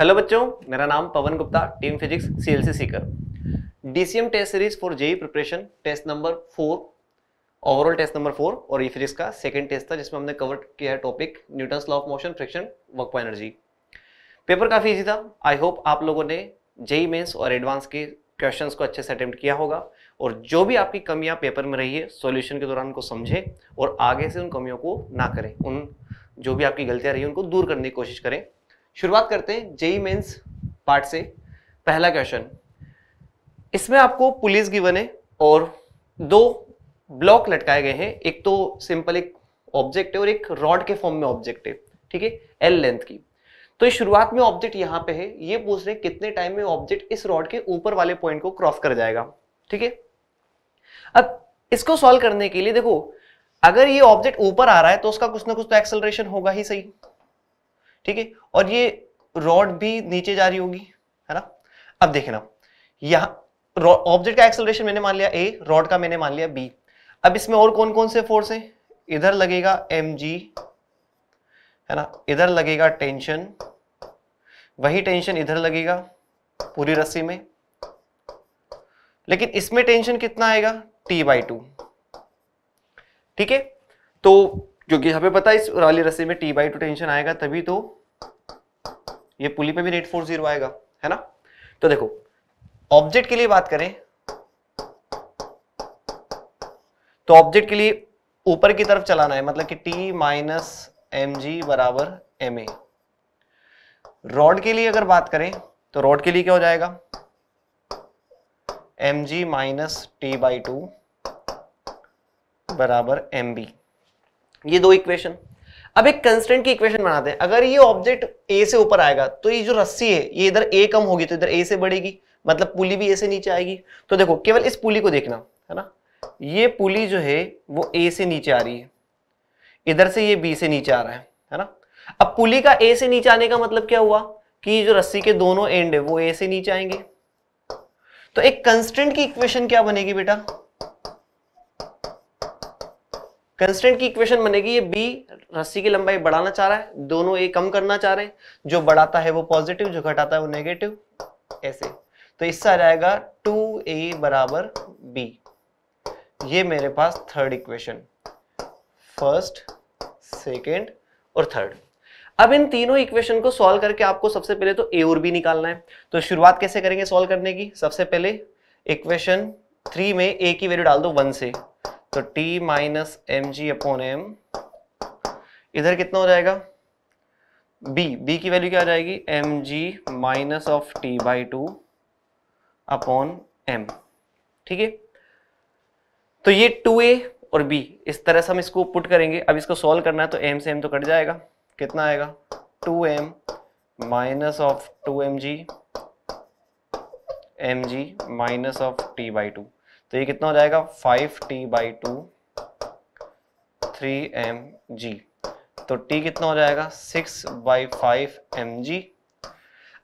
Hello बच्चों मेरा नाम Pawan Gupta team physics C L C Sikar DCM test series for JEE preparation test number four overall test number four और ई e physics का second test था जिसमें हमने कवर किया है topic Newton law of motion friction work power energy paper काफ़ी easy था आई होप आप लोगों ने जेई मेन्स e e और एडवांस के क्वेश्चंस को अच्छे से अटेम्प्ट किया होगा और जो भी आपकी कमियां पेपर में रही है सॉल्यूशन के दौरान उनको समझें और आगे से उन कमियों को ना करें उन जो भी आपकी गलतियां रही उनको दूर करने की कोशिश करें शुरुआत करते हैं जेई मेन्स पार्ट से पहला क्वेश्चन इसमें आपको पुलिस गिवन है और दो ब्लॉक लटकाए गए हैं एक तो सिंपल एक ऑब्जेक्ट है और एक रॉड के फॉर्म में ऑब्जेक्ट है ठीक है एल लेंथ की तो शुरुआत में ऑब्जेक्ट यहां पे है ये पूछ रहे कितने टाइम में ऑब्जेक्ट इस रॉड के ऊपर वाले पॉइंट को क्रॉस कर जाएगा ठीक है अब इसको सॉल्व करने के लिए देखो अगर ये ऑब्जेक्ट ऊपर आ रहा है तो उसका कुछ ना कुछ तो एक्सेलरेशन होगा ही सही ठीक है और ये रॉड भी नीचे जा रही होगी है ना अब देखना यहाँ ऑब्जेक्ट का एक्सेलरेशन मैंने मान लिया ए रॉड का मैंने मान लिया बी अब इसमें और कौन कौन से फोर्स है इधर लगेगा एम जी है ना इधर लगेगा टेंशन वही टेंशन इधर लगेगा पूरी रस्सी में लेकिन इसमें टेंशन कितना आएगा टी बाई टू ठीक है तो क्योंकि हमें पता है इस वाली रस्सी में टी बाई टू टेंशन आएगा तभी तो ये पुली पे भी रेट फोर जीरो आएगा है ना तो देखो ऑब्जेक्ट के लिए बात करें तो ऑब्जेक्ट के लिए ऊपर की तरफ चलाना है मतलब कि टी माइनस एम जी बराबर एम ए रॉड के लिए अगर बात करें तो रॉड के लिए क्या हो जाएगा M G minus T by two बराबर एम बी ये दो इक्वेशन अब एक कंस्टेंट की इक्वेशन बनाते हैं अगर ये ऑब्जेक्ट ए से ऊपर आएगा तो ये जो रस्सी है ये इधर ए कम होगी तो इधर ए से बढ़ेगी मतलब पुली भी ए से नीचे आएगी तो देखो केवल इस पुली को देखना है ना ये पुली जो है वो ए से नीचे आ रही है इधर से ये बी से नीचे आ रहा है है ना अब पुली का ए से नीचे आने का मतलब क्या हुआ कि जो रस्सी के दोनों एंड है वो ए से नीचे आएंगे तो एक कंस्टेंट की इक्वेशन क्या बनेगी बेटा कंस्टेंट की इक्वेशन बनेगी ये बी रस्सी की लंबाई बढ़ाना चाह रहा है दोनों ए कम करना चाह रहे हैं जो बढ़ाता है वो पॉजिटिव जो घटाता है वो नेगेटिव ऐसे तो इससे आ जाएगा टू ए बराबर बी ये मेरे पास थर्ड इक्वेशन फर्स्ट सेकेंड और थर्ड अब इन तीनों इक्वेशन को सॉल्व करके आपको सबसे पहले तो ए और बी निकालना है तो शुरुआत कैसे करेंगे सॉल्व करने की सबसे पहले इक्वेशन थ्री में ए की वैल्यू डाल दो वन से तो t minus M G upon M इधर कितना हो जाएगा b b की वैल्यू क्या आ जाएगी M G minus of T by two upon M ठीक है तो ये टू ए और b इस तरह से हम इसको पुट करेंगे अब इसको सॉल्व करना है तो m से m तो कट जाएगा कितना आएगा 2m M minus of two M G M G minus of T by two तो ये कितना हो जाएगा five T by two three M G तो टी कितना हो जाएगा six by five M G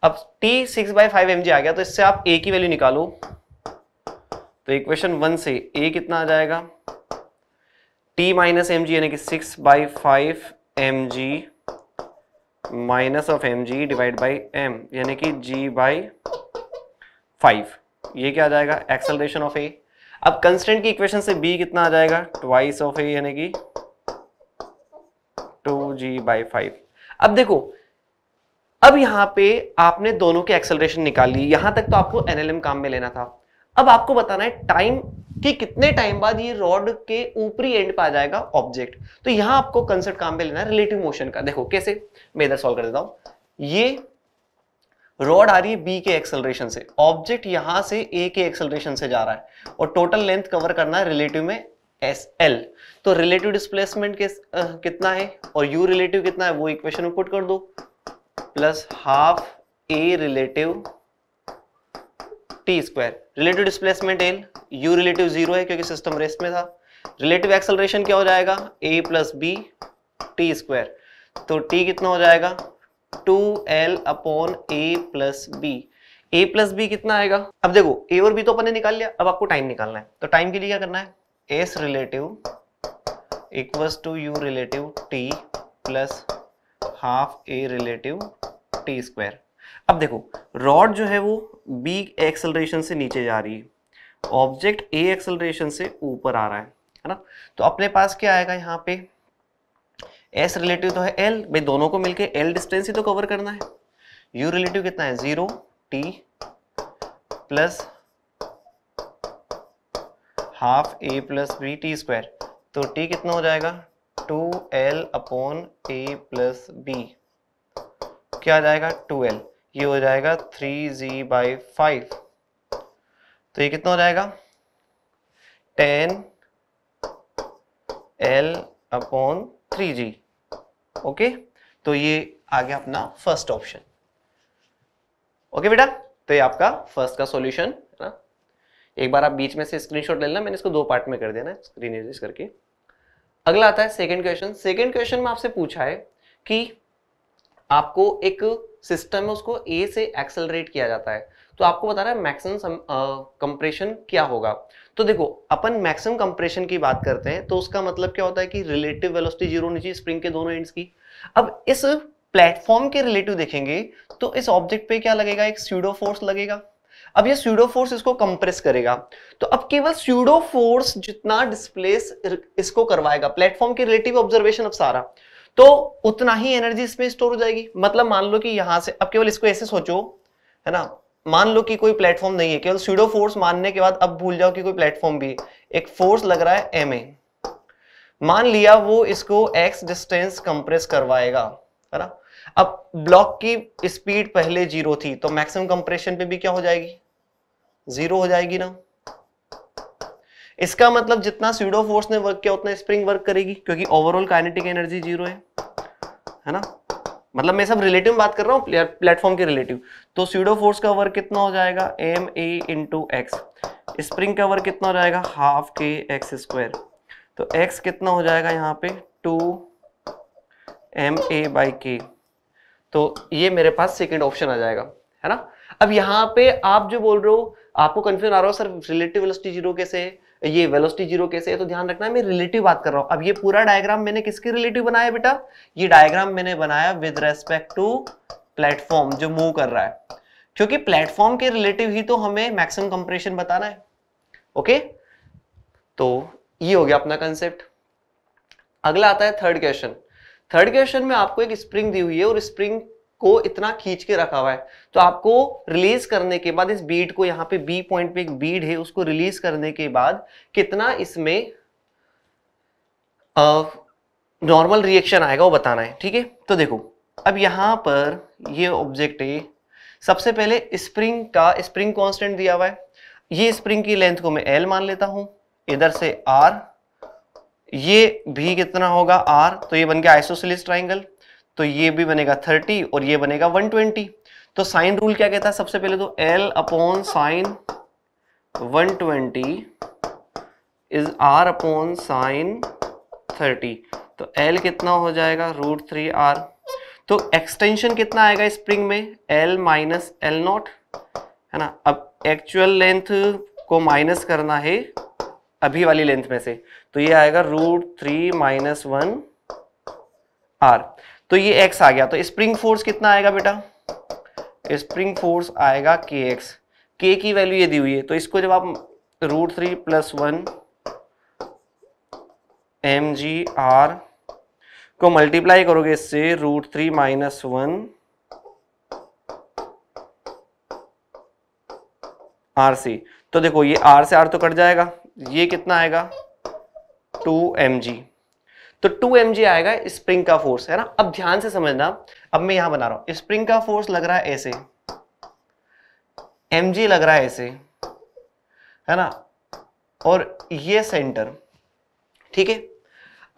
अब T six by five M G आ गया तो इससे आप ए की वैल्यू निकालो तो इक्वेशन वन से ए कितना आ जाएगा टी माइनस एम जी यानी कि six by five M G minus of M G divide by M यानी कि जी बाई फाइव ये क्या आ जाएगा एक्सलेशन ऑफ ए अब कंस्टेंट की इक्वेशन से बी कितना आ जाएगा ट्वाइस ऑफ ए यानी कि टू जी बाई फाइव अब देखो अब यहां पे आपने दोनों के एक्सेलरेशन निकाली यहां तक तो आपको एनएलएम काम में लेना था अब आपको बताना है टाइम कि कितने टाइम बाद ये रॉड के ऊपरी एंड पे आ जाएगा ऑब्जेक्ट तो यहां आपको कंसेप्ट काम में लेना है रिलेटिव मोशन का देखो कैसे मैं इधर सॉल्व कर देता हूं ये रॉड आ रही है बी के एक्सेलरेशन से ऑब्जेक्ट यहां से ए के एक्सेलरेशन से जा रहा है और टोटल लेंथ कवर करना है रिलेटिव में एस एल तो रिलेटिव डिस्प्लेसमेंट के आ, कितना है और यू रिलेटिव कितना है वो इक्वेशन में पुट कर दो plus half A relative T square relative displacement L U relative zero है क्योंकि सिस्टम रेस्ट में था रिलेटिव एक्सेलरेशन क्या हो जाएगा ए प्लस बी टी स्क्वायर तो टी कितना हो जाएगा two L upon A plus B A plus B कितना आएगा अब देखो ए और बी तो अपने निकाल लिया अब आपको टाइम निकालना है तो टाइम के लिए क्या करना है S relative equals to U relative T plus half A relative T square अब देखो रॉड जो है वो बी एक्सेलरेशन से नीचे जा रही है ऑब्जेक्ट ए एक्सेलरेशन से ऊपर आ रहा है है ना तो अपने पास क्या आएगा यहाँ पे एस रिलेटिव तो है एल भाई दोनों को मिलके एल डिस्टेंस ही तो कवर करना है यू रिलेटिव कितना है zero T plus half A plus B T square तो टी कितना हो जाएगा two L upon A plus B क्या आ जाएगा टू एल ये हो जाएगा थ्री जी बाई फाइव तो ये कितना हो जाएगा ten L upon three G okay तो ये आ गया अपना फर्स्ट ऑप्शन ओके बेटा तो ये आपका फर्स्ट का सॉल्यूशन है ना एक बार आप बीच में से स्क्रीनशॉट ले लेना मैंने इसको दो पार्ट में कर देना स्क्रीन एडजस्ट करके अगला आता है सेकंड क्वेश्चन सेकंड क्वेश्चन में आपसे पूछा है कि आपको एक सिस्टम है उसको ए से एक्सेलरेट किया जाता है तो आपको बता रहा है मैक्सिमम कंप्रेशन क्या होगा तो देखो अपन मैक्सिमम कंप्रेशन की बात करते हैं तो उसका मतलब क्या होता है कि रिलेटिव वेलोसिटी जीरो होनी चाहिए स्प्रिंग के दोनों एंड्स की अब इस प्लेटफॉर्म के रिलेटिव देखेंगे तो इस ऑब्जेक्ट पे क्या लगेगा एक स्यूडो फोर्स लगेगा अब ये स्यूडो फोर्स इसको कंप्रेस करेगा तो अब केवल स्यूडो फोर्स जितना डिस्प्लेस इसको करवाएगा प्लेटफॉर्म के रिलेटिव ऑब्जर्वेशन अब सारा तो उतना ही एनर्जी इसमें स्टोर हो जाएगी मतलब मान लो कि यहां से अब केवल इसको ऐसे सोचो है ना मान लो कि कोई प्लेटफॉर्म नहीं है केवल सीडो फोर्स मानने के बाद अब भूल जाओ कि कोई प्लेटफॉर्म भी है एक फोर्स लग रहा है एम ए मान लिया वो इसको एक्स डिस्टेंस कंप्रेस करवाएगा है ना अब ब्लॉक की स्पीड पहले जीरो थी तो मैक्सिमम कंप्रेशन पे भी क्या हो जाएगी जीरो हो जाएगी ना इसका मतलब जितना सीडो फोर्स ने वर्क किया उतना स्प्रिंग वर्क करेगी क्योंकि ओवरऑल काइनेटिक एनर्जी जीरो है है ना मतलब मैं सब रिलेटिव बात कर रहा हूँ प्लेटफॉर्म के रिलेटिव तो सीडो फोर्स का वर्क कितना हो जाएगा M A into X spring का वर्क कितना हो जाएगा हाफ के एक्स स्क्वायर तो एक्स कितना हो जाएगा यहाँ पे टू एम ए बाई के तो ये मेरे पास सेकेंड ऑप्शन आ जाएगा है ना अब यहाँ पे आप जो बोल रहे हो आपको कन्फ्यूजन आ रहा हो सर रिलेटिव वेलोसिटी जीरो कैसे है ये वेलोसिटी जीरो कैसे है तो ध्यान रखना है मैं रिलेटिव बात कर रहा हूं अब ये पूरा डायग्राम मैंने किसके रिलेटिव बनाया बेटा ये डायग्राम मैंने बनाया विद रेस्पेक्ट टू प्लेटफॉर्म जो मूव कर रहा है क्योंकि प्लेटफॉर्म के रिलेटिव ही तो हमें मैक्सिमम कंप्रेशन बताना है ओके तो ये हो गया अपना कंसेप्ट अगला आता है थर्ड क्वेश्चन थर्ड क्वेश्चन में आपको एक स्प्रिंग दी हुई है और स्प्रिंग को इतना खींच के रखा हुआ है तो आपको रिलीज करने के बाद इस बीड को यहां पे बी पॉइंट पे एक बीड है उसको रिलीज करने के बाद कितना इसमें नॉर्मल रिएक्शन आएगा वो बताना है ठीक है तो देखो अब यहां पर ये ऑब्जेक्ट है सबसे पहले स्प्रिंग का स्प्रिंग कांस्टेंट दिया हुआ है ये स्प्रिंग की लेंथ को मैं एल मान लेता हूं इधर से आर ये भी कितना होगा आर तो ये बन गया आइसोसिलिस ट्राइंगल तो ये भी बनेगा 30 और ये बनेगा 120 तो साइन रूल क्या कहता है सबसे पहले तो L upon sine 120 is R upon sine 30 तो एल कितना हो जाएगा रूट थ्री आर तो एक्सटेंशन कितना आएगा स्प्रिंग में एल माइनस एल नॉट है ना अब एक्चुअल लेंथ को माइनस करना है अभी वाली लेंथ में से तो ये आएगा root three minus one R तो ये एक्स आ गया तो स्प्रिंग फोर्स कितना आएगा बेटा स्प्रिंग फोर्स आएगा के एक्स के की वैल्यू ये दी हुई है तो इसको जब आप root three plus one M G R को मल्टीप्लाई करोगे इससे root three minus one R सी तो देखो ये आर से आर तो कट जाएगा ये कितना आएगा टू एम जी तो टू एम आएगा स्प्रिंग का फोर्स है ना अब ध्यान से समझना अब मैं यहां बना रहा हूं स्प्रिंग का फोर्स लग रहा है ऐसे एम लग रहा है ऐसे है ना और ये सेंटर ठीक है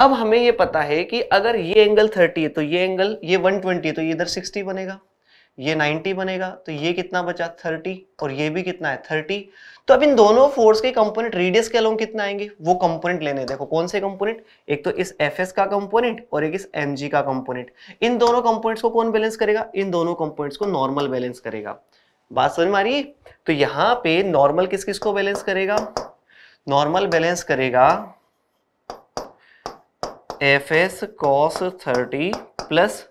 अब हमें ये पता है कि अगर ये एंगल 30 है तो ये एंगल ये 120 है तो ये इधर 60 बनेगा ये 90 बनेगा तो ये कितना बचा 30 और ये भी कितना है थर्टी तो अब इन दोनों फोर्स के कंपोनेंट रेडियस के अलोंग कितना आएंगे वो कंपोनेंट लेने देखो कौन से कंपोनेंट एक तो इस एफ का कंपोनेंट और एक इस एम का कंपोनेंट इन दोनों कंपोनेंट्स को कौन बैलेंस करेगा इन दोनों कंपोनेंट्स को नॉर्मल बैलेंस करेगा बात समझ में आ रही तो यहां पे नॉर्मल किस किस को बैलेंस करेगा नॉर्मल बैलेंस करेगा F S cos thirty plus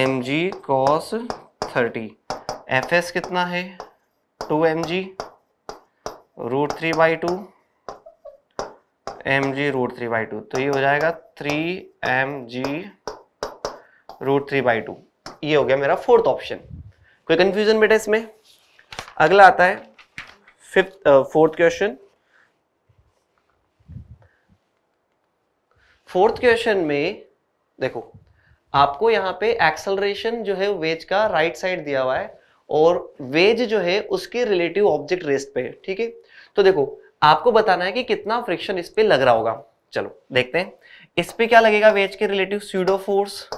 M जी कॉस थर्टी एफ एस कितना है two M G root three by two M G root three by two तो ये हो जाएगा three M G root three by two ये हो गया मेरा फोर्थ ऑप्शन कोई कंफ्यूजन बेटा इसमें अगला आता है fifth fourth question fourth question में देखो आपको यहां पे एक्सलरेशन जो है वेज का राइट right साइड दिया हुआ है और वेज जो है उसके रिलेटिव ऑब्जेक्ट रेस्ट पे ठीक है तो देखो आपको बताना है कि कितना फ्रिक्शन इस पे लग रहा होगा चलो देखते हैं इस पे क्या लगेगा वेज के रिलेटिव स्यूडो फोर्स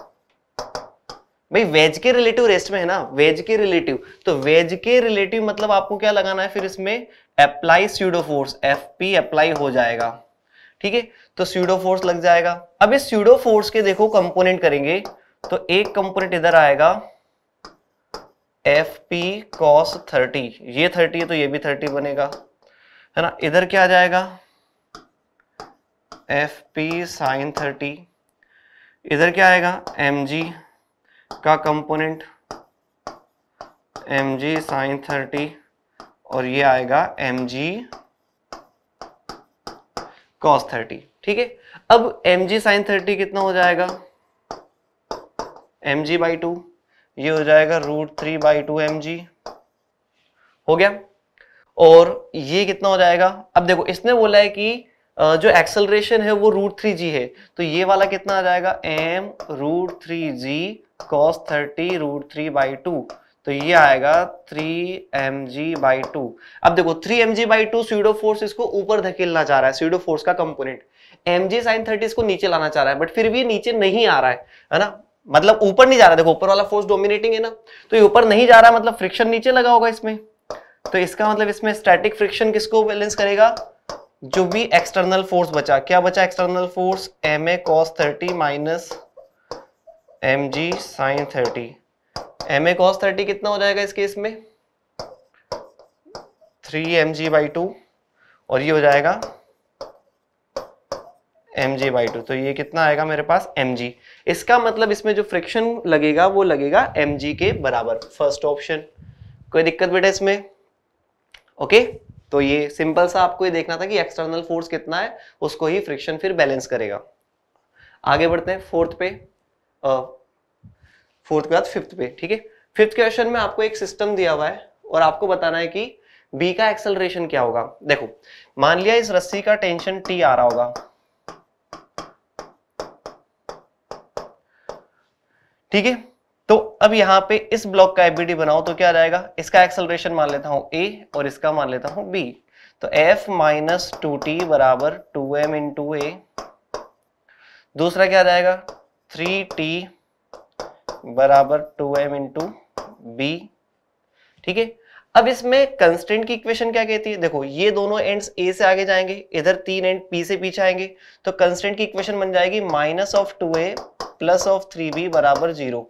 भाई वेज के रिलेटिव रेस्ट में है ना वेज के रिलेटिव तो वेज के रिलेटिव मतलब आपको क्या लगाना है फिर इसमें apply pseudo force F P apply हो जाएगा ठीक है तो स्यूडो फोर्स लग जाएगा अब इस स्यूडो फोर्स के देखो कंपोनेंट करेंगे तो एक कंपोनेंट इधर आएगा एफ पी कॉस थर्टी ये थर्टी है तो ये भी थर्टी बनेगा है ना इधर क्या आ जाएगा एफ पी साइन थर्टी इधर क्या आएगा एम जी का component M G sine thirty और ये आएगा एम जी कॉस थर्टी ठीक है अब एम जी साइन थर्टी कितना हो जाएगा एम जी बाई टू ये हो जाएगा root three by two M G हो गया और ये कितना हो जाएगा अब देखो इसने बोला है कि जो एक्सेलरेशन है वो रूट थ्री जी है तो ये वाला कितना आ जाएगा m root three g cos thirty root three by two तो ये आएगा three M G by two अब देखो three M G by two pseudo force इसको ऊपर धकेलना चाह रहा है सीडो फोर्स का component M G sine thirty इसको नीचे लाना चाह रहा है बट फिर भी नीचे नहीं आ रहा है है ना मतलब ऊपर नहीं जा रहा देखो ऊपर वाला फोर्स डोमिनेटिंग है ना तो ये ऊपर नहीं जा रहा मतलब फ्रिक्शन नीचे लगा होगा इसमें तो इसका मतलब इसमें स्टैटिक फ्रिक्शन किसको बैलेंस करेगा जो भी एक्सटर्नल फोर्स बचा क्या बचा एक्सटर्नल फोर्स एम ए cos thirty minus M G sine thirty m ए कॉस थर्टी कितना हो जाएगा इस केस में three M G by two और ये हो जाएगा एम जी बाई टू तो ये कितना आएगा मेरे पास एम जी इसका मतलब इसमें जो फ्रिक्शन लगेगा वो लगेगा एम के बराबर फर्स्ट ऑप्शन कोई दिक्कत बेटा इसमें ओके तो ये सिंपल सा आपको ये देखना था कि एक्सटर्नल फोर्स कितना है उसको ही फ्रिक्शन फिर बैलेंस करेगा आगे बढ़ते हैं फोर्थ पे फोर्थ के बाद फिफ्थ पे ठीक है फिफ्थ क्वेश्चन में आपको एक सिस्टम दिया हुआ है और आपको बताना है कि बी का एक्सेलरेशन क्या होगा देखो मान लिया इस रस्सी का टेंशन टी आ रहा होगा ठीक है तो अब यहां पे इस ब्लॉक का एबीडी बनाओ तो क्या आ जाएगा इसका एक्सलरेशन मान लेता हूं ए और इसका मान लेता हूं बी तो एफ माइनस टू टी बराबर two m into a दूसरा क्या जाएगा थ्री टी बराबर टू एम इंटू बी ठीक है अब इसमें कंस्टेंट की इक्वेशन क्या कहती है देखो ये दोनों एंड्स ए से आगे जाएंगे इधर तीन एंड पी से पीछे आएंगे तो कंस्टेंट की इक्वेशन बन जाएगी minus of two A plus of three b बराबर जीरो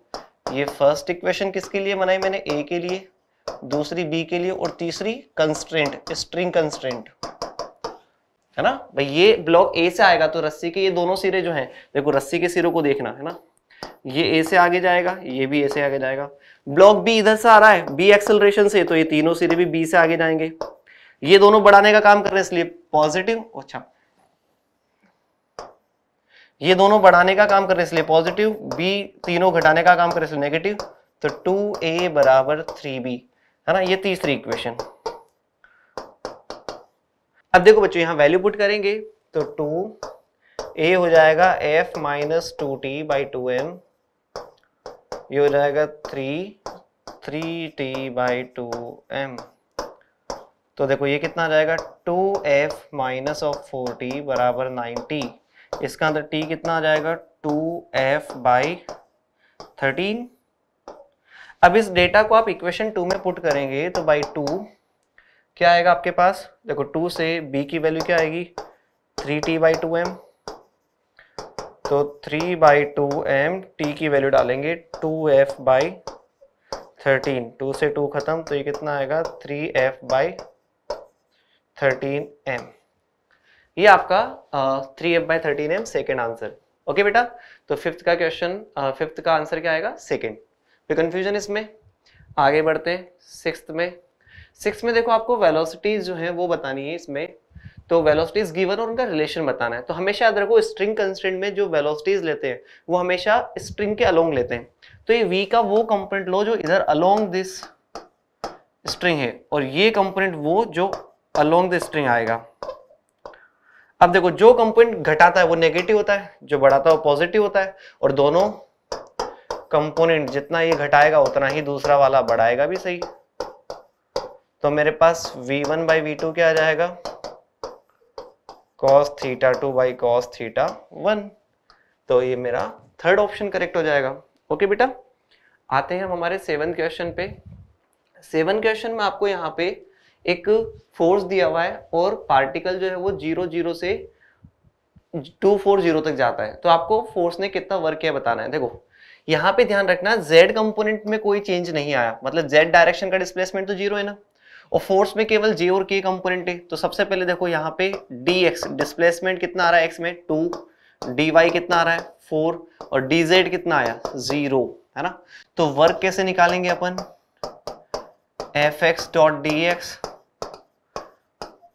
ये फर्स्ट इक्वेशन किसके लिए बनाई मैंने ए के लिए दूसरी बी के लिए और तीसरी कंस्टेंट स्ट्रिंग कंस्टेंट है ना भाई ये ब्लॉक ए से आएगा तो रस्सी के ये दोनों सिरे जो हैं देखो रस्सी के सिरों को देखना है ना ये ए से आगे जाएगा ये भी ए से आगे जाएगा ब्लॉक बी इधर से आ रहा है बी एक्सेलरेशन से तो ये तीनों सिरे भी बी से आगे जाएंगे ये दोनों बढ़ाने का काम कर रहे हैं इसलिए पॉजिटिव अच्छा ये दोनों बढ़ाने का काम कर रहे हैं इसलिए पॉजिटिव बी तीनों घटाने का काम कर रहे इसलिए नेगेटिव तो टू ए बराबर थ्री बी है ना ये तीसरी इक्वेशन अब देखो बच्चों यहां वैल्यू पुट करेंगे तो टू ए हो जाएगा f minus two t by two m ये हो जाएगा three three t by two M तो देखो ये कितना जाएगा two f minus of four t बराबर नाइन टी इसका अंदर टी कितना आ जाएगा टू एफ बाई थर्टीन अब इस डेटा को आप इक्वेशन टू में पुट करेंगे तो बाई टू क्या आएगा आपके पास देखो टू से बी की वैल्यू क्या आएगी three t by two m so three by two m t की वैल्यू डालेंगे two f by thirteen two से टू ख़त्म तो ये कितना आएगा three f by thirteen m ये आपका three f by thirteen m second answer okay बेटा तो फिफ्थ का क्वेश्चन फिफ्थ का आंसर क्या आएगा सेकेंड फिर कंफ्यूजन इसमें आगे बढ़ते सिक्स में सिक्स में देखो आपको वेलोसिटीज जो है वो बतानी है इसमें तो वेलोसिटी इज गिवन और उनका रिलेशन बताना है तो हमेशा याद रखो स्ट्रिंग कंस्टेंट में जो वेलोसिटीज लेते हैं वो हमेशा स्ट्रिंग के अलोंग लेते हैं तो ये वी का वो कंपोनेंट लो जो इधर अलोंग दिस स्ट्रिंग है और ये कंपोनेंट वो जो अलोंग द स्ट्रिंग आएगा अब देखो जो कंपोनेंट घटाता है वो नेगेटिव होता है जो बढ़ाता है वो पॉजिटिव होता है और दोनों कंपोनेंट जितना ये घटाएगा उतना ही दूसरा वाला बढ़ाएगा भी सही तो मेरे पास v1 वन बाई वी क्या आ जाएगा cos theta two by cos theta one तो ये मेरा थर्ड ऑप्शन करेक्ट हो जाएगा ओके बेटा आते हैं हम हमारे सेवन क्वेश्चन पे सेवन क्वेश्चन में आपको यहाँ पे एक फोर्स दिया हुआ है और पार्टिकल जो है वो जीरो जीरो से टू फोर जीरो तक जाता है तो आपको फोर्स ने कितना वर्क किया बताना है देखो यहाँ पे ध्यान रखना जेड कंपोनेंट में कोई चेंज नहीं आया मतलब जेड डायरेक्शन का डिस्प्लेसमेंट तो जीरो है ना और फोर्स में केवल जे और के कंपोनेंट है तो सबसे पहले देखो यहाँ पे डी एक्स डिस्प्लेसमेंट कितना आ रहा है एक्स में टू डी वाई कितना आ रहा है फोर और डी जेड कितना आया जीरो है ना तो वर्क कैसे निकालेंगे अपन f x dot D x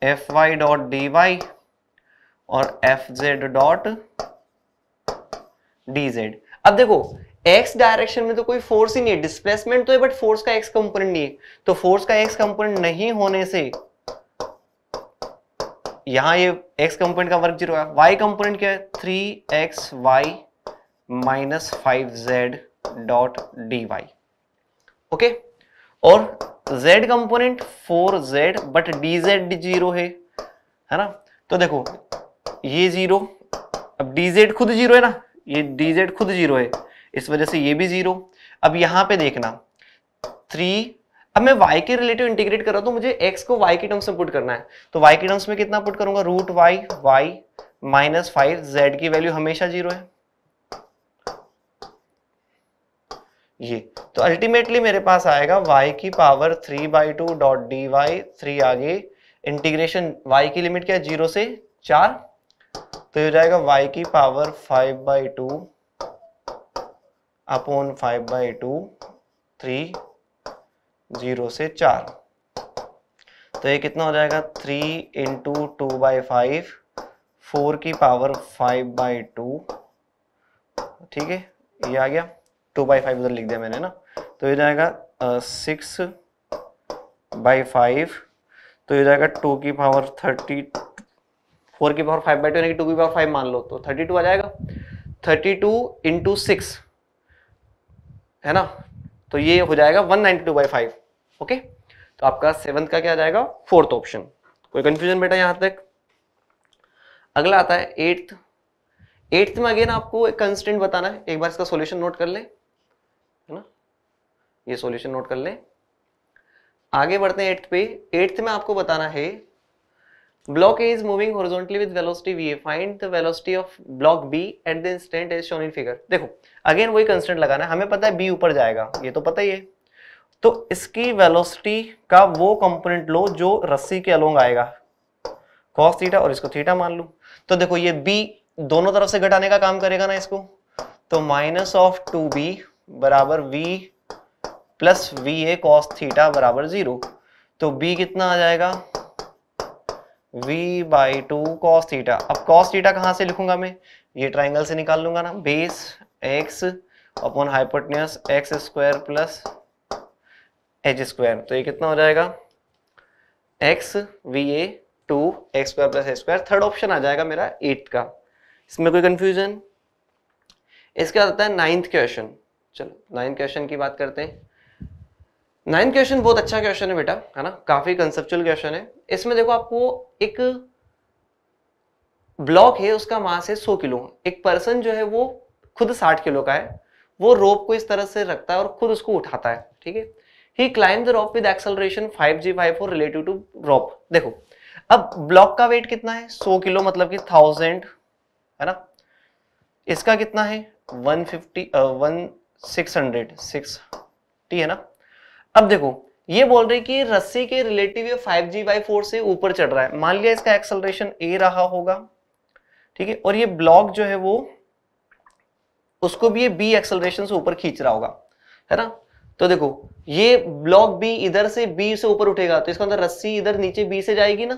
f y dot D y और f z dot d z अब देखो एक्स डायरेक्शन में तो कोई फोर्स ही नहीं है डिस्प्लेसमेंट तो है बट फोर्स का एक्स कंपोनेंट नहीं है तो फोर्स का एक्स कंपोनेंट नहीं होने से यहां ये एक्स कंपोनेंट का वर्क जीरो है वाई कंपोनेंट क्या है three x y minus five z dot D y okay और z component four z but d z zero है है ना तो देखो ये जीरो अब डी जेड खुद जीरो है ना ये डी जेड खुद जीरो है इस वजह से ये भी जीरो अब यहां पे देखना थ्री अब मैं y के रिलेटिव इंटीग्रेट कर रहा हूं तो मुझे x को y के टर्म्स में पुट करना है तो y के टर्म्स में कितना पुट करूंगा root y y minus five z की वैल्यू हमेशा जीरो है ये तो अल्टीमेटली मेरे पास आएगा y की power three by two dot D y three आगे इंटीग्रेशन y की लिमिट क्या है जीरो से चार तो ये हो जाएगा y की power five by two upon five by two three zero से चार तो ये कितना हो जाएगा three into two by five four की पावर फाइव बाई टू ठीक है ये आ गया टू बाई फाइव उधर लिख दिया मैंने ना तो ये जाएगा सिक्स बाई फाइव तो ये जाएगा टू की पावर थर्टी फोर की पावर फाइव बाई टू यानी कि टू की पावर फाइव मान लो तो थर्टी टू आ जाएगा थर्टी टू इंटू सिक्स है ना तो ये हो जाएगा one ninety two by five okay तो आपका सेवन का क्या जाएगा फोर्थ ऑप्शन कोई कंफ्यूजन बेटा यहां तक अगला आता है एट्थ एट्थ में अगेन आपको एक कंस्टेंट बताना है एक बार इसका सॉल्यूशन नोट कर ले है ना ये सॉल्यूशन नोट कर ले आगे बढ़ते हैं एट्थ पे एट्थ में आपको बताना है Block A is moving horizontally with velocity V. Find the velocity of block B at the instant as shown in figure. देखो अगेन वही कंस्टेंट लगाना है हमें पता है B ऊपर जाएगा ये तो पता ही है तो इसकी वेलोसिटी का वो कंपोनेंट लो जो रस्सी के अलोंग आएगा कॉस थीटा और इसको थीटा मान लूँ तो देखो ये B दोनों तरफ से घटाने का काम करेगा ना इसको तो माइनस ऑफ टू बी बराबर v plus v a cos theta बराबर जीरो तो बी कितना आ जाएगा v by two cos theta अब कॉस थीटा कहाँ से लिखूंगा मैं ये ट्राइंगल से निकाल लूंगा ना base x upon hypotenuse x square plus h square तो ये कितना हो जाएगा x v a two x square plus h square third option आ जाएगा मेरा एट्थ का इसमें कोई कंफ्यूजन इसके बाद आता है नाइन्थ क्वेश्चन चलो नाइन्थ क्वेश्चन की बात करते हैं नाइन्थ क्वेश्चन बहुत अच्छा क्वेश्चन है बेटा है ना काफी कंसेप्चुअल क्वेश्चन है इसमें देखो आपको एक ब्लॉक है उसका मास है 100 किलो एक पर्सन जो है वो खुद 60 किलो का है वो रोप को इस तरह से रखता है और खुद उसको उठाता है ठीक है he climbs the rope with acceleration five g five four relative to rope देखो अब ब्लॉक का वेट कितना है 100 किलो मतलब कि थाउजेंड है ना इसका कितना है one fifty one six hundred six है ना अब देखो ये बोल रहे कि रस्सी के रिलेटिव ये 5g जी बाई फोर से ऊपर चढ़ रहा है मान लिया इसका एक्सलरेशन ए रहा होगा ठीक है और ये ब्लॉक जो है वो उसको भी ये बी एक्सलरेशन से ऊपर खींच रहा होगा है ना तो देखो ये ब्लॉक बी इधर से बी से ऊपर उठेगा तो इसका अंदर मतलब रस्सी इधर नीचे बी से जाएगी ना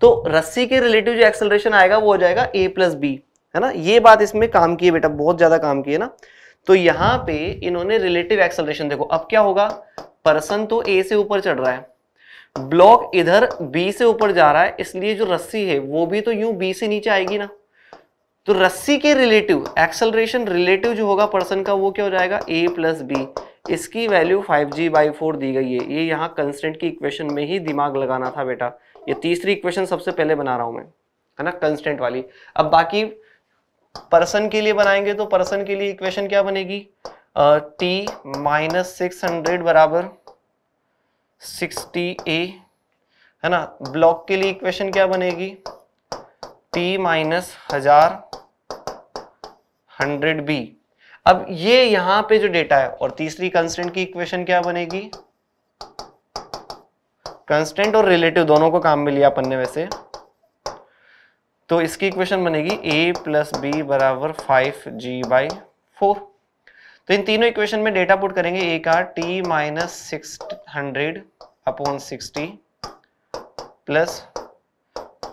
तो रस्सी के रिलेटिव जो एक्सलरेशन आएगा वो हो जाएगा ए प्लस बी है ना ये बात इसमें काम की है बेटा बहुत ज्यादा काम की है ना तो यहां पे इन्होंने रिलेटिव एक्सलरेशन देखो अब क्या होगा पर्सन तो ए से ऊपर चढ़ रहा है ब्लॉक इधर बी से ऊपर जा रहा है इसलिए जो रस्सी है वो भी तो यूं बी से नीचे आएगी ना तो रस्सी के रिलेटिव एक्सलरेशन रिलेटिव जो होगा पर्सन का वो क्या हो जाएगा ए प्लस बी इसकी value 5g g by four दी गई है ये यहाँ कंस्टेंट की इक्वेशन में ही दिमाग लगाना था बेटा ये तीसरी इक्वेशन सबसे पहले बना रहा हूं मैं है ना कंस्टेंट वाली अब बाकी पर्सन के लिए बनाएंगे तो पर्सन के लिए इक्वेशन क्या बनेगी टी माइनस सिक्स हंड्रेड बराबर सिक्सटी ए है ना ब्लॉक के लिए इक्वेशन क्या बनेगी टी माइनस हजार हंड्रेड बी अब ये यहां पे जो डेटा है और तीसरी कंस्टेंट की इक्वेशन क्या बनेगी कंस्टेंट और रिलेटिव दोनों को काम में लिया अपन ने वैसे तो इसकी इक्वेशन बनेगी ए प्लस बी बराबर फाइव जी बाई फोर तो इन तीनों इक्वेशन में डेटा पुट करेंगे ए का t minus six hundred upon sixty plus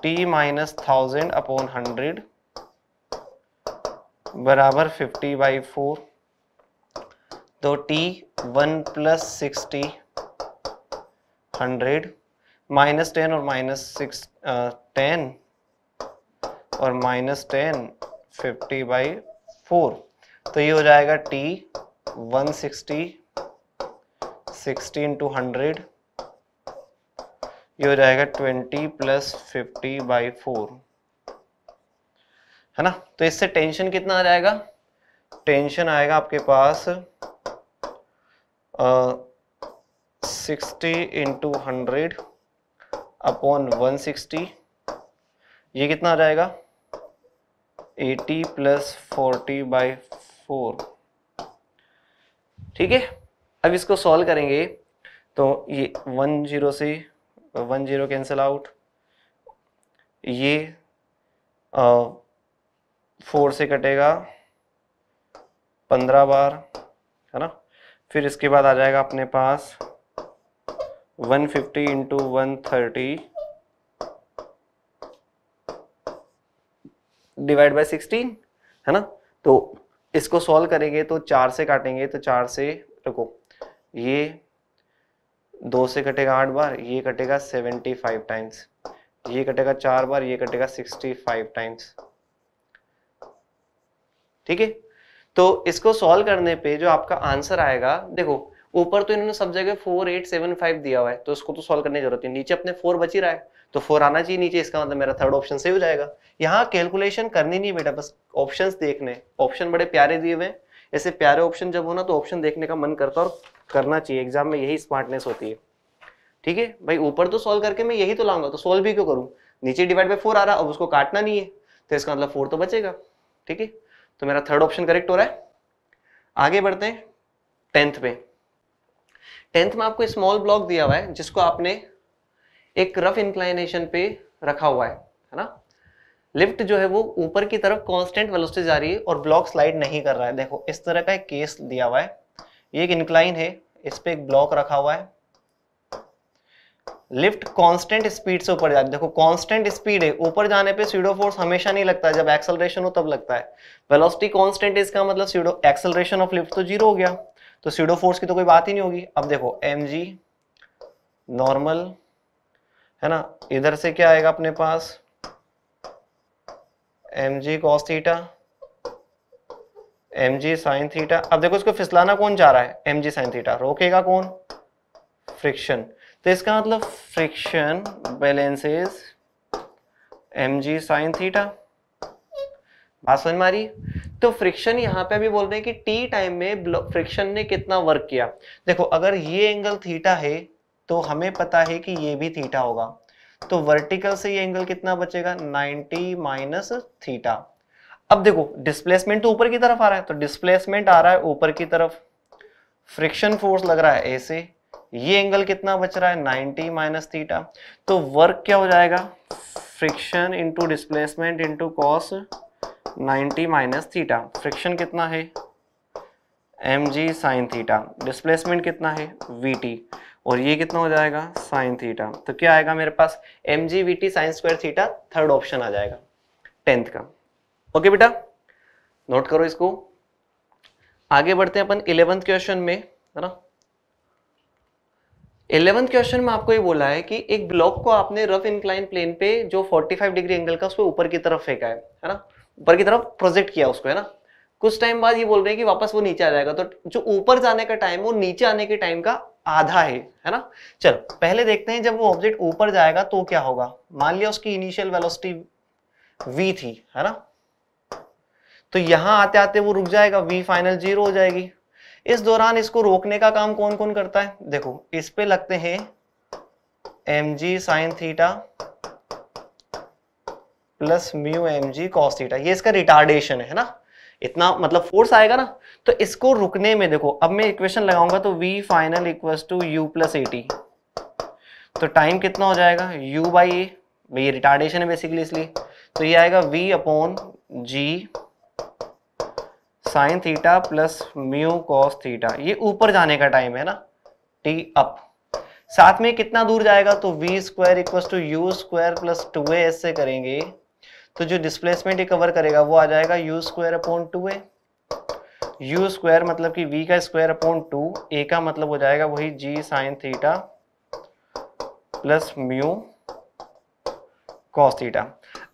t minus thousand upon hundred बराबर फिफ्टी बाई फोर तो T one plus sixty hundred minus ten और माइनस सिक्स टेन और minus ten fifty by four तो ये हो जाएगा T 160 sixty into hundred ये हो जाएगा 20 प्लस फिफ्टी बाई फोर है ना तो इससे टेंशन कितना आ जाएगा टेंशन आएगा आपके पास sixty into hundred upon one sixty ये कितना आ जाएगा 80 प्लस फोर्टी बाई फोर ठीक है अब इसको सॉल्व करेंगे तो ये वन जीरो से वन जीरो कैंसिल आउट ये फोर से कटेगा पंद्रह बार है ना फिर इसके बाद आ जाएगा अपने पास one fifty into one thirty divide by sixteen है ना तो इसको सॉल्व करेंगे तो चार से काटेंगे तो चार से रखो ये दो से कटेगा आठ बार ये कटेगा सेवेंटी फाइव टाइम्स ये कटेगा चार बार ये कटेगा सिक्सटी फाइव टाइम्स ठीक है तो इसको सॉल्व करने पे जो आपका आंसर आएगा देखो ऊपर तो इन्होंने सब जगह फोर एट सेवन फाइव दिया हुआ है तो इसको तो सॉल्व करने की जरूरत है नीचे अपने फोर बची रहा है तो फोर आना चाहिए नीचे इसका मतलब मेरा थर्ड ऑप्शन सही हो जाएगा यहाँ कैलकुलेशन करनी नहीं बेटा बस ऑप्शन देखने ऑप्शन बड़े प्यारे दिए हुए हैं ऐसे प्यारे ऑप्शन जब हो ना तो ऑप्शन देखने का मन करता और करना चाहिए एग्जाम में यही स्मार्टनेस होती है ठीक है भाई ऊपर तो सोल्व करके मैं यही तो लाऊंगा तो सोल्व भी क्यों करूँ नीचे डिवाइड बाई फोर आ रहा अब उसको काटना नहीं है तो इसका मतलब फोर तो बचेगा ठीक है तो मेरा थर्ड ऑप्शन करेक्ट हो रहा है आगे बढ़ते हैं टेंथ पे टेंथ में आपको स्मॉल ब्लॉक दिया हुआ है जिसको आपने एक रफ इंक्लाइनेशन पे रखा हुआ है है ना लिफ्ट जो है वो ऊपर की तरफ कांस्टेंट वेलोसिटी जा रही है और ब्लॉक स्लाइड नहीं कर रहा है देखो इस तरह का एक केस दिया हुआ है ये एक इंक्लाइन है इस पे एक ब्लॉक रखा हुआ है लिफ्ट कांस्टेंट स्पीड से ऊपर जा रही है देखो कांस्टेंट स्पीड है ऊपर जाने पे स्यूडो फोर्स हमेशा नहीं लगता है जब एक्सेलरेशन हो तब लगता है वेलोसिटी कांस्टेंट है इसका मतलब सीडो एक्सेलरेशन ऑफ लिफ्ट तो जीरो हो गया तो सीडो फोर्स की तो कोई बात ही नहीं होगी अब देखो एम जी नॉर्मल है ना इधर से क्या आएगा अपने पास एम जी cos theta M G sine theta अब देखो इसको फिसलाना कौन चाह रहा है एम जी साइन थीटा रोकेगा कौन फ्रिक्शन तो इसका मतलब फ्रिक्शन बैलेंसेस एम जी साइन थीटा बात समझ मारी तो फ्रिक्शन यहाँ पे भी बोल रहे हैं कि टी टाइम में फ्रिक्शन ने कितना वर्क किया देखो अगर ये एंगल थीटा है तो हमें पता है कि ये भी थीटा होगा तो वर्टिकल से ये एंगल कितना बचेगा 90 माइनस थीटा अब देखो डिस्प्लेसमेंट तो ऊपर की तरफ आ रहा है तो डिस्प्लेसमेंट आ रहा है ऊपर की तरफ फ्रिक्शन फोर्स लग रहा है ऐसे ये एंगल कितना बच रहा है नाइनटी माइनस थीटा तो वर्क क्या हो जाएगा friction into displacement into cos 90 minus theta friction कितना है M G sine theta displacement कितना है वी टी और ये कितना हो जाएगा साइन थीटा तो क्या आएगा मेरे पास m g v t sine square theta third option आ जाएगा टेंथ का ओके बेटा नोट करो इसको आगे बढ़ते हैं अपन इलेवेंथ क्वेश्चन में है ना इलेवेंथ क्वेश्चन में आपको ये बोला है कि एक ब्लॉक को आपने रफ इंक्लाइन प्लेन पे जो 45 डिग्री एंगल का उसको ऊपर की तरफ फेंका है है ना ऊपर की तरफ प्रोजेक्ट किया उसको है ना कुछ टाइम बाद ये बोल रहे हैं कि वापस वो नीचे आ जाएगा तो जो ऊपर जाने का टाइम वो नीचे आने के टाइम का आधा है है ना चलो पहले देखते हैं जब वो ऑब्जेक्ट ऊपर जाएगा तो क्या होगा मान लिया उसकी इनिशियल वेलोसिटी v थी है ना तो यहां आते आते वो रुक जाएगा v फाइनल जीरो हो जाएगी इस दौरान इसको रोकने का काम कौन कौन करता है देखो इस पे लगते हैं एम जी sine theta plus mu M G cos ये इसका रिटार्डेशन है ना इतना मतलब फोर्स आएगा ना तो इसको रुकने में देखो अब मैं इक्वेशन लगाऊंगा तो v final equal to u plus a t तो टाइम कितना हो जाएगा u बाई ए ये रिटार्डेशन है बेसिकली इसलिए तो ये आएगा v upon g sine theta plus mu cos theta ये ऊपर जाने का टाइम है ना t अप साथ में कितना दूर जाएगा तो v square equal to you square plus two से करेंगे तो जो डिस्प्लेसमेंट ये कवर करेगा वो आ जाएगा u square upon two a u square मतलब कि वी का स्क्वायर अपॉन टू ए का मतलब हो जाएगा वही g sine theta plus mu cos theta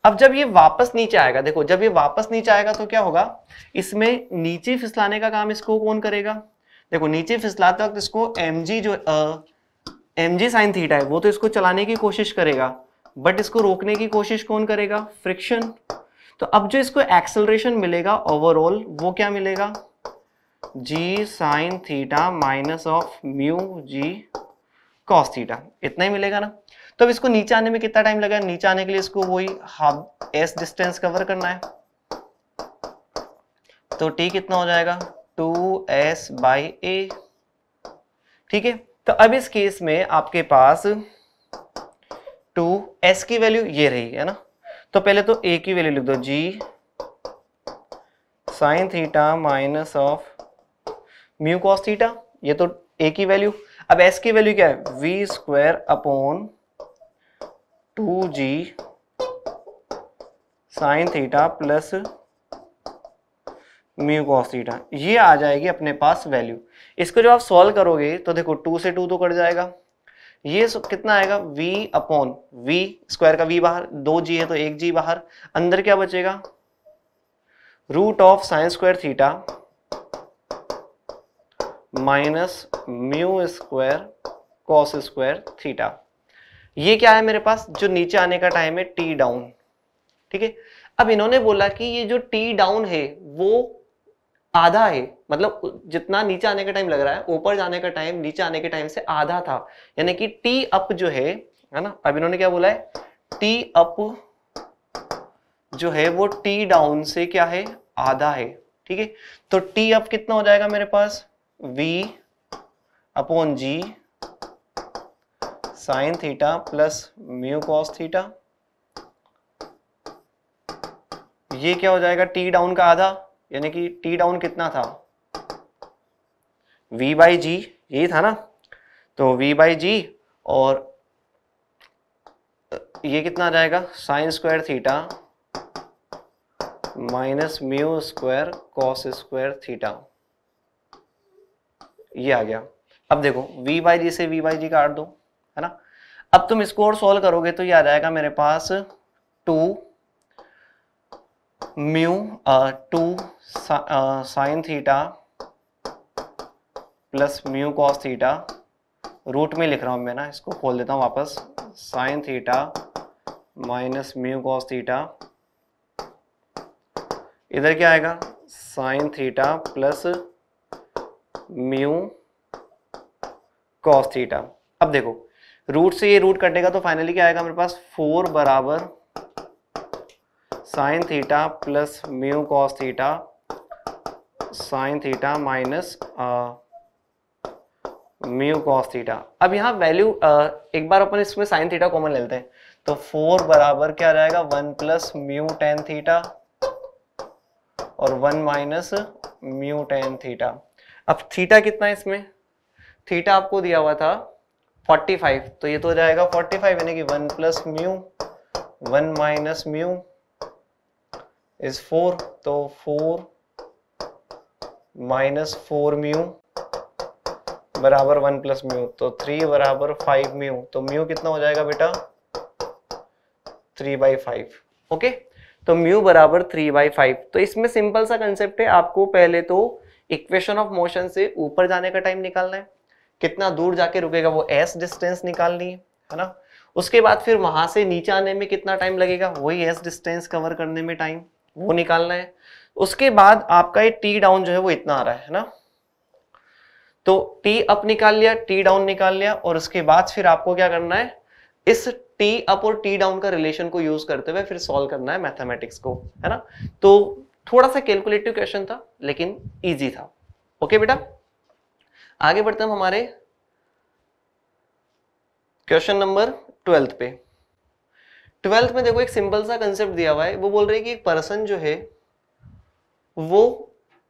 अब जब ये वापस नीचे आएगा देखो जब ये वापस नीचे आएगा तो क्या होगा इसमें नीचे फिसलाने का काम इसको कौन करेगा देखो नीचे फिसलाते वक्त इसको एम जो एम जी साइन थीटा है वो तो इसको चलाने की कोशिश करेगा बट इसको रोकने की कोशिश कौन करेगा फ्रिक्शन तो अब जो इसको एक्सेलरेशन मिलेगा ओवरऑल वो क्या मिलेगा g sine theta minus of mu g cos theta इतना ही मिलेगा ना तो अब इसको नीचे आने में कितना टाइम लगेगा नीचे आने के लिए इसको वही हाफ एस डिस्टेंस कवर करना है तो टी कितना हो जाएगा टू एस बाई ए ठीक है तो अब इस केस में आपके पास टू एस की वैल्यू ये रही है ना तो पहले तो ए की वैल्यू लिख दो g sine theta minus of mu cos theta ये तो ए की वैल्यू अब एस की वैल्यू क्या है we square upon two g sine theta plus mu cos theta ये आ जाएगी अपने पास वैल्यू इसको जब आप सॉल्व करोगे तो देखो टू से टू तो कट जाएगा ये कितना आएगा v अपॉन v स्क्वायर का v बाहर दो जी है तो एक जी बाहर अंदर क्या बचेगा root of sine square theta minus mu square cos square theta ये क्या है मेरे पास जो नीचे आने का टाइम है टी डाउन ठीक है अब इन्होंने बोला कि ये जो टी डाउन है वो आधा है मतलब जितना नीचे आने का टाइम लग रहा है ऊपर जाने का टाइम नीचे आने के टाइम से आधा था यानी कि टी अप जो है है ना अब इन्होंने क्या बोला है टी अप जो है वो टी डाउन से क्या है आधा है ठीक है तो टी अप कितना हो जाएगा मेरे पास v upon g sine theta plus mu cos theta ये क्या हो जाएगा टी डाउन का आधा यानी कि टी डाउन कितना था v बाई जी यही था ना तो v बाई जी और ये कितना आ जाएगा sine square theta minus mu square cos square theta ये आ गया अब देखो v बाई जी से v बाई जी काट दो है ना अब तुम इसको और सोल्व करोगे तो ये आ जाएगा मेरे पास two mu two sine theta plus mu cos theta root में लिख रहा हूँ मैं ना इसको खोल देता हूँ वापस sine theta minus mu cos theta इधर क्या आएगा sine theta plus mu cos theta अब देखो रूट से ये रूट कटेगा तो फाइनली क्या आएगा मेरे पास फोर बराबर sine theta plus mu cos theta sine theta minus mu cos theta अब यहाँ वैल्यू uh, एक बार अपन इसमें साइन थीटा कॉमन लेते हैं तो फोर बराबर क्या जाएगा one plus mu tan theta और one minus mu tan theta अब थीटा कितना है इसमें थीटा आपको दिया हुआ था 45 तो ये तो हो जाएगा 45 यानी कि 1 plus mu 1 minus mu is four तो फोर माइनस फोर म्यू बराबर वन प्लस म्यू तो थ्री बराबर फाइव म्यू तो म्यू कितना हो जाएगा बेटा थ्री बाई फाइव ओके तो म्यू बराबर थ्री बाई फाइव तो इसमें सिंपल सा कंसेप्ट है आपको पहले तो इक्वेशन ऑफ मोशन से ऊपर जाने का टाइम निकालना है कितना दूर जाके रुकेगा वो एस डिस्टेंस निकालनी है है ना उसके बाद फिर वहां से नीचे आने में कितना टाइम लगेगा वही एस डिस्टेंस कवर करने में टाइम वो निकालना है उसके बाद आपका ये टी डाउन जो है वो इतना आ रहा है ना तो टी अप निकाल लिया टी डाउन निकाल लिया और उसके बाद फिर आपको क्या करना है इस टी अप और टी डाउन का रिलेशन को यूज करते हुए फिर सॉल्व करना है मैथमेटिक्स को है ना तो थोड़ा सा कैलकुलेटिव क्वेश्चन था लेकिन इजी था ओके बेटा आगे बढ़ते हम हमारे क्वेश्चन नंबर ट्वेल्थ पे ट्वेल्थ में देखो एक सिंपल सा कंसेप्ट दिया हुआ है वो बोल रहे हैं कि एक पर्सन जो है वो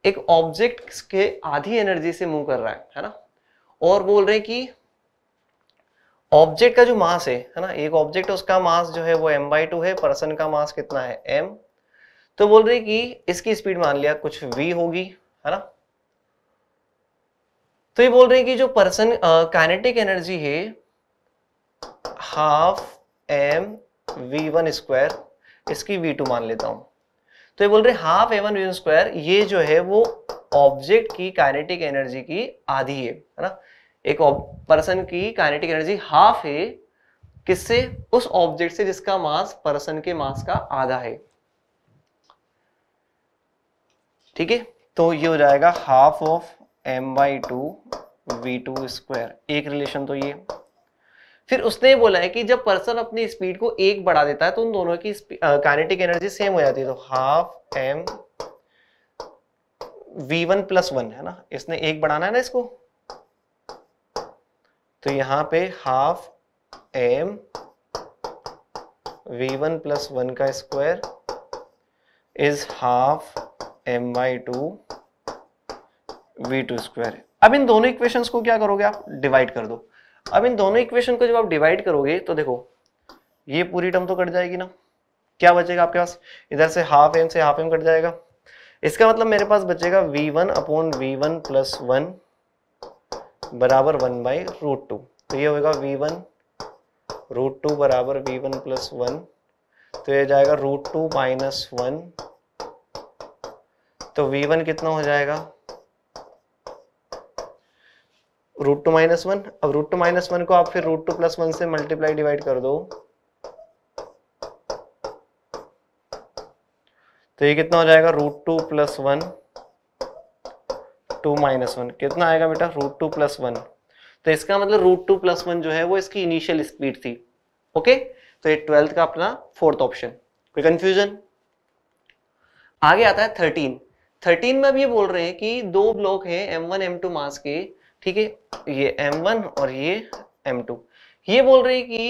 एक ऑब्जेक्ट के आधी एनर्जी से मूव कर रहा है है ना और बोल रहे हैं कि ऑब्जेक्ट का जो मास है है ना एक ऑब्जेक्ट उसका मास जो है वो एम बाई टू है पर्सन का मास कितना है एम तो बोल रहे कि इसकी स्पीड मान लिया कुछ वी होगी है ना तो ये बोल रहे हैं कि जो पर्सन काइनेटिक एनर्जी है half M V one square इसकी वी टू मान लेता हूं तो ये बोल रहे half A one V one square ये जो है वो ऑब्जेक्ट की काइनेटिक एनर्जी की आधी है है ना एक पर्सन की काइनेटिक एनर्जी हाफ है किससे उस ऑब्जेक्ट से जिसका मास पर्सन के मास का आधा है ठीक है तो ये हो जाएगा half of M by two V two square एक रिलेशन तो ये फिर उसने बोला है कि जब पर्सन अपनी स्पीड को एक बढ़ा देता है तो उन दोनों की काइनेटिक एनर्जी सेम हो जाती है तो half M V one plus one है ना इसने एक बढ़ाना है ना इसको तो यहां पे half M V one plus one का square is half M Y two V two square अब इन दोनों इक्वेशंस को क्या करोगे आप डिवाइड कर दो अब इन दोनों इक्वेशन को जब आप डिवाइड करोगे तो देखो ये पूरी टर्म तो कट जाएगी ना क्या बचेगा आपके पास इधर से हाफ एम से हाफ एम कट जाएगा इसका मतलब मेरे पास बचेगा V one upon V one plus one बराबर वन बाई रूट टू तो ये होगा वी वन रूट टू बराबर वी वन प्लस वन तो ये जाएगा रूट टू माइनस वन तो वी वन कितना हो जाएगा रूट टू माइनस वन अब रूट टू माइनस वन को आप फिर रूट टू प्लस वन से मल्टीप्लाई डिवाइड कर दो तो ये कितना हो जाएगा root two plus one two minus one कितना आएगा बेटा रूट टू प्लस वन तो इसका मतलब रूट टू प्लस वन जो है वो इसकी इनिशियल स्पीड थी ओके तो ये ट्वेल्थ का अपना फोर्थ ऑप्शन कोई कंफ्यूजन आगे आता है थर्टीन थर्टीन में अब ये बोल रहे हैं कि दो ब्लॉक हैं M one M two mass के ठीक है ये M1 और ये M2 ये बोल रहे कि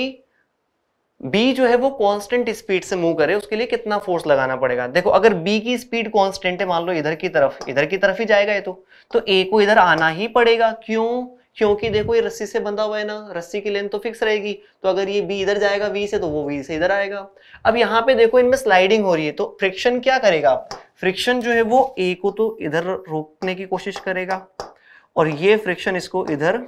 बी जो है वो कांस्टेंट स्पीड से मूव करे उसके लिए कितना फोर्स लगाना पड़ेगा देखो अगर बी की स्पीड कांस्टेंट है मान लो इधर की तरफ इधर की तरफ ही जाएगा ये तो तो ए को इधर आना ही पड़ेगा क्यों क्योंकि देखो ये रस्सी से बंधा हुआ है ना रस्सी की लेंथ तो फिक्स रहेगी तो अगर ये बी इधर जाएगा वी से तो वो वी से इधर आएगा अब यहाँ पे देखो इनमें स्लाइडिंग हो रही है तो फ्रिक्शन क्या करेगा फ्रिक्शन जो है वो ए को तो इधर रोकने की कोशिश करेगा और ये फ्रिक्शन इसको इधर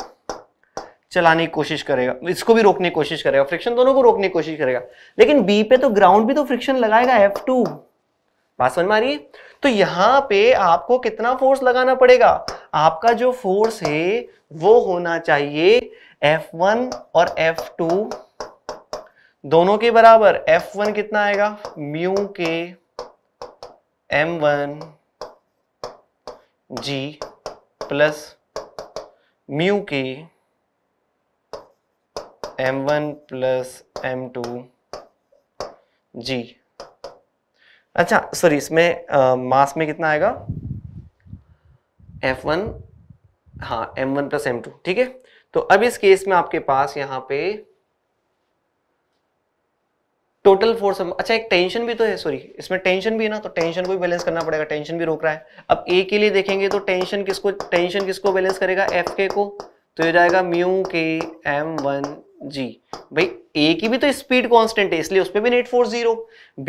चलाने की कोशिश करेगा इसको भी रोकने की कोशिश करेगा फ्रिक्शन दोनों को रोकने की कोशिश करेगा लेकिन बी पे तो ग्राउंड भी तो फ्रिक्शन लगाएगा एफ टू बात समझ मारिए तो यहां पे आपको कितना फोर्स लगाना पड़ेगा आपका जो फोर्स है वो होना चाहिए एफ वन और एफ टू दोनों के बराबर एफ वन कितना आएगा mu K M one G plus mu K M one plus M two G अच्छा सॉरी इसमें मास में कितना आएगा एफ वन हाँ M one plus M two ठीक है तो अब इस केस में आपके पास यहाँ पे टोटल फोर्स अच्छा एक टेंशन भी तो है सॉरी इसमें टेंशन भी है ना तो टेंशन को भी बैलेंस करना पड़ेगा टेंशन भी रोक रहा है अब ए के लिए देखेंगे तो टेंशन किसको टेंशन किसको बैलेंस करेगा एफ के को तो ये जाएगा म्यू के एम वन जी भाई ए की भी तो स्पीड कांस्टेंट है इसलिए उस पर भी नेट फोर्स जीरो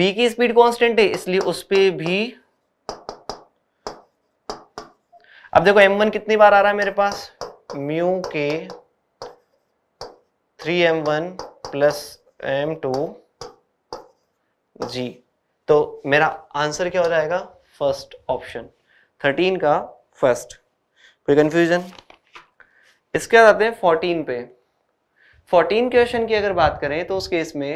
बी की स्पीड कांस्टेंट है इसलिए उस पर भी अब देखो एम वन कितनी बार आ रहा है मेरे पास mu K three M one plus M two G तो मेरा आंसर क्या हो जाएगा फर्स्ट ऑप्शन थर्टीन का फर्स्ट कोई कंफ्यूजन इसके बाद आते हैं फोर्टीन पे फोर्टीन क्वेश्चन की अगर बात करें तो उस केस में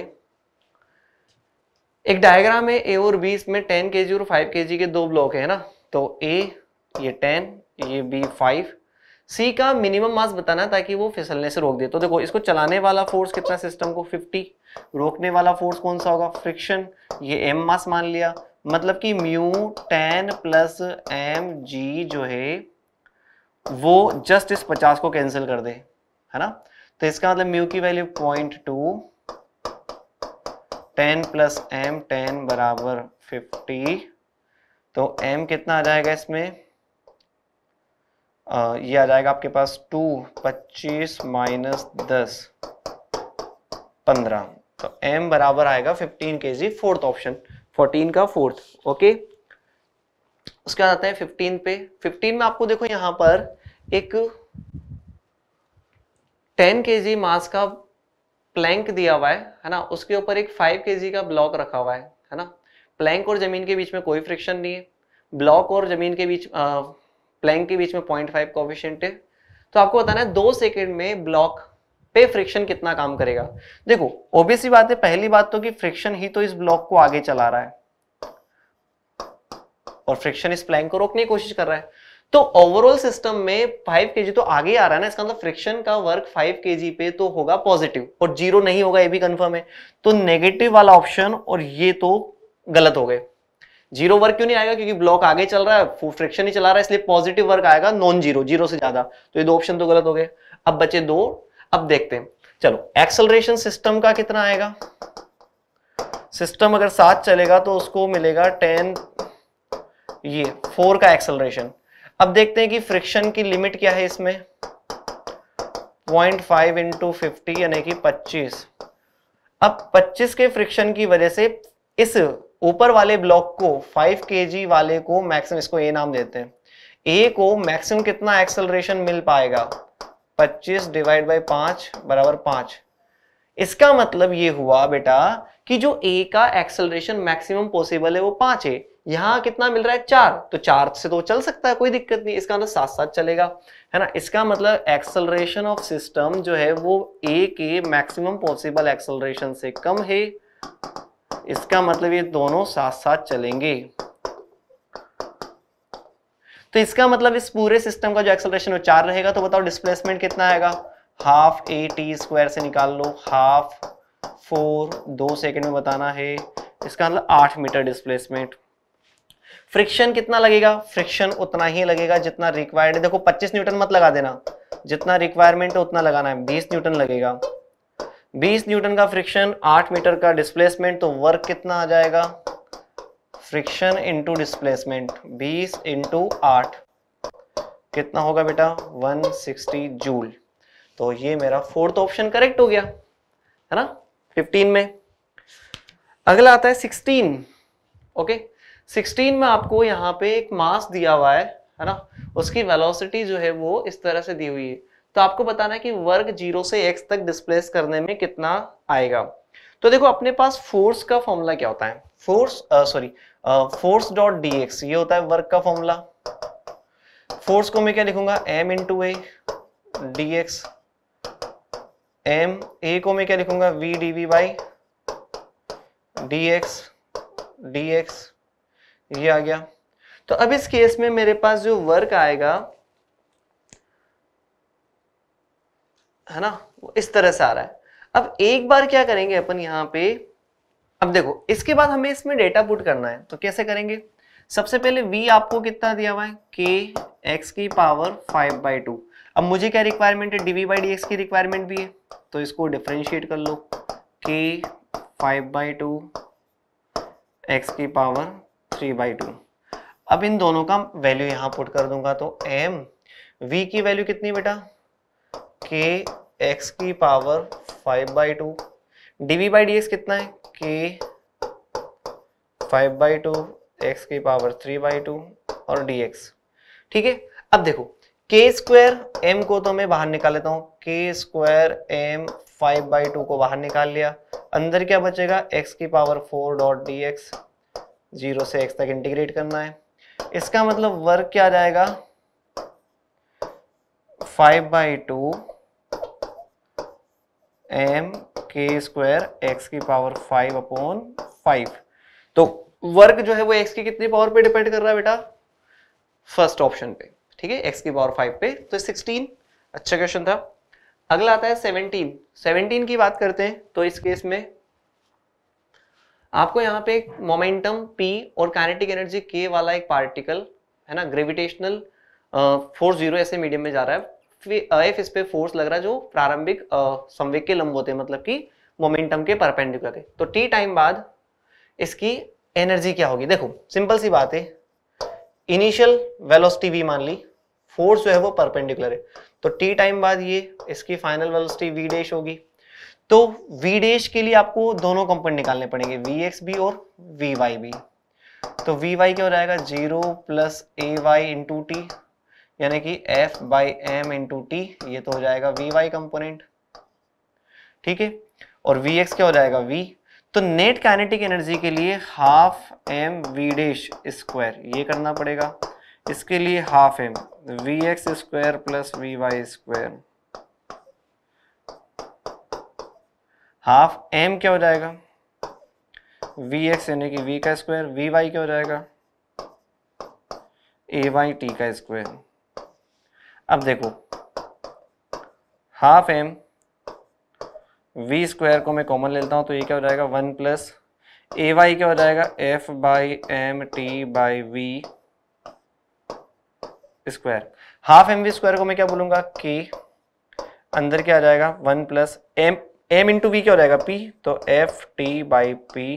एक डायग्राम है ए और बी इसमें टेन के और फाइव के के दो ब्लॉक है ना तो ए ये टेन ये बी फाइव सी का मिनिमम मास बताना ताकि वो फिसलने से रोक दे तो देखो इसको चलाने वाला फोर्स कितना सिस्टम को फिफ्टी रोकने वाला फोर्स कौन सा होगा फ्रिक्शन ये एम मास मान लिया मतलब कि mu ten plus M G जो है वो जस्ट इस पचास को कैंसिल कर दे है ना तो इसका मतलब म्यू की value point two ten plus M ten बराबर फिफ्टी तो एम कितना आ जाएगा इसमें आ, ये आ जाएगा आपके पास टू पच्चीस माइनस दस पंद्रह तो एम बराबर आएगा 15 के जी फोर्थ ऑप्शन 14 का फोर्थ ओके उसके बाद आते हैं 15 पे 15 में आपको देखो यहां पर एक 10 के जी मास का प्लैंक दिया हुआ है है ना उसके ऊपर एक 5 के जी का ब्लॉक रखा हुआ है है ना प्लैंक और जमीन के बीच में कोई फ्रिक्शन नहीं है ब्लॉक और जमीन के बीच प्लैंक के बीच में पॉइंट फाइव कॉफिशियंट है तो आपको बताना है दो सेकेंड में ब्लॉक पे फ्रिक्शन कितना काम करेगा देखो ओबीसी बात है पहली बात तो कि फ्रिक्शन ही तो इस ब्लॉक को आगे चला रहा है और फ्रिक्शन इस प्लैंक को रोकने की कोशिश कर रहा है तो ओवरऑल सिस्टम में 5 kg तो आगे आ रहा है ना इसका मतलब फ्रिक्शन का वर्क 5 kg पे तो होगा पॉजिटिव और जीरो नहीं होगा ये भी कंफर्म है तो नेगेटिव वाला ऑप्शन और ये तो गलत हो गए जीरो वर्क क्यों नहीं आएगा क्योंकि ब्लॉक आगे चल रहा है फ्रिक्शन ही चला रहा है इसलिए पॉजिटिव वर्क आएगा नॉन जीरो जीरो से ज्यादा तो ये दो ऑप्शन तो गलत हो गए अब बचे दो अब देखते हैं चलो एक्सलरेशन सिस्टम का कितना आएगा सिस्टम अगर सात चलेगा तो उसको मिलेगा टेन ये फोर का एक्सलरेशन अब देखते हैं कि फ्रिक्शन की लिमिट क्या है इसमें पॉइंट फाइव इंटू फिफ्टी यानी कि पच्चीस अब पच्चीस के फ्रिक्शन की वजह से इस ऊपर वाले ब्लॉक को फाइव के वाले को मैक्सिमम इसको ए नाम देते हैं ए को मैक्सिमम कितना एक्सलरेशन मिल पाएगा पच्चीस डिवाइड बाई पांच बराबर पांच इसका मतलब ये हुआ बेटा कि जो ए का एक्सेलरेशन मैक्सिमम पॉसिबल है वो पांच है यहां कितना मिल रहा है चार तो चार से तो चल सकता है कोई दिक्कत नहीं इसका मतलब साथ साथ चलेगा है ना इसका मतलब एक्सेलरेशन ऑफ सिस्टम जो है वो ए के मैक्सिमम पॉसिबल एक्सेलरेशन से कम है इसका मतलब ये दोनों साथ साथ चलेंगे तो इसका मतलब इस पूरे सिस्टम का जो एक्सलेशन चार रहेगा तो बताओ डिस्प्लेसमेंट कितना आएगा हाफ ए टी स्क्वायर से निकाल लो हाफ फोर दो सेकेंड में बताना है इसका मतलब आठ मीटर डिस्प्लेसमेंट फ्रिक्शन कितना लगेगा फ्रिक्शन उतना ही लगेगा जितना रिक्वायर्ड है देखो 25 न्यूटन मत लगा देना जितना रिक्वायरमेंट है उतना लगाना है 20 न्यूटन लगेगा 20 न्यूटन का फ्रिक्शन 8 मीटर का डिस्प्लेसमेंट तो वर्क कितना आ जाएगा फ्रिक्शन इंटू डिस्प्लेसमेंट बीस इंटू आठ कितना होगा बेटा 160 जूल तो ये मेरा फोर्थ ऑप्शन करेक्ट हो गया है ना 15 में अगला आता है 16 ओके 16 में आपको यहाँ पे एक मास दिया हुआ है है ना उसकी वेलोसिटी जो है वो इस तरह से दी हुई है तो आपको बताना है कि वर्ग जीरो से एक्स तक डिस्प्लेस करने में कितना आएगा तो देखो अपने पास फोर्स का फॉर्मूला क्या होता है force sorry force dot D X ये होता है वर्क का फॉर्मूला फोर्स को मैं क्या लिखूंगा M two A D X M A को मैं क्या लिखूंगा V D V by D X D X ये आ गया तो अब इस केस में मेरे पास जो वर्क आएगा है ना वो इस तरह से आ रहा है अब एक बार क्या करेंगे अपन यहां पे अब देखो इसके बाद हमें इसमें डेटा पुट करना है तो कैसे करेंगे सबसे पहले v आपको कितना दिया हुआ है k x की पावर फाइव बाई टू अब मुझे क्या रिक्वायरमेंट है dv बाई डी की रिक्वायरमेंट भी है तो इसको डिफ्रेंशिएट कर लो k five by two X की पावर थ्री बाई टू अब इन दोनों का वैल्यू यहाँ पुट कर दूंगा तो m v की वैल्यू कितनी बेटा k x की power five by two D by D कितना है K five by two X की पावर थ्री बाई टू और डी एक्स ठीक है अब देखो के स्क्वायर एम को तो मैं बाहर निकाल लेता हूं K square M five by two को बाहर निकाल लिया अंदर क्या बचेगा एक्स की power four dot D X zero से एक्स तक इंटीग्रेट करना है इसका मतलब वर्क क्या आ जाएगा five by two M K square X की पावर फाइव अपॉन फाइव तो वर्ग जो है वो एक्स की कितनी पावर पे डिपेंड कर रहा है बेटा फर्स्ट ऑप्शन पे ठीक है एक्स की पावर फाइव पे तो सिक्सटीन अच्छा क्वेश्चन था अगला आता है सेवनटीन सेवनटीन की बात करते हैं तो इस केस में आपको यहाँ पे मोमेंटम पी और कैनेटिक एनर्जी के वाला एक पार्टिकल है ना ग्रेविटेशनल फोर जीरो ऐसे मीडियम में जा रहा है एफ इस पे फोर्स लग रहा है जो प्रारंभिक संवेग के लंब होते हैं मतलब कि मोमेंटम के परपेंडिकुलर के तो टी टाइम बाद इसकी एनर्जी क्या होगी देखो सिंपल सी बात है इनिशियल वेलोसिटी वी मान ली फोर्स जो है वो परपेंडिकुलर है तो टी टाइम बाद ये इसकी फाइनल वेलोसिटी वी डैश होगी तो वी डैश के लिए आपको दोनों कंपोनेंट निकालने पड़ेंगे वी एक्स भी और वी वाई भी तो वी वाई क्या हो जाएगा zero plus A Y into T यानी कि f by M into T ये तो हो जाएगा वी वाई कंपोनेंट ठीक है और वी एक्स क्या हो जाएगा वी तो नेट काइनेटिक एनर्जी के लिए half M V dash square ये करना पड़ेगा इसके लिए half M V X square plus V Y square half M क्या हो जाएगा वी एक्स यानी कि वी का स्क्वायर वी वाई क्या हो जाएगा ए वाई टी का स्क्वायर अब देखो हाफ एम वी स्क्वायर को मैं कॉमन लेता हूँ तो ये क्या हो जाएगा वन प्लस ए वाई क्या हो जाएगा F by M T by V square half M V square को मैं क्या बोलूंगा के अंदर क्या आ जाएगा one plus M M into V क्या हो जाएगा पी तो एफ टी बाई पी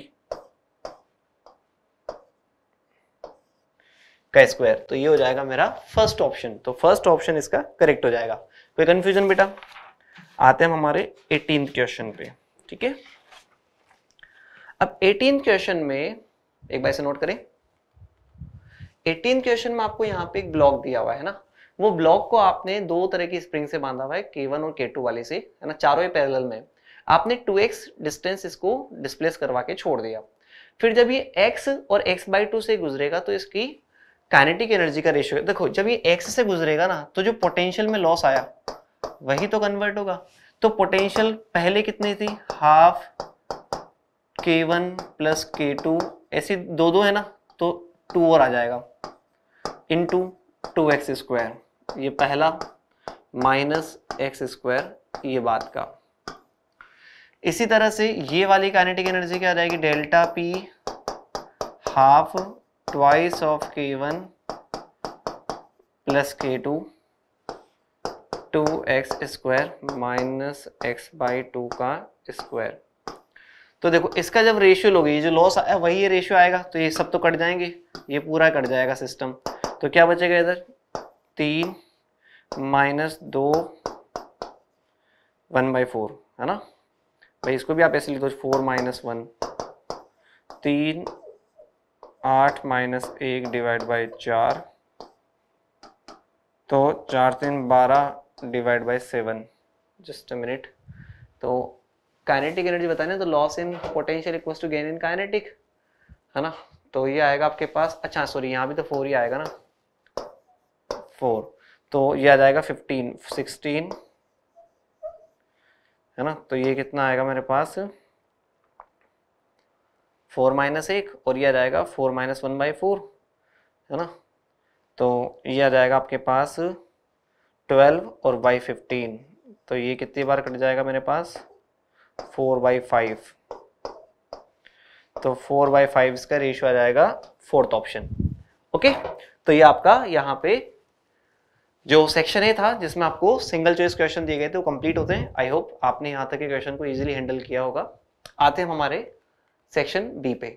का स्क्वायर तो ये हो जाएगा मेरा फर्स्ट ऑप्शन तो फर्स्ट ऑप्शन इसका करेक्ट हो जाएगा कोई कंफ्यूजन बेटा आते हैं हम हमारे एटीन क्वेश्चन पे ठीक है अब एटीन क्वेश्चन में एक बार से नोट करें एटीन क्वेश्चन में आपको यहाँ पे एक ब्लॉक दिया हुआ है ना वो ब्लॉक को आपने दो तरह की स्प्रिंग से बांधा हुआ है के वन और के टू वाले से है ना चारों ही पैरेलल में आपने टू एक्स डिस्टेंस इसको डिस्प्लेस करवा के छोड़ दिया फिर जब ये एक्स और एक्स बाई टू से गुजरेगा तो इसकी काइनेटिक एनर्जी का रेशियो देखो जब ये एक्स से गुजरेगा ना तो जो पोटेंशियल में लॉस आया वही तो कन्वर्ट होगा तो पोटेंशियल पहले कितनी थी हाफ के वन प्लस के टू ऐसी दो दो है ना तो टू और आ जाएगा into two x square ये पहला माइनस एक्स स्क्वायर ये बात का इसी तरह से ये वाली काइनेटिक एनर्जी क्या आ जाएगी delta P half twice of k1 plus k2 2x स्क्वायर माइनस एक्स बाई टू का स्क्वायर तो देखो इसका जब रेशियो लोगे ये जो लॉस आया वही ये रेशियो आएगा तो ये सब तो कट जाएंगे ये पूरा कट जाएगा सिस्टम तो क्या बचेगा इधर तीन माइनस दो वन बाई फोर है ना भाई इसको भी आप ऐसे लिख दो फोर माइनस वन तीन आठ माइनस एक डिवाइड बाई चार तो चार तीन बारह divide by seven just a minute तो काइनेटिक एनर्जी बताने तो loss in potential equals to gain in kinetic है ना तो ये आएगा आपके पास अच्छा सॉरी यहाँ भी तो फोर ही आएगा ना फोर तो ये आ जाएगा फिफ्टीन सिक्सटीन है ना तो ये कितना आएगा मेरे पास फोर माइनस एक और यह जाएगा four minus one by four है ना तो ये आ जाएगा आपके पास ट्वेल्व और बाई फिफ्टीन तो ये कितनी बार कट जाएगा मेरे पास फोर बाई फाइव तो फोर बाई फाइव इसका रेशियो आ जाएगा फोर्थ ऑप्शन ओके तो ये आपका यहाँ पे जो सेक्शन ए था जिसमें आपको सिंगल चॉइस क्वेश्चन दिए गए थे वो कंप्लीट होते हैं आई होप आपने यहाँ तक के क्वेश्चन को इजीली हैंडल किया होगा आते हैं हमारे सेक्शन बी पे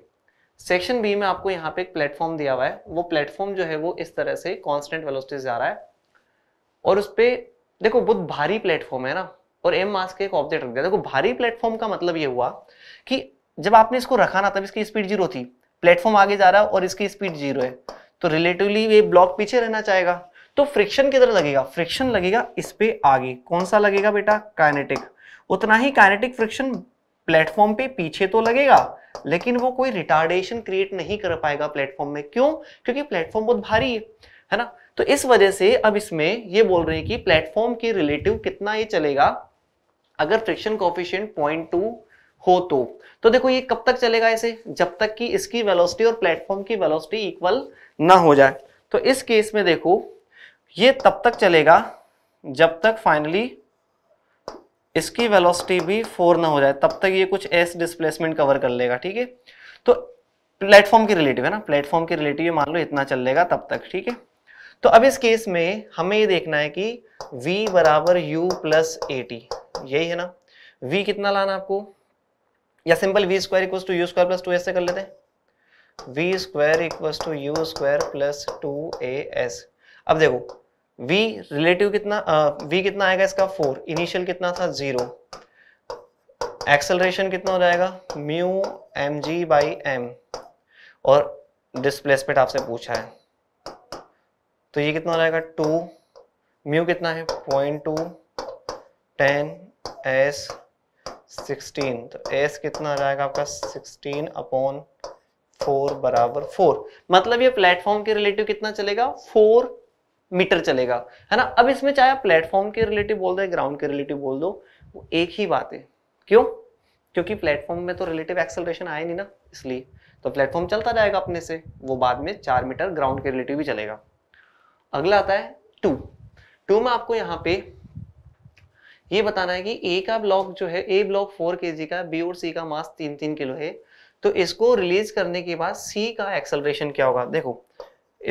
सेक्शन बी में आपको यहाँ पे एक प्लेटफॉर्म दिया हुआ है वो प्लेटफॉर्म जो है वो इस तरह से कॉन्स्टेंट वेलोसिटी जा रहा है और उस पर देखो बहुत भारी प्लेटफॉर्म है ना और एम मास के एक ऑब्जेक्ट रख दिया देखो भारी प्लेटफॉर्म का मतलब ये हुआ कि जब आपने इसको रखा ना तब इसकी स्पीड जीरो थी प्लेटफॉर्म आगे जा रहा है और इसकी स्पीड जीरो है तो रिलेटिवली ये ब्लॉक पीछे रहना चाहेगा तो फ्रिक्शन किधर लगेगा फ्रिक्शन लगेगा इस पे आगे कौन सा लगेगा बेटा काइनेटिक उतना ही काइनेटिक फ्रिक्शन प्लेटफॉर्म पे पीछे तो लगेगा लेकिन वो कोई रिटार्डेशन क्रिएट नहीं कर पाएगा प्लेटफॉर्म में क्यों क्योंकि प्लेटफॉर्म बहुत भारी है है ना तो इस वजह से अब इसमें ये बोल रहे हैं कि प्लेटफॉर्म के रिलेटिव कितना ये चलेगा अगर फ्रिक्शन कॉफिशियंट पॉइंट हो तो तो देखो ये कब तक चलेगा ऐसे जब तक कि इसकी वेलोसिटी और प्लेटफॉर्म की वेलोसिटी इक्वल ना हो जाए तो इस केस में देखो ये तब तक चलेगा जब तक फाइनली इसकी वेलोसिटी भी फोर ना हो जाए तब तक ये कुछ एस डिस्प्लेसमेंट कवर कर लेगा ठीक है तो प्लेटफॉर्म के रिलेटिव है ना प्लेटफॉर्म के रिलेटिव मान लो इतना चल लेगा तब तक ठीक है तो अब इस केस में हमें ये देखना है कि v बराबर u प्लस एटी यही है ना v कितना लाना आपको या simple V square equal to you square plus two S से कर लेते हैं V square equal to you square plus two A S अब देखो v रिलेटिव कितना uh, v कितना आएगा इसका फोर इनिशियल कितना था जीरो एक्सेलरेशन कितना हो जाएगा mu M G by M और डिस्प्लेसमेंट आपसे पूछा है तो ये कितना हो जाएगा टू म्यू कितना है point two ten S sixteen तो एस कितना आ जाएगा आपका सिक्सटीन अपॉन फोर बराबर फोर मतलब ये प्लेटफॉर्म के रिलेटिव कितना चलेगा फोर मीटर चलेगा है ना अब इसमें चाहे आप प्लेटफॉर्म के रिलेटिव बोल दो या ग्राउंड के रिलेटिव बोल दो वो एक ही बात है क्यों क्योंकि प्लेटफॉर्म में तो रिलेटिव एक्सेलरेशन आया नहीं ना इसलिए तो प्लेटफॉर्म चलता जाएगा अपने से वो बाद में चार मीटर ग्राउंड के रिलेटिव भी चलेगा अगला आता है टू टू में आपको यहाँ पे ये बताना है कि ए का ब्लॉक जो है ए ब्लॉक फोर के का बी और सी का मास तीन तीन किलो है तो इसको रिलीज करने के बाद सी का एक्सेलरेशन क्या होगा देखो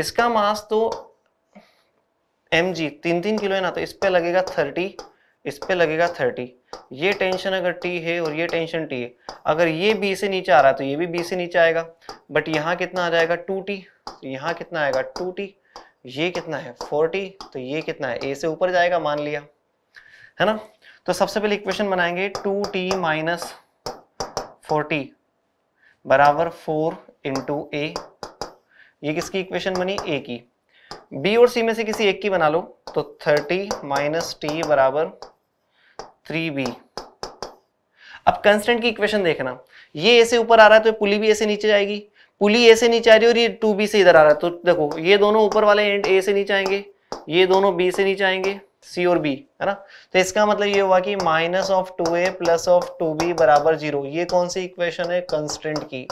इसका मास तो एम जी तीन तीन किलो है ना तो इस पर लगेगा थर्टी इस पर लगेगा थर्टी ये टेंशन अगर टी है और ये टेंशन टी है अगर ये बी से नीचे आ रहा है तो ये भी बी से नीचे आएगा बट यहाँ कितना आ जाएगा टू टी तो यहाँ कितना आएगा टू टी ये कितना है फोर्टी तो ये कितना है ए से ऊपर जाएगा मान लिया है ना तो सबसे पहले इक्वेशन बनाएंगे टू टी माइनस फोर्टी बराबर फोर इंटू ए ये किसकी इक्वेशन बनी ए की बी और सी में से किसी एक की बना लो तो थर्टी माइनस टी बराबर थ्री बी अब कंस्टेंट की इक्वेशन देखना ये ऐसे ऊपर आ रहा है तो पुली भी ऐसे नीचे जाएगी पुली ऐसे नीचे आ रही है और ये टू बी से इधर आ रहा है तो देखो ये दोनों ऊपर वाले एंड ए से नीचे आएंगे ये दोनों बी से नीचे आएंगे सी और बी है ना तो इसका मतलब ये हुआ कि minus of two A plus of two B बराबर जीरो ये कौन सी इक्वेशन है कंस्टेंट की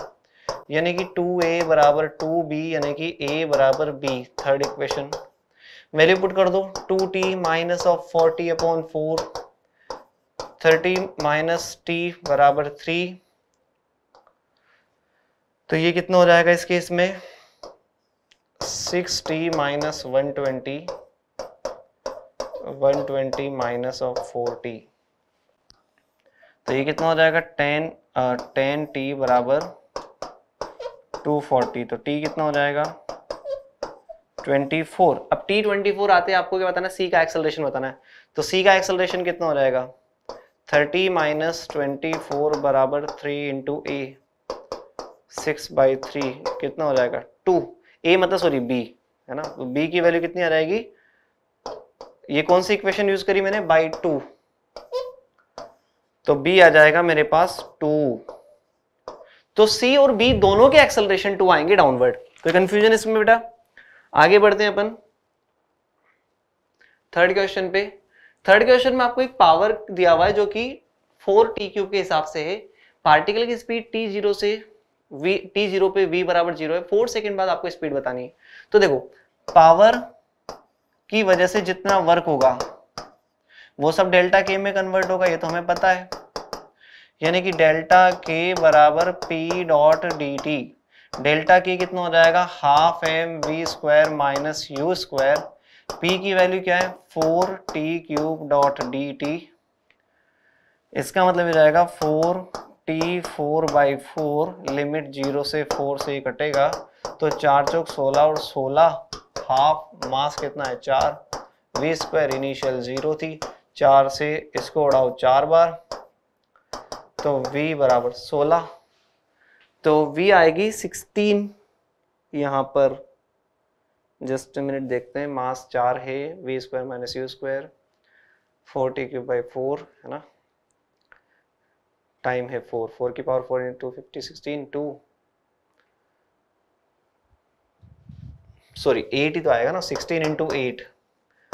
यानी कि टू ए बराबर टू बी यानी कि ए बराबर B third equation value put कर दो two T minus of forty upon four thirty minus T बराबर थ्री तो ये कितना हो जाएगा इस केस में six T minus one twenty one twenty minus of four तो ये कितना हो जाएगा टेन टेन टी बराबर टू फोर्टी तो टी कितना हो जाएगा ट्वेंटी फोर अब टी ट्वेंटी फोर आते हैं आपको क्या बताना है सी का एक्सेलरेशन बताना है तो सी का एक्सेलरेशन कितना हो जाएगा थर्टी माइनस ट्वेंटी फोर बराबर three into A six by three कितना हो जाएगा टू ए मतलब सॉरी बी है ना तो बी की वैल्यू कितनी आ जाएगी ये कौन सी इक्वेशन यूज करी मैंने बाई टू तो बी आ जाएगा मेरे पास टू तो सी और बी दोनों के एक्सेलरेशन टू आएंगे डाउनवर्ड कोई कंफ्यूजन इसमें बेटा आगे बढ़ते हैं अपन थर्ड क्वेश्चन पे थर्ड क्वेश्चन में आपको एक पावर दिया हुआ है जो कि फोर टी क्यूब के हिसाब से है पार्टिकल की स्पीड टी जीरो से वी टी जीरो पे वी बराबर जीरो है फोर सेकेंड बाद आपको स्पीड बतानी है तो देखो पावर की वजह से जितना वर्क होगा वो सब डेल्टा के में कन्वर्ट होगा ये तो हमें पता है यानी कि डेल्टा के बराबर P dot D T delta K कितना हो जाएगा half M V square minus U square P की वैल्यू क्या है four T cube dot D T इसका मतलब हो जाएगा four T four by four limit zero से फोर से कटेगा तो चार चौक सोलह और सोलह हाफ मास कितना है चार वी स्क्वायर इनिशियल जीरो थी चार से इसको उड़ाओ चार बार तो v बराबर सोलह तो v आएगी सिक्सटीन यहां पर जस्ट मिनट देखते हैं मास चार है we square minus U square forty cube by four है ना टाइम है फोर फोर की power four into fifty sixteen two sorry eight ही तो आएगा ना सिक्सटीन इंटू एट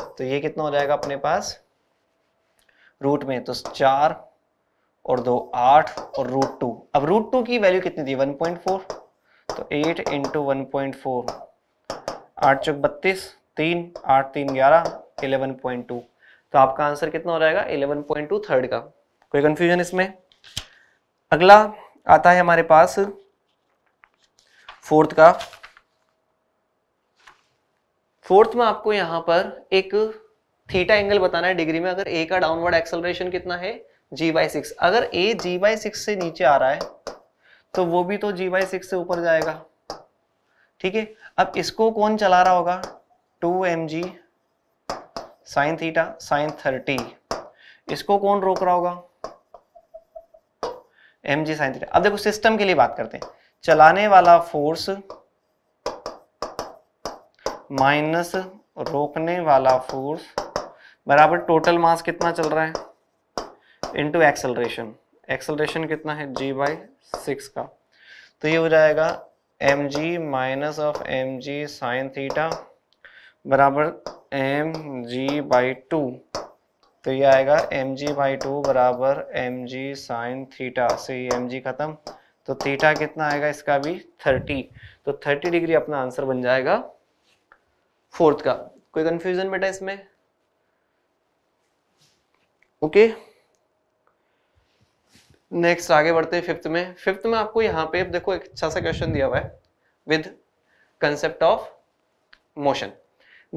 तो ये कितना हो जाएगा अपने पास रूट में तो चार और दो आठ और रूट टू अब रूट टू की वैल्यू कितनी थी वन पॉइंट फोर तो eight into one point four आठ चौक बत्तीस तीन आठ तीन ग्यारह इलेवन पॉइंट टू तो आपका आंसर कितना हो जाएगा इलेवन पॉइंट टू थर्ड का कोई कंफ्यूजन इसमें अगला आता है हमारे पास फोर्थ का फोर्थ में आपको यहां पर एक थीटा एंगल बताना है डिग्री में अगर ए का डाउनवर्ड एक्सेलरेशन कितना है जी बाई सिक्स अगर ए जी बाई सिक्स से नीचे आ रहा है तो वो भी तो जी बाई सिक्स से ऊपर जाएगा ठीक है अब इसको कौन चला रहा होगा टू एम जी साइन थीटा साइन थर्टी इसको कौन रोक रहा होगा एम जी साइन थीटा अब देखो सिस्टम के लिए बात करते हैं चलाने वाला फोर्स माइनस रोकने वाला फोर्स बराबर टोटल मास कितना चल रहा है इंटू एक्सलेशन एक्सलेशन कितना है जी बाई सिक्स का तो ये हो जाएगा M G minus of M ji sine theta बराबर एम जी बाई टू तो ये आएगा एम जी बाई टू बराबर एम जी साइन थीटा से ये एम जी खत्म तो थीटा कितना आएगा इसका भी थर्टी तो थर्टी डिग्री अपना आंसर बन जाएगा फोर्थ का कोई कंफ्यूजन बेटा इसमें ओके okay. नेक्स्ट आगे बढ़ते हैं फिफ्थ में फिफ्थ में आपको यहाँ पे देखो एक अच्छा सा क्वेश्चन दिया हुआ है विद कंसेप्ट ऑफ मोशन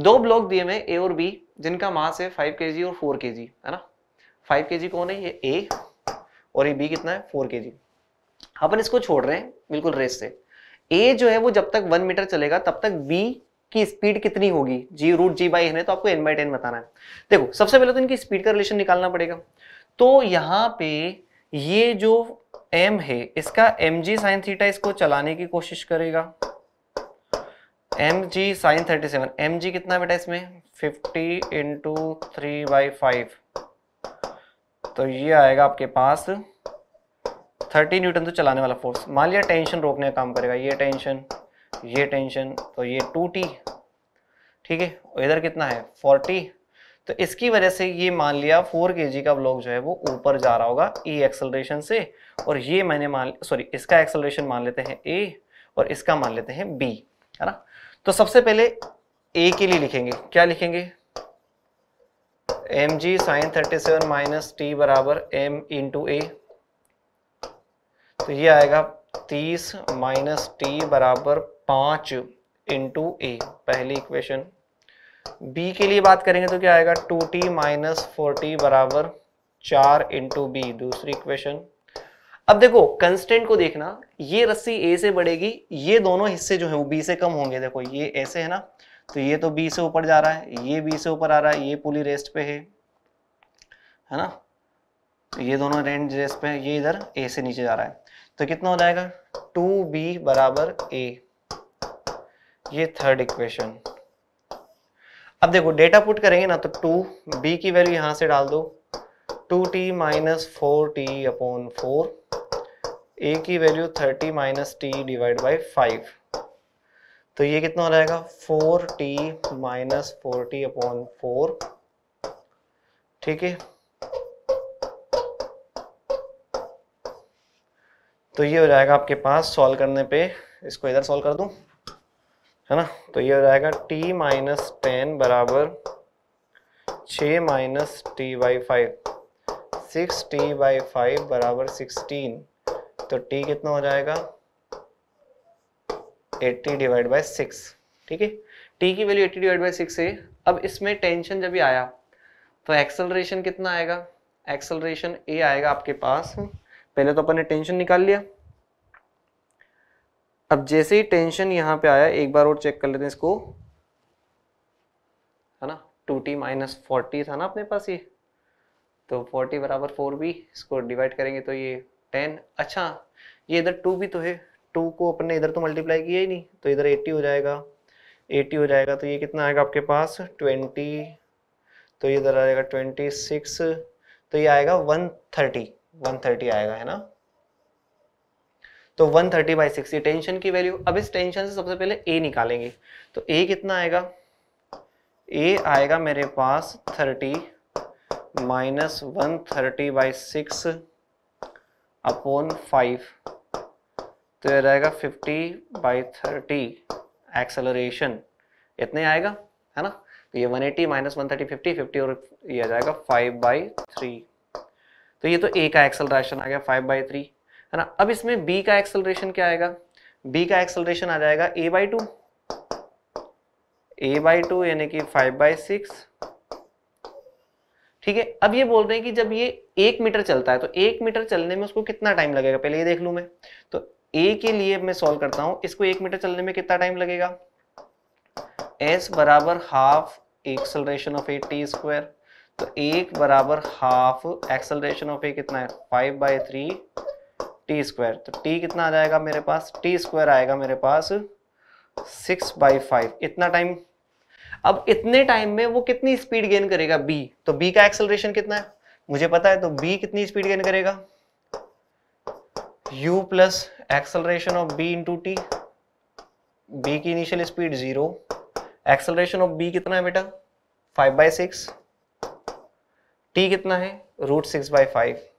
दो ब्लॉक दिए में ए और बी जिनका मास है फाइव के और फोर के है ना फाइव के कौन है ये ए और ये बी कितना है फोर के अपन इसको छोड़ रहे हैं बिल्कुल रेस से ए जो है वो जब तक वन मीटर चलेगा तब तक बी की स्पीड कितनी होगी जी रूट जी बाई है तो आपको एन बाई टेन बताना है देखो सबसे पहले तो इनकी स्पीड का रिलेशन निकालना पड़ेगा तो यहाँ पे ये जो m है इसका एम जी साइन थीटा इसको चलाने की कोशिश करेगा एम जी sine thirty seven M G कितना बेटा इसमें fifty into three by five तो ये आएगा आपके पास थर्टी न्यूटन तो चलाने वाला फोर्स मान लिया टेंशन रोकने का काम करेगा ये टेंशन ये टेंशन तो ये टू टी ठीक है इधर कितना है फोर्टी तो इसकी वजह से ये मान लिया फोर के का ब्लॉक जो है वो ऊपर जा रहा होगा ए e एक्सलेशन से और ये मैंने मान सॉरी इसका एक्सलरेशन मान लेते हैं ए और इसका मान लेते हैं बी है ना तो सबसे पहले ए के लिए लिखेंगे क्या लिखेंगे एम जी sine thirty seven minus T बराबर एम इंटू ए तो ये आएगा तीस माइनस टी बराबर पांच इंटू ए पहली इक्वेशन बी के लिए बात करेंगे तो क्या आएगा टू टी माइनस फोर्टी बराबर चार इंटू बी दूसरी इक्वेशन अब देखो कंस्टेंट को देखना ये रस्सी ए से बढ़ेगी ये दोनों हिस्से जो है वो बी से कम होंगे देखो ये ऐसे है ना तो ये तो बी से ऊपर जा रहा है ये बी से ऊपर आ रहा है ये पुली रेस्ट पे है है ना ये दोनों रेंज रेस्ट पे है ये इधर ए से नीचे जा रहा है तो कितना हो जाएगा टू बी बराबर ए ये थर्ड इक्वेशन अब देखो डेटा पुट करेंगे ना तो टू बी की वैल्यू यहां से डाल दो two T minus four T upon four A की value thirty minus T divide by five तो ये कितना हो जाएगा four T minus four T upon four ठीक है तो ये हो जाएगा आपके पास सॉल्व करने पे इसको इधर सॉल्व कर दूं है ना तो ये हो जाएगा t माइनस टेन बराबर छ minus T by five six T by five बराबर सिक्सटीन तो t कितना हो जाएगा 80 डिवाइड बाय सिक्स ठीक है t की वैल्यू 80 डिवाइड बाय सिक्स है अब इसमें टेंशन जब भी आया तो एक्सेलरेशन कितना आएगा एक्सेलरेशन a आएगा आपके पास पहले तो अपन ने टेंशन निकाल लिया अब जैसे ही टेंशन यहाँ पे आया एक बार और चेक कर लेते हैं इसको है ना टू टी माइनस फोर्टी था ना अपने पास ये तो फोर्टी बराबर फोर भी इसको डिवाइड करेंगे तो ये टेन अच्छा ये इधर टू भी तो है टू को अपने इधर तो मल्टीप्लाई किया ही नहीं तो इधर एट्टी हो जाएगा एटी हो जाएगा तो ये कितना आएगा आपके पास ट्वेंटी तो ये इधर आएगा ट्वेंटी सिक्स तो ये आएगा वन थर्टी वन थर्टी आएगा है ना तो 130 थर्टी बाई सिक्सटी टेंशन की वैल्यू अब इस टेंशन से सबसे पहले ए निकालेंगे तो ए कितना आएगा ए आएगा मेरे पास 30 minus one thirty by six upon five तो यह रहेगा 50 बाई थर्टी एक्सेलरेशन इतने आएगा है ना तो ये 180 eighty minus one thirty fifty fifty और ये आ जाएगा 5 बाई थ्री तो ये तो ए का एक्सेलरेशन आ गया 5 बाई थ्री है ना अब इसमें बी का एक्सलरेशन क्या आएगा बी का एक्सलरेशन आ जाएगा A by two A by two यानी कि फाइव बाई सिक्स ठीक है अब ये बोल रहे हैं कि जब ये एक मीटर चलता है तो एक मीटर चलने में उसको कितना टाइम लगेगा पहले ये देख लू मैं तो ए के लिए मैं सॉल्व करता हूं इसको एक मीटर चलने में कितना टाइम लगेगा एस बराबर half acceleration of A T square तो एक बराबर हाफ एक्सलरेशन ऑफ ए कितना है five by three T square तो टी कितना आ जाएगा मेरे पास टी स्क्वायर आएगा मेरे पास सिक्स बाई फाइव इतना टाइम अब इतने टाइम में वो कितनी स्पीड गेन करेगा बी तो बी का एक्सेलरेशन कितना है मुझे पता है तो बी कितनी स्पीड गेन करेगा U plus acceleration of B into T B की initial speed zero acceleration of B कितना है बेटा फाइव बाई सिक्स टी कितना है रूट सिक्स बाई फाइव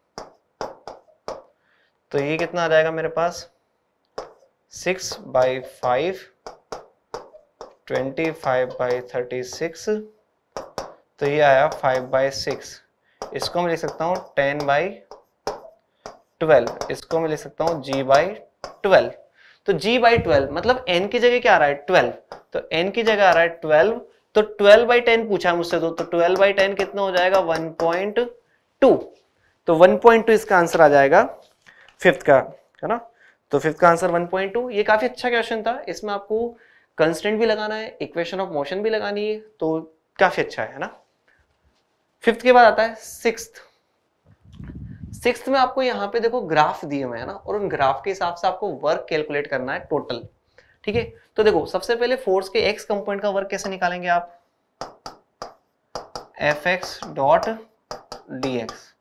तो ये कितना आ जाएगा मेरे पास six by five twenty five by thirty six तो ये आया फाइव बाई सिक्स इसको मैं लिख सकता हूँ टेन बाई ट्वेल्व इसको मैं लिख सकता हूँ जी बाई ट्वेल्व तो जी बाई ट्वेल्व मतलब एन की जगह क्या आ रहा है ट्वेल्व तो एन की जगह आ रहा है ट्वेल्व तो ट्वेल्व बाई टेन पूछा है मुझसे तो ट्वेल्व बाई टेन कितना हो जाएगा वन पॉइंट टू तो वन पॉइंट टू इसका आंसर आ जाएगा फिफ्थ का है ना तो फिफ्थ का आंसर 1.2 ये काफ़ी अच्छा क्वेश्चन था इसमें आपको कंस्टेंट भी लगाना है इक्वेशन ऑफ मोशन भी लगानी है तो काफ़ी अच्छा है ना फिफ्थ के बाद आता है सिक्स सिक्स में आपको यहाँ पे देखो ग्राफ दिए हुए हैं ना और उन ग्राफ के हिसाब से आपको वर्क कैलकुलेट करना है टोटल ठीक है तो देखो सबसे पहले फोर्स के एक्स कंपोनेंट का वर्क कैसे निकालेंगे आप F x dot D x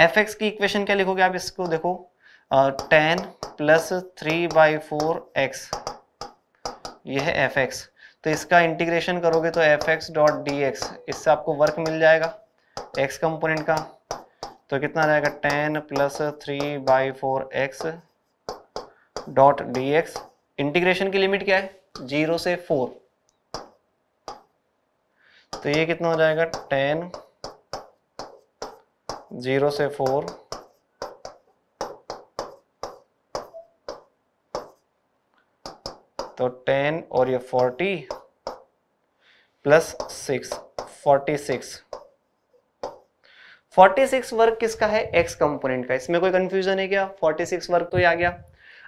F X की इक्वेशन क्या लिखोगे आप इसको देखो ten plus three by four X ये है एफ एक्स तो इसका इंटीग्रेशन करोगे तो F x dot D X इससे आपको वर्क मिल जाएगा एक्स कंपोनेंट का तो कितना जाएगा ten plus three by four X dot D X integration की लिमिट क्या है जीरो से फोर तो ये कितना हो जाएगा टेन जीरो से फोर तो टेन और ये forty plus six forty six forty six work किसका है एक्स कंपोनेंट का इसमें कोई कंफ्यूजन है क्या फोर्टी सिक्स वर्क तो ये आ गया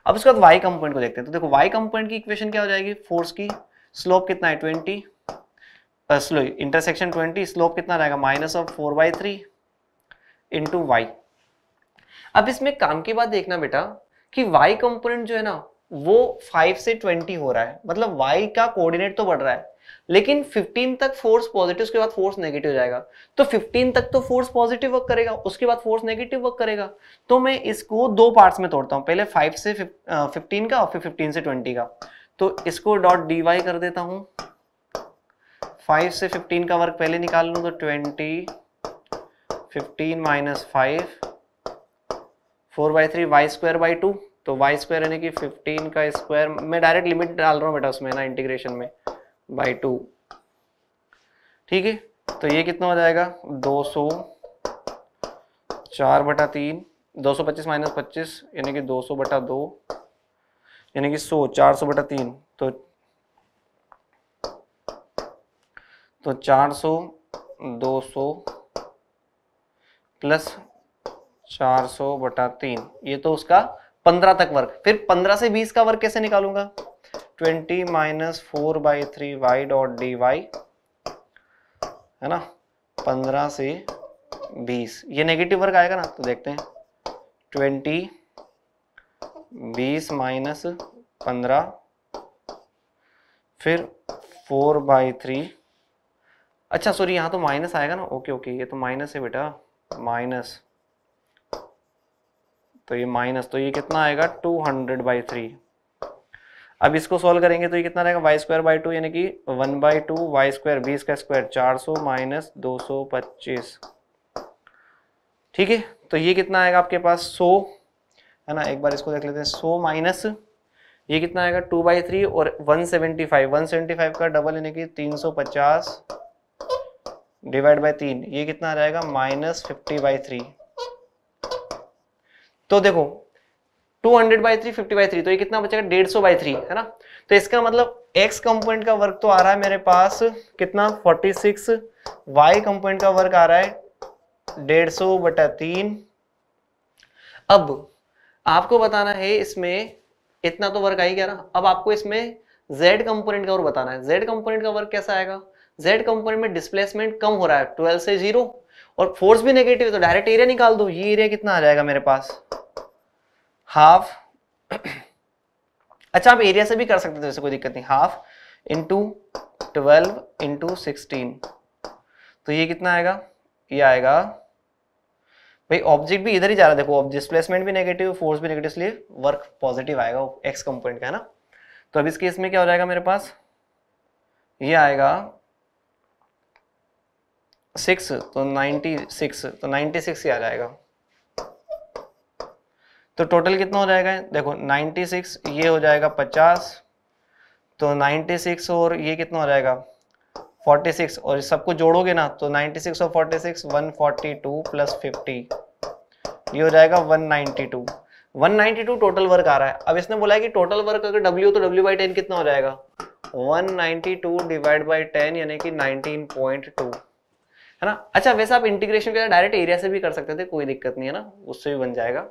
अब उसके बाद वाई कंपोनेंट को देखते हैं तो देखो वाई कंपोनेंट की इक्वेशन क्या हो जाएगी फोर्स की स्लोप कितना है ट्वेंटी इंटरसेक्शन ट्वेंटी स्लोप कितना रहेगा minus of four by three into Y अब इसमें काम की बात देखना बेटा कि y कंपोनेंट जो है ना वो 5 से 20 हो रहा है मतलब y का कोऑर्डिनेट तो बढ़ रहा है लेकिन 15 तक फोर्स पॉजिटिव उसके बाद फोर्स नेगेटिव जाएगा तो 15 तक तो फोर्स पॉजिटिव वर्क करेगा उसके बाद फोर्स नेगेटिव वर्क करेगा तो मैं इसको दो पार्ट्स में तोड़ता हूँ पहले 5 से 15 का और फिर 15 से 20 का तो इसको डॉट डी कर देता हूँ 5 से 15 का वर्क पहले निकाल लूँ तो 20 fifteen minus five four by three Y square by two तो वाई स्क्वायर यानी कि फिफ्टीन का स्क्वायर मैं डायरेक्ट लिमिट डाल रहा हूँ बेटा उसमें ना इंटीग्रेशन में बाई टू ठीक है तो ये कितना हो जाएगा दो सौ चार बटा तीन दो सौ पच्चीस माइनस पच्चीस यानी कि दो सौ बटा दो यानी कि सौ चार सौ बटा तीन तो तो चार सौ दो सौ प्लस चार सौ बटा तीन ये तो उसका पंद्रह तक वर्ग फिर पंद्रह से बीस का वर्ग कैसे निकालूंगा twenty minus four by three Y dot D Y है ना पंद्रह से बीस ये नेगेटिव वर्ग आएगा ना तो देखते हैं ट्वेंटी बीस माइनस पंद्रह फिर फोर बाई थ्री अच्छा सॉरी यहाँ तो माइनस आएगा ना ओके ओके ये तो माइनस है बेटा माइनस तो ये माइनस तो ये कितना आएगा 200 हंड्रेड बाई थ्री अब इसको सॉल्व करेंगे तो ये कितना रहेगा वाई स्क्वायर बाई टू यानी कि one by two Y square बीस का स्क्वायर चार सौ माइनस दो सौ पच्चीस ठीक है तो ये कितना आएगा आपके पास सो है ना एक बार इसको देख लेते हैं सो माइनस ये कितना आएगा टू बाई थ्री और one seventy five one seventy five का डबल यानी कि तीन सौ पचास डिवाइड बाय तीन ये कितना आ जाएगा माइनस फिफ्टी बाई थ्री तो देखो two hundred by three fifty by three तो ये कितना बचेगा डेढ़ सौ बाई थ्री है ना तो इसका मतलब एक्स कंपोनेंट का वर्क तो आ रहा है मेरे पास कितना फोर्टी सिक्स वाई कंपोनेंट का वर्क आ रहा है डेढ़ सौ बटा तीन अब आपको बताना है इसमें इतना तो वर्क आ ही गया ना अब आपको इसमें z कंपोनेंट का और बताना है z कंपोनेंट का वर्क कैसा आएगा z कंपोनेंट में डिस्प्लेसमेंट कम हो रहा है ट्वेल्व से जीरो और फोर्स भी नेगेटिव है तो डायरेक्ट एरिया निकाल दो ये एरिया कितना आ जाएगा मेरे पास हाफ अच्छा आप एरिया से भी कर सकते थे कोई दिक्कत नहीं half into twelve into sixteen तो ये कितना आएगा ये आएगा भाई ऑब्जेक्ट भी इधर ही जा रहा है देखो डिस्प्लेसमेंट भी नेगेटिव फोर्स भी नेगेटिव इसलिए वर्क पॉजिटिव आएगा एक्स कंपोनेंट का है ना तो अब इस केस में क्या हो जाएगा मेरे पास ये आएगा सिक्स तो नाइन्टी सिक्स तो नाइन्टी सिक्स ही आ जाएगा तो टोटल कितना हो जाएगा देखो नाइन्टी सिक्स ये हो जाएगा पचास तो नाइन्टी सिक्स और ये कितना हो जाएगा फोर्टी सिक्स और सबको जोड़ोगे ना तो नाइन्टी सिक्स और forty six one forty two plus fifty ये हो जाएगा one ninety two 192 total work आ रहा है अब इसने बोला है कि टोटल वर्क अगर W तो W बाई टेन कितना हो जाएगा 192 डिवाइड बाय 10 यानी कि 19.2 है ना अच्छा वैसे आप इंटीग्रेशन के डायरेक्ट एरिया से भी कर सकते थे कोई दिक्कत नहीं है ना उससे भी बन जाएगा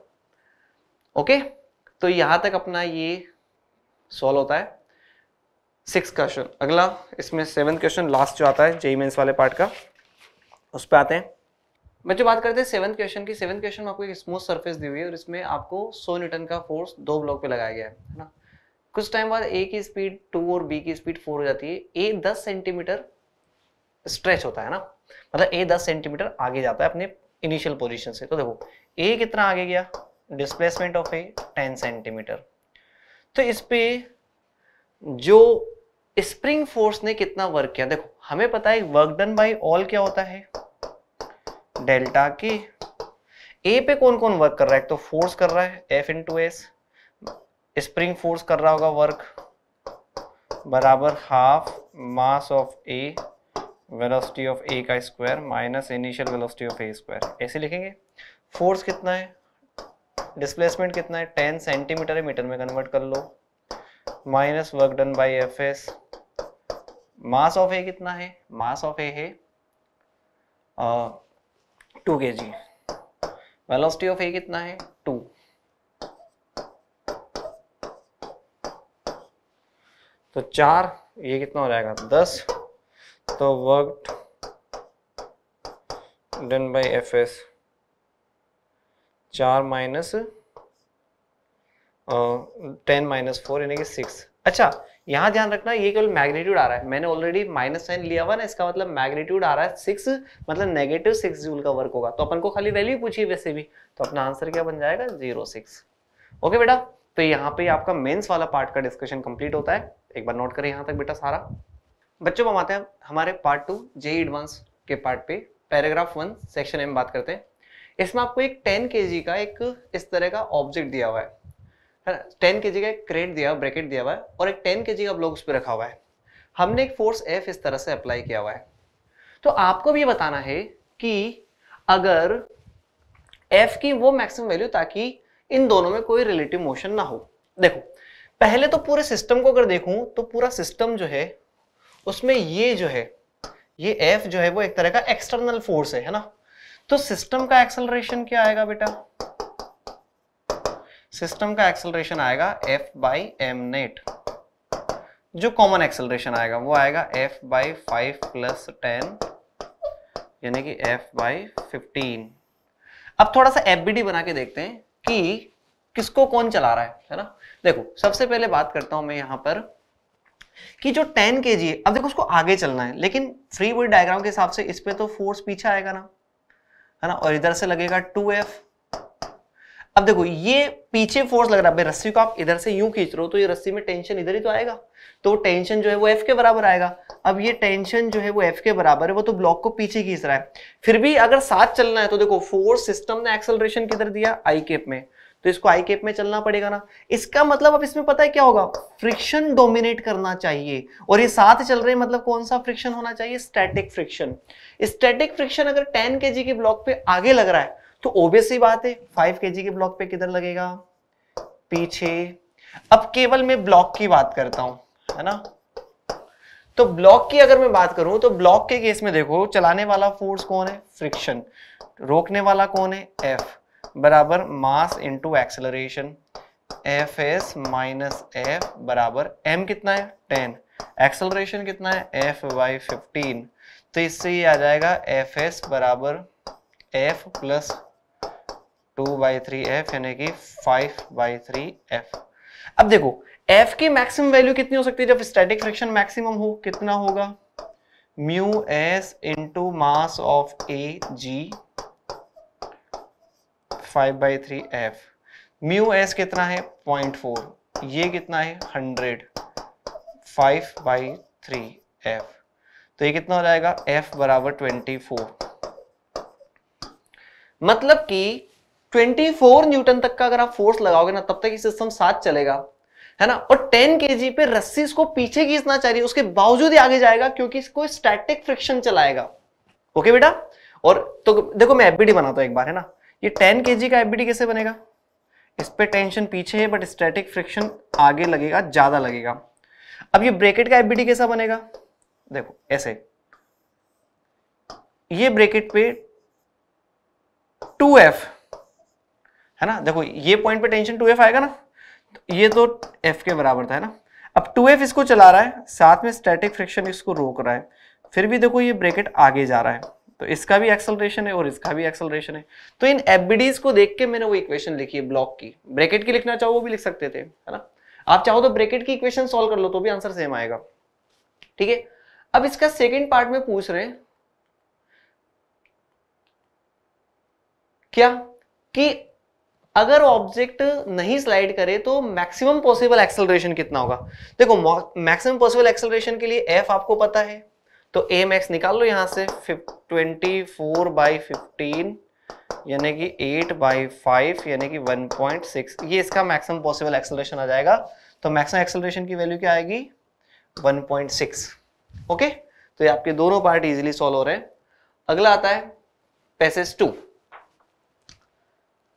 ओके तो यहां तक अपना ये सॉल्व होता है सिक्स क्वेश्चन अगला इसमें सेवन्थ क्वेश्चन लास्ट जो आता है जेई मेन्स e e वाले पार्ट का उस पर आते हैं मैं जो बात करते हैं सेवन्थ क्वेश्चन की सेवन्थ क्वेश्चन में आपको एक स्मूथ सर्फेस दी हुई है और इसमें आपको सो न्यूटन का फोर्स दो ब्लॉक पे लगाया गया है ना कुछ टाइम बाद ए की स्पीड टू और बी की स्पीड फोर हो जाती है ए दस सेंटीमीटर स्ट्रेच होता है ना मतलब ए दस सेंटीमीटर आगे जाता है अपने इनिशियल पोजिशन से तो देखो ए कितना आगे गया displacement of A ten centimetre तो इस पे जो स्प्रिंग फोर्स ने कितना वर्क किया देखो हमें पता है वर्क डन बाय ऑल क्या होता है डेल्टा के ए पे कौन कौन वर्क कर रहा है तो फोर्स कर रहा है F into S spring force कर रहा होगा वर्क बराबर half mass of A velocity of A का square minus initial velocity of A square ऐसे लिखेंगे फोर्स कितना है डिस्प्लेसमेंट कितना है टेन सेंटीमीटर मीटर में कन्वर्ट कर लो minus work done by F S mass of A कितना है मास ऑफ ए है टू के जी वेलोसिटी ऑफ ए कितना है टू तो चार ये कितना हो जाएगा दस the तो work done by fs 4 minus ten minus four यानी कि सिक्स अच्छा यहाँ ध्यान रखना ये केवल मैग्नीट्यूड आ रहा है मैंने ऑलरेडी माइनस साइन लिया हुआ ना इसका मतलब मैग्नीट्यूड आ रहा है सिक्स मतलब नेगेटिव सिक्स जूल का वर्क होगा तो अपन को खाली वैल्यू पूछी वैसे भी तो अपना आंसर क्या बन जाएगा जीरो सिक्स ओके बेटा तो यहाँ पे आपका मेंस वाला पार्ट का डिस्कशन कंप्लीट होता है एक बार नोट करें यहाँ तक बेटा सारा बच्चों को आते हैं हमारे पार्ट टू जे एडवांस के पार्ट पे पैराग्राफ वन सेक्शन एम बात करते हैं इसमें आपको एक टेन के का एक इस तरह का ऑब्जेक्ट दिया हुआ है टेन के जी का एक क्रेट दिया हुआ ब्रैकेट दिया हुआ है और एक टेन के जी का ब्लॉक उस पर रखा हुआ है हमने एक फोर्स एफ इस तरह से अप्लाई किया हुआ है तो आपको भी बताना है कि अगर एफ की वो मैक्सिमम वैल्यू ताकि इन दोनों में कोई रिलेटिव मोशन ना हो देखो पहले तो पूरे सिस्टम को अगर देखूं तो पूरा सिस्टम जो है उसमें ये जो है ये एफ जो है वो एक तरह का एक्सटर्नल फोर्स है है ना तो सिस्टम का एक्सलरेशन क्या आएगा बेटा सिस्टम का एक्सलरेशन आएगा एफ बाई एम नेट जो कॉमन एक्सलरेशन आएगा वो आएगा F by five plus ten यानी कि एफ बाई फिफ्टीन अब थोड़ा सा एफ बना के देखते हैं कि किसको कौन चला रहा है है ना देखो सबसे पहले बात करता हूं मैं यहां पर कि जो टेन के है अब देखो उसको आगे चलना है लेकिन फ्री विल डायग्राम के हिसाब से इस पर तो फोर्स पीछे आएगा ना है ना और इधर से लगेगा टू एफ अब देखो ये पीछे फोर्स लग रहा है रस्सी को आप इधर से यूं खींच रहे हो तो ये रस्सी में टेंशन इधर ही तो आएगा तो टेंशन जो है वो एफ के बराबर आएगा अब ये टेंशन जो है वो एफ के बराबर है वो तो ब्लॉक को पीछे खींच रहा है फिर भी अगर साथ चलना है तो देखो फोर्स सिस्टम ने एक्सेलरेशन किधर दिया आई केप में तो इसको आई केप में चलना पड़ेगा ना इसका मतलब अब इसमें पता है क्या होगा फ्रिक्शन डोमिनेट करना चाहिए और ये साथ चल रहे मतलब कौन सा फ्रिक्शन होना चाहिए स्टैटिक फ्रिक्शन स्टैटिक फ्रिक्शन अगर टेन के के ब्लॉक पे आगे लग रहा है तो ओबियस ही बात है फाइव के के ब्लॉक पे किधर लगेगा पीछे अब केवल मैं ब्लॉक की बात करता हूं है ना तो ब्लॉक की अगर मैं बात करूं तो ब्लॉक के केस में देखो चलाने वाला फोर्स कौन है फ्रिक्शन रोकने वाला कौन है एफ बराबर mass into acceleration F S minus F बराबर एम कितना है टेन एक्सेलरेशन कितना है एफ वाई फिफ्टीन तो इससे ये आ जाएगा एफ एस बराबर F plus two by three F यानी कि फाइव बाई थ्री एफ अब देखो एफ की मैक्सिमम वैल्यू कितनी हो सकती है जब स्टैटिक फ्रिक्शन मैक्सिमम हो कितना होगा mu S into mass of A G five by three F mu S कितना है पॉइंट फोर ये कितना है hundred five by three F तो ये कितना हो जाएगा एफ बराबर ट्वेंटी फोर मतलब कि ट्वेंटी फोर न्यूटन तक का अगर आप फोर्स लगाओगे ना तब तक ये सिस्टम साथ चलेगा है ना और 10 के पे रस्सी इसको पीछे खींचना चाहिए उसके बावजूद ही आगे जाएगा क्योंकि इसको स्टैटिक फ्रिक्शन चलाएगा ओके बेटा और तो देखो मैं एफबीडी बनाता हूं एक बार है ना ये टेन के का एफबीडी कैसे बनेगा इस पर टेंशन पीछे है बट स्टैटिक फ्रिक्शन आगे लगेगा ज़्यादा लगेगा अब ये ब्रेकेट का एफबीडी कैसा बनेगा देखो ऐसे ये ब्रेकेट पे 2f है ना देखो ये पॉइंट पे टेंशन 2f आएगा ना तो ये तो f के बराबर था है ना अब 2f इसको चला रहा है साथ में स्टैटिक फ्रिक्शन इसको रोक रहा है फिर भी देखो ये ब्रेकेट आगे जा रहा है तो इसका भी एक्सलरेशन है और इसका भी एक्सलरेशन है तो इन एबीडीज को देख के मैंने वो इक्वेशन लिखी है ब्लॉक की ब्रैकेट की लिखना चाहो वो भी लिख सकते थे है ना आप चाहो तो ब्रैकेट की इक्वेशन सोल्व कर लो तो भी आंसर सेम आएगा ठीक है अब इसका सेकेंड पार्ट में पूछ रहे क्या कि अगर ऑब्जेक्ट नहीं स्लाइड करे तो मैक्सिमम पॉसिबल एक्सेलरेशन कितना होगा देखो मैक्सिमम पॉसिबल एक्सेलरेशन के लिए एफ आपको पता है तो ए मैक्स निकाल लो यहाँ से ट्वेंटी फोर बाई फिफ्टीन यानी कि एट बाई फाइव यानी कि वन पॉइंट सिक्स ये इसका मैक्सिमम पॉसिबल एक्सलेशन आ जाएगा तो मैक्सिमम एक्सलेशन की वैल्यू क्या आएगी वन पॉइंट सिक्स ओके तो ये आपके दोनों पार्ट इजिली सॉल्व हो रहे हैं अगला आता है पैसेज टू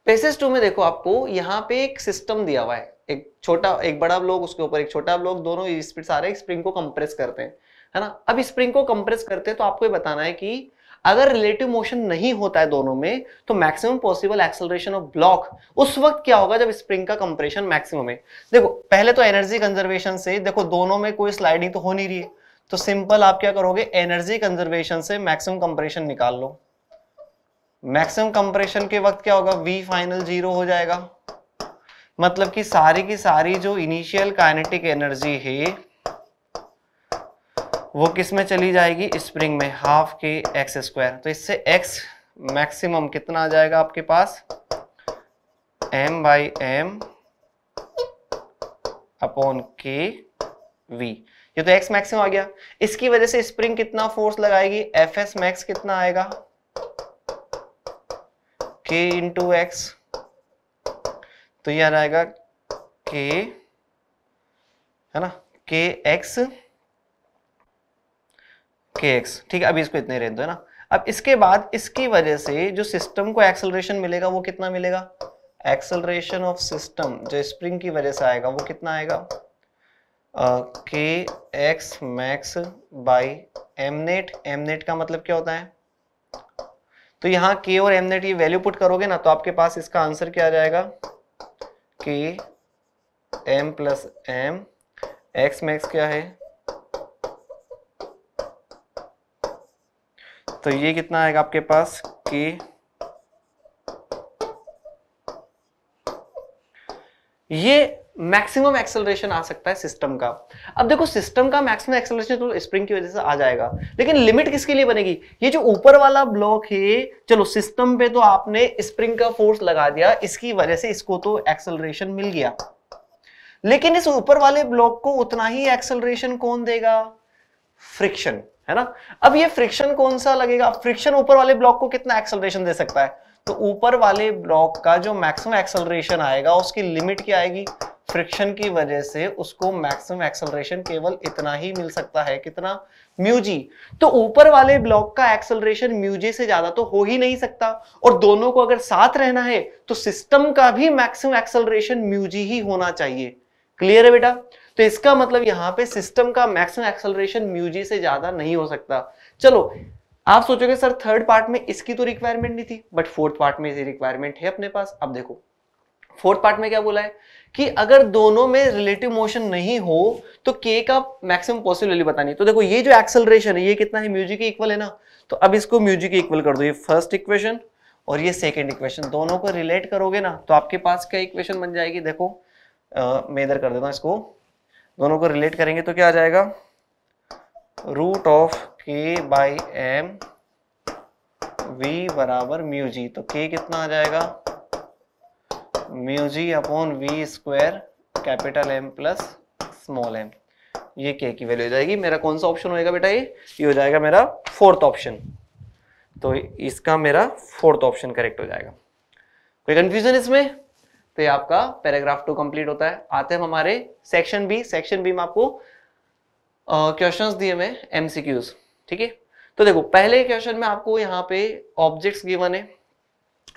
पेसेज टू में देखो आपको यहाँ पे एक सिस्टम दिया हुआ है एक छोटा एक बड़ा ब्लॉक उसके ऊपर एक छोटा ब्लॉक दोनों स्पीड सारे स्प्रिंग को कंप्रेस करते हैं है ना अब स्प्रिंग को कंप्रेस करते हैं तो आपको ये बताना है कि अगर रिलेटिव मोशन नहीं होता है दोनों में तो maximum possible acceleration of block उस वक्त क्या होगा जब स्प्रिंग का कंप्रेशन मैक्सिमम है देखो पहले तो एनर्जी कंजर्वेशन से देखो दोनों में कोई स्लाइडिंग तो हो नहीं रही है तो सिंपल आप क्या करोगे एनर्जी कंजर्वेशन से मैक्सिमम कंप्रेशन निकाल लो मैक्सिमम कंप्रेशन के वक्त क्या होगा वी फाइनल जीरो हो जाएगा मतलब कि सारी की सारी जो इनिशियल काइनेटिक एनर्जी है वो किस में चली जाएगी स्प्रिंग में हाफ के एक्स स्क्वायर तो इससे एक्स मैक्सिमम कितना आ जाएगा आपके पास M by M upon K V ये तो एक्स मैक्सिमम आ गया इसकी वजह से स्प्रिंग कितना फोर्स लगाएगी एफ एस मैक्स कितना आएगा के इंटू एक्स तो यह आ जाएगा के है ना के एक्स के एक्स ठीक है अभी इसको इतने रेंज दो है ना अब इसके बाद इसकी वजह से जो सिस्टम को एक्सलरेशन मिलेगा वो कितना मिलेगा एक्सलरेशन ऑफ सिस्टम जो स्प्रिंग की वजह से आएगा वो कितना आएगा K X max by M net M net का मतलब क्या होता है तो यहाँ के और एम नेट ये वैल्यू पुट करोगे ना तो आपके पास इसका आंसर क्या आ जाएगा K M plus M X max क्या है तो ये कितना आएगा आपके पास के ये मैक्सिमम एक्सेलरेशन आ सकता है सिस्टम का अब देखो सिस्टम का मैक्सिमम एक्सेलरेशन तो स्प्रिंग की वजह से आ जाएगा लेकिन लिमिट किसके लिए बनेगी ये जो ऊपर वाला ब्लॉक है चलो सिस्टम पे तो आपने स्प्रिंग का फोर्स लगा दिया इसकी वजह से इसको तो एक्सेलरेशन मिल गया लेकिन इस ऊपर वाले ब्लॉक को उतना ही एक्सेलरेशन कौन देगा फ्रिक्शन है ना अब ये फ्रिक्शन कौन सा लगेगा फ्रिक्शन ऊपर वाले ब्लॉक को कितना एक्सलरेशन दे सकता है तो ऊपर वाले ब्लॉक का जो मैक्सिमम एक्सलरेशन आएगा उसकी लिमिट क्या आएगी फ्रिक्शन की वजह से उसको मैक्सिमम एक्सलरेशन केवल इतना ही मिल सकता है कितना म्यूजी तो ऊपर वाले ब्लॉक का एक्सलरेशन म्यूजी से ज्यादा तो हो ही नहीं सकता और दोनों को अगर साथ रहना है तो सिस्टम का भी मैक्सिमम एक्सलरेशन म्यूजी ही होना चाहिए क्लियर है बेटा तो इसका मतलब यहां पे सिस्टम का मैक्सिमम एक्सलरेशन म्यूजी से ज्यादा नहीं हो सकता चलो आप सोचोगे सर थर्ड पार्ट में इसकी तो रिक्वायरमेंट नहीं थी बट फोर्थ पार्ट में रिक्वायरमेंट है अपने पास अब देखो फोर्थ पार्ट में क्या बोला है कि अगर दोनों में रिलेटिव मोशन नहीं हो तो के का मैक्सिमम पॉसिबल वैल्यू बतानी तो देखो ये जो एक्सेलरेशन है ये कितना है म्यूजिक के इक्वल है ना तो अब इसको म्यूजिक के इक्वल कर दो ये फर्स्ट इक्वेशन और ये सेकेंड इक्वेशन दोनों को रिलेट करोगे ना तो आपके पास क्या इक्वेशन बन जाएगी देखो मैं इधर कर देता हूँ इसको दोनों को रिलेट करेंगे तो क्या आ जाएगा root of K by M V बराबर म्यू जी तो के कितना आ जाएगा mu G upon V square capital M plus small M ये के की वैल्यू हो जाएगी मेरा कौन सा ऑप्शन होएगा बेटा ये ये हो जाएगा मेरा फोर्थ ऑप्शन तो इसका मेरा फोर्थ ऑप्शन करेक्ट हो जाएगा कोई कंफ्यूजन इसमें तो ये आपका पैराग्राफ टू कंप्लीट होता है आते हैं हमारे सेक्शन बी सेक्शन बी में आपको क्वेश्चन दिए हुए एमसीक्यूज ठीक है तो देखो पहले क्वेश्चन में आपको यहाँ पे ऑब्जेक्ट्स गिवन है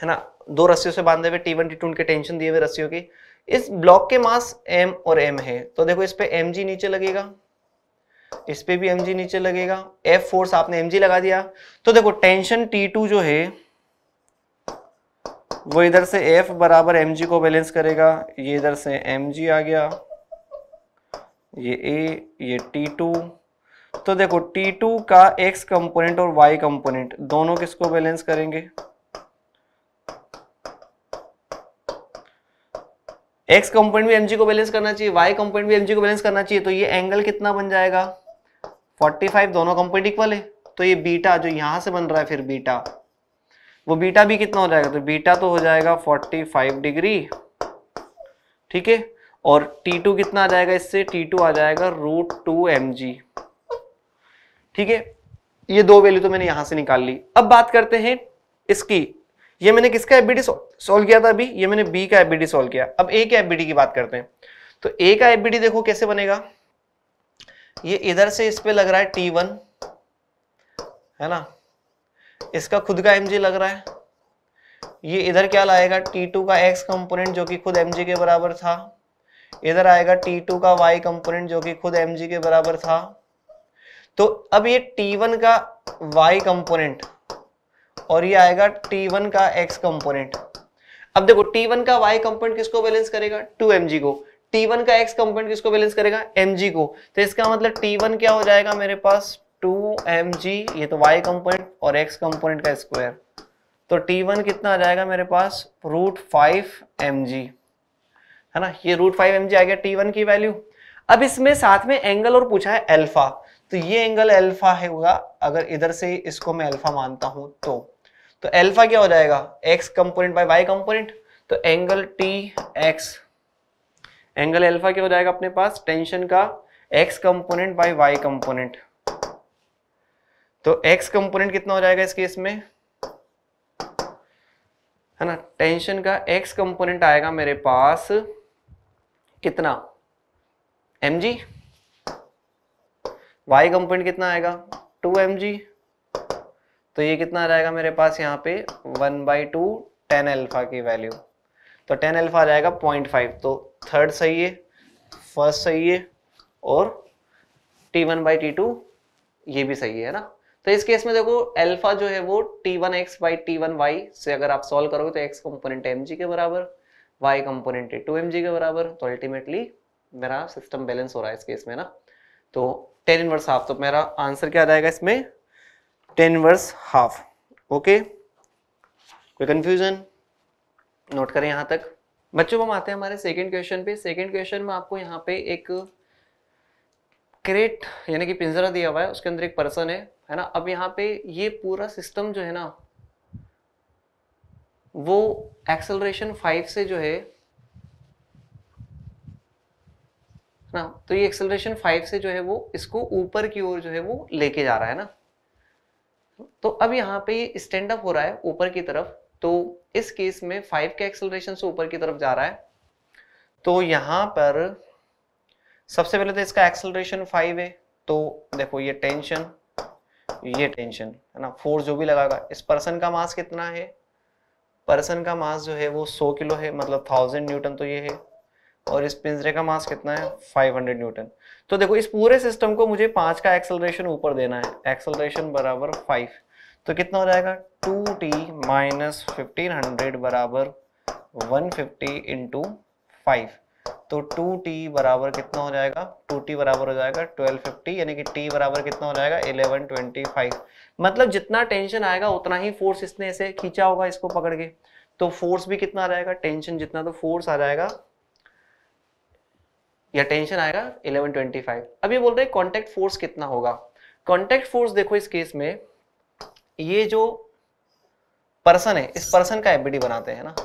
है ना दो रस्सियों से बांधे हुए टी वन टी टू उनके टेंशन दिए हुए रस्सियों की इस ब्लॉक के मास एम और एम है तो देखो इस पे एम जी नीचे लगेगा इस पे भी एम जी नीचे लगेगा एफ फोर्स आपने एम जी लगा दिया तो देखो टेंशन टी टू जो है वो इधर से एफ बराबर एम को बैलेंस करेगा ये इधर से एम आ गया ये ए ये टी टू तो देखो टू का एक्स कंपोनेंट और वाई कंपोनेंट दोनों किसको बैलेंस करेंगे एक्स कंपोनेंट भी mg को बैलेंस करना चाहिए वाई कंपोनेंट भी जी को बैलेंस करना चाहिए तो ये एंगल कितना बन जाएगा 45 दोनों कंपोनेंट इक्वल है तो ये बीटा जो यहां से बन रहा है फिर बीटा वो बीटा भी कितना हो जाएगा तो बीटा तो हो जाएगा 45 डिग्री ठीक है और टी टू कितना आ जाएगा इससे टू आ जाएगा रूट टू एम ठीक है ये दो वैल्यू तो मैंने यहां से निकाल ली अब बात करते हैं इसकी ये मैंने किसका एबीडी सोल्व किया था अभी ये मैंने बी का एबीडी सोल्व किया अब ए के एबीडी की बात करते हैं तो ए का एबीडी देखो कैसे बनेगा ये इधर से इस पे लग रहा है टी वन है ना इसका खुद का एम लग रहा है ये इधर क्या लाएगा T2 का एक्स कंपोनेंट जो कि खुद एम के बराबर था इधर आएगा T2 का वाई कंपोनेंट जो कि खुद एम के बराबर था तो अब ये T1 का वाई कंपोनेंट और ये आएगा T1 का एक्स कंपोनेंट अब देखो T1 का वाई कंपोनेंट किसको बैलेंस करेगा टू एम को T1 का एक्स कंपोनेंट किसको बैलेंस करेगा एम को तो इसका मतलब टी क्या हो जाएगा मेरे पास टू एम जी ये तो वाई कंपोनेंट और एक्स कंपोनेंट का स्क्वायर तो टी वन कितना आ जाएगा मेरे पास रूट फाइव एम जी है ना ये रूट फाइव एम जी आ गया टी वन की वैल्यू अब इसमें साथ में एंगल और पूछा है अल्फा तो ये एंगल अल्फा है होगा अगर इधर से इसको मैं अल्फा मानता हूं तो तो अल्फा क्या हो जाएगा X component by Y component तो angle T X angle alpha क्या हो जाएगा अपने पास टेंशन का x component by Y component तो एक्स कंपोनेंट कितना हो जाएगा इस केस में है ना टेंशन का एक्स कंपोनेंट आएगा मेरे पास कितना एम जी वाई कंपोनेंट कितना आएगा टू एम जी तो ये कितना आ जाएगा मेरे पास यहाँ पे one by two tan alpha की वैल्यू तो टेन एल्फा आ जाएगा पॉइंट फाइव तो थर्ड सही है फर्स्ट सही है और T one by T two ये भी सही है ना तो इस केस में देखो अल्फा जो है वो T one X by T one Y से अगर आप सॉल्व करोगे तो एक्स कंपोनेंट एम जी के बराबर Y component two M G के बराबर तो अल्टीमेटली मेरा सिस्टम बैलेंस हो रहा है इस केस में ना तो टेन इनवर्स हाफ तो मेरा आंसर क्या आ जाएगा इसमें टेन इनवर्स हाफ ओके कोई कंफ्यूजन नोट करें यहाँ तक बच्चों हम आते हैं हमारे सेकंड क्वेश्चन पे सेकंड क्वेश्चन में आपको यहाँ पे एक क्रेट यानी कि पिंजरा दिया हुआ है उसके अंदर एक पर्सन है है ना अब यहाँ पे ये पूरा सिस्टम जो है ना वो एक्सेलरेशन फाइव से जो है ना तो ये एक्सेलरेशन फाइव से जो है वो इसको ऊपर की ओर जो है वो लेके जा रहा है ना तो अब यहाँ पे ये स्टैंड अप हो रहा है ऊपर की तरफ तो इस केस में फाइव के एक्सेलरेशन से ऊपर की तरफ जा रहा है तो यहां पर सबसे पहले तो इसका एक्सेलरेशन फाइव है तो देखो ये टेंशन ये टेंशन है ना फोर्स जो भी लगाएगा इस पर्सन का मास कितना है पर्सन का मास जो है वो 100 किलो है मतलब थाउजेंड न्यूटन तो ये है और इस पिंजरे का मास कितना है 500 न्यूटन तो देखो इस पूरे सिस्टम को मुझे पांच का एक्सलरेशन ऊपर देना है एक्सलरेशन बराबर फाइव तो कितना हो जाएगा two T minus fifteen hundred बराबर वन फिफ्टी इंटू फाइव तो 2t टी बराबर कितना हो जाएगा 2t टी बराबर हो जाएगा 1250 फिफ्टी यानी कि t बराबर कितना हो जाएगा 1125 मतलब जितना टेंशन आएगा उतना ही फोर्स इसने ऐसे खींचा होगा इसको पकड़ के तो फोर्स भी कितना आ जाएगा टेंशन जितना तो फोर्स आ जाएगा या टेंशन आएगा 1125 अब ये बोल रहे हैं कॉन्टैक्ट फोर्स कितना होगा कॉन्टेक्ट फोर्स देखो इस केस में ये जो पर्सन है इस पर्सन का एफबीडी बनाते हैं ना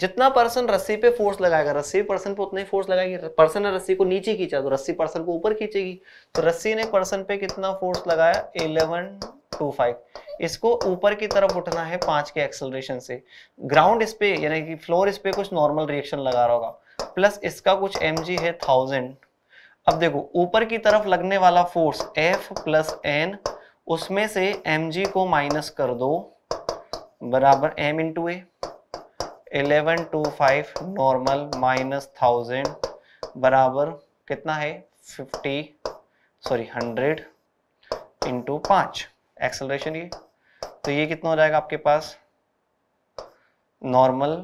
जितना पर्सन रस्सी पे फोर्स लगाएगा रस्सी पर्सन पे उतना ही फोर्स लगाएगी पर्सन ने रस्सी को नीचे खींचा तो रस्सी पर्सन को ऊपर खींचेगी तो रस्सी ने पर्सन पे कितना फोर्स लगाया इलेवन टू फाइव इसको ऊपर की तरफ उठना है पांच के एक्सेलरेशन से ग्राउंड इस पे यानी कि फ्लोर इस पे कुछ नॉर्मल रिएक्शन लगा रहा होगा प्लस इसका कुछ एम है थाउजेंड अब देखो ऊपर की तरफ लगने वाला फोर्स एफ प्लस एन उसमें से एम को माइनस कर दो बराबर M into A eleven two five normal minus thousand बराबर कितना है फिफ्टी सॉरी हंड्रेड इंटू पाँच एक्सलेशन ये तो ये कितना हो जाएगा आपके पास नॉर्मल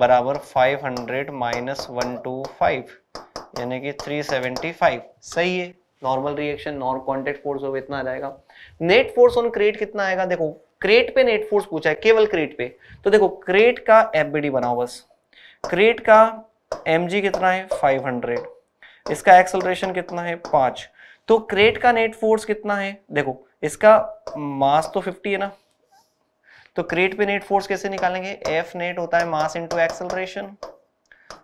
बराबर five hundred minus one two five यानी कि थ्री सेवेंटी फाइव सही है normal reaction norm contact force हो इतना आ जाएगा नेट फोर्स ऑन क्रिएट कितना आएगा देखो क्रेट पे नेट फोर्स पूछा है केवल क्रेट पे तो देखो क्रेट का एफबीडी बनाओ बस क्रेट का एमजी कितना है 500 इसका एक्सलरेशन कितना है पांच तो क्रेट का नेट फोर्स कितना है देखो इसका मास तो 50 है ना तो क्रेट पे नेट फोर्स कैसे निकालेंगे एफ नेट होता है मास इंटू एक्सलरेशन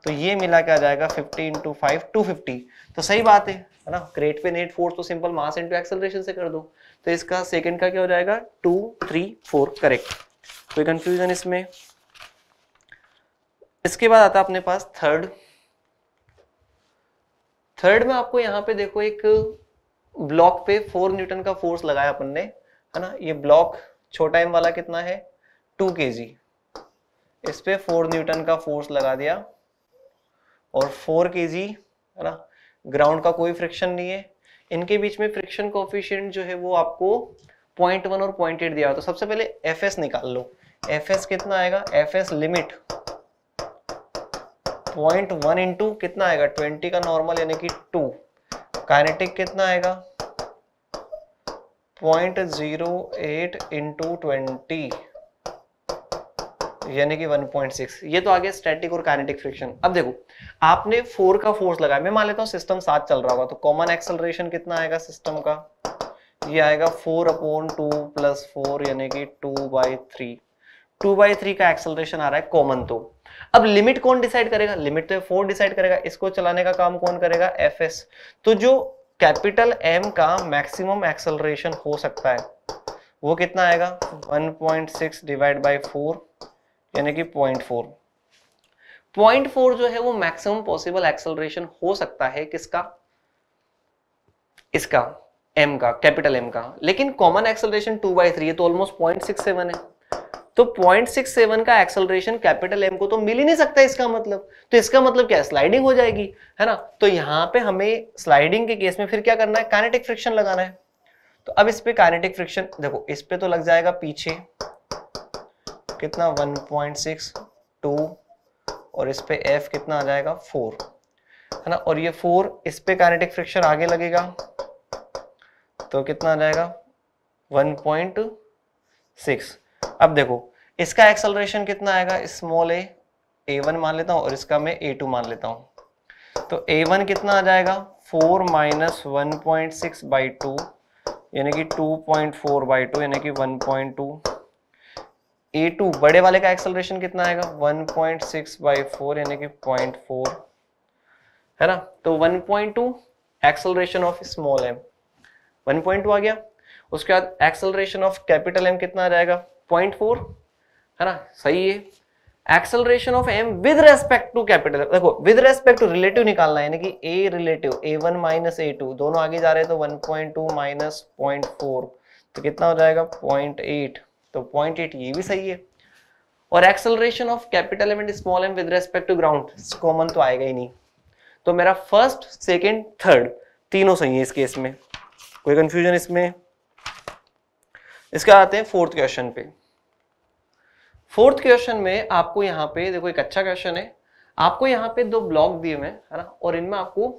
तो ये मिला के आ जाएगा 50 इंटू फाइव टू तो सही बात है ना क्रेट पे नेट फोर्स तो सिंपल मास इंटू एक्सलरेशन से कर दो तो इसका सेकेंड का क्या हो जाएगा टू थ्री फोर करेक्ट कोई कंफ्यूजन इसमें इसके बाद आता अपने पास थर्ड थर्ड में आपको यहां पे देखो एक ब्लॉक पे फोर न्यूटन का फोर्स लगाया अपन ने है ना ये ब्लॉक छोटा एम वाला कितना है टू के जी इस पे फोर न्यूटन का फोर्स लगा दिया और फोर के जी है ना ग्राउंड का कोई फ्रिक्शन नहीं है इनके बीच में फ्रिक्शन कोफिशियंट जो है वो आपको पॉइंट वन और पॉइंट एट दिया तो सबसे पहले एफ एस निकाल लो एफ एस कितना आएगा F S limit point one into कितना आएगा ट्वेंटी का नॉर्मल यानी कि टू काइनेटिक कितना आएगा point zero eight into twenty यानी कि 1.6 ये तो आ गया स्टैटिक और काइनेटिक फ्रिक्शन अब देखो आपने फोर का फोर्स लगाया मैं मान लेता हूँ सिस्टम सात चल रहा होगा तो कॉमन एक्सलरेशन कितना आएगा सिस्टम का ये आएगा four upon two plus four यानी कि two by three two by three का एक्सलरेशन आ रहा है कॉमन तो अब लिमिट कौन डिसाइड करेगा लिमिट तो फोर डिसाइड करेगा इसको चलाने का काम कौन करेगा एफ एस तो जो कैपिटल एम का मैक्सिमम एक्सलरेशन हो सकता है वो कितना आएगा 1.6 डिवाइड बाय फोर यानी कि पॉइंट फोर पॉइंट फोर जो है वो मैक्सिमम पॉसिबल एक्सेलरेशन हो सकता है किसका इसका एम का कैपिटल एम का लेकिन common acceleration two by three है तो ऑलमोस्ट पॉइंट सिक्स सेवन है तो पॉइंट सिक्स सेवन का एक्सेलरेशन कैपिटल एम को तो मिल ही नहीं सकता इसका मतलब तो इसका मतलब क्या है स्लाइडिंग हो जाएगी है ना तो यहां पे हमें स्लाइडिंग के केस में फिर क्या करना है काइनेटिक फ्रिक्शन लगाना है तो अब इस पे काइनेटिक फ्रिक्शन देखो इस पे तो लग जाएगा पीछे कितना 1.6 2 और इस पे F कितना आ जाएगा 4 है ना और ये 4 इस पे काइनेटिक फ्रिक्शन आगे लगेगा तो कितना आ जाएगा 1.6 अब देखो इसका एक्सेलरेशन कितना आएगा स्मॉल ए ए वन मान लेता हूँ और इसका मैं ए टू मान लेता हूँ तो ए वन कितना आ जाएगा four minus one point six by two यानी कि two point four by two यानी कि one point two A two बड़े वाले का एक्सलरेशन कितना आएगा 1.6 पॉइंट सिक्स बाई फोर यानी कि 0.4 है ना तो 1.2 point two acceleration of small M 1.2 आ गया उसके बाद एक्सलरेशन ऑफ कैपिटल एम कितना आ रहेगा 0.4 है ना सही है acceleration of M with respect to capital देखो विद रेस्पेक्ट टू रिलेटिव निकालना है यानी कि A relative A one minus A two दोनों आगे जा रहे हैं तो one point two minus point four तो कितना हो जाएगा पॉइंट एट तो पॉइंट एट ये भी सही है और acceleration of capital M and small M with respect to ground common तो आएगा ही नहीं तो मेरा फर्स्ट सेकेंड थर्ड तीनों सही है इस केस में कोई कंफ्यूजन इसमें इसका आते हैं फोर्थ क्वेश्चन पे फोर्थ क्वेश्चन में आपको यहाँ पे देखो एक अच्छा क्वेश्चन है आपको यहाँ पे दो ब्लॉक दिए हुए है ना और इनमें आपको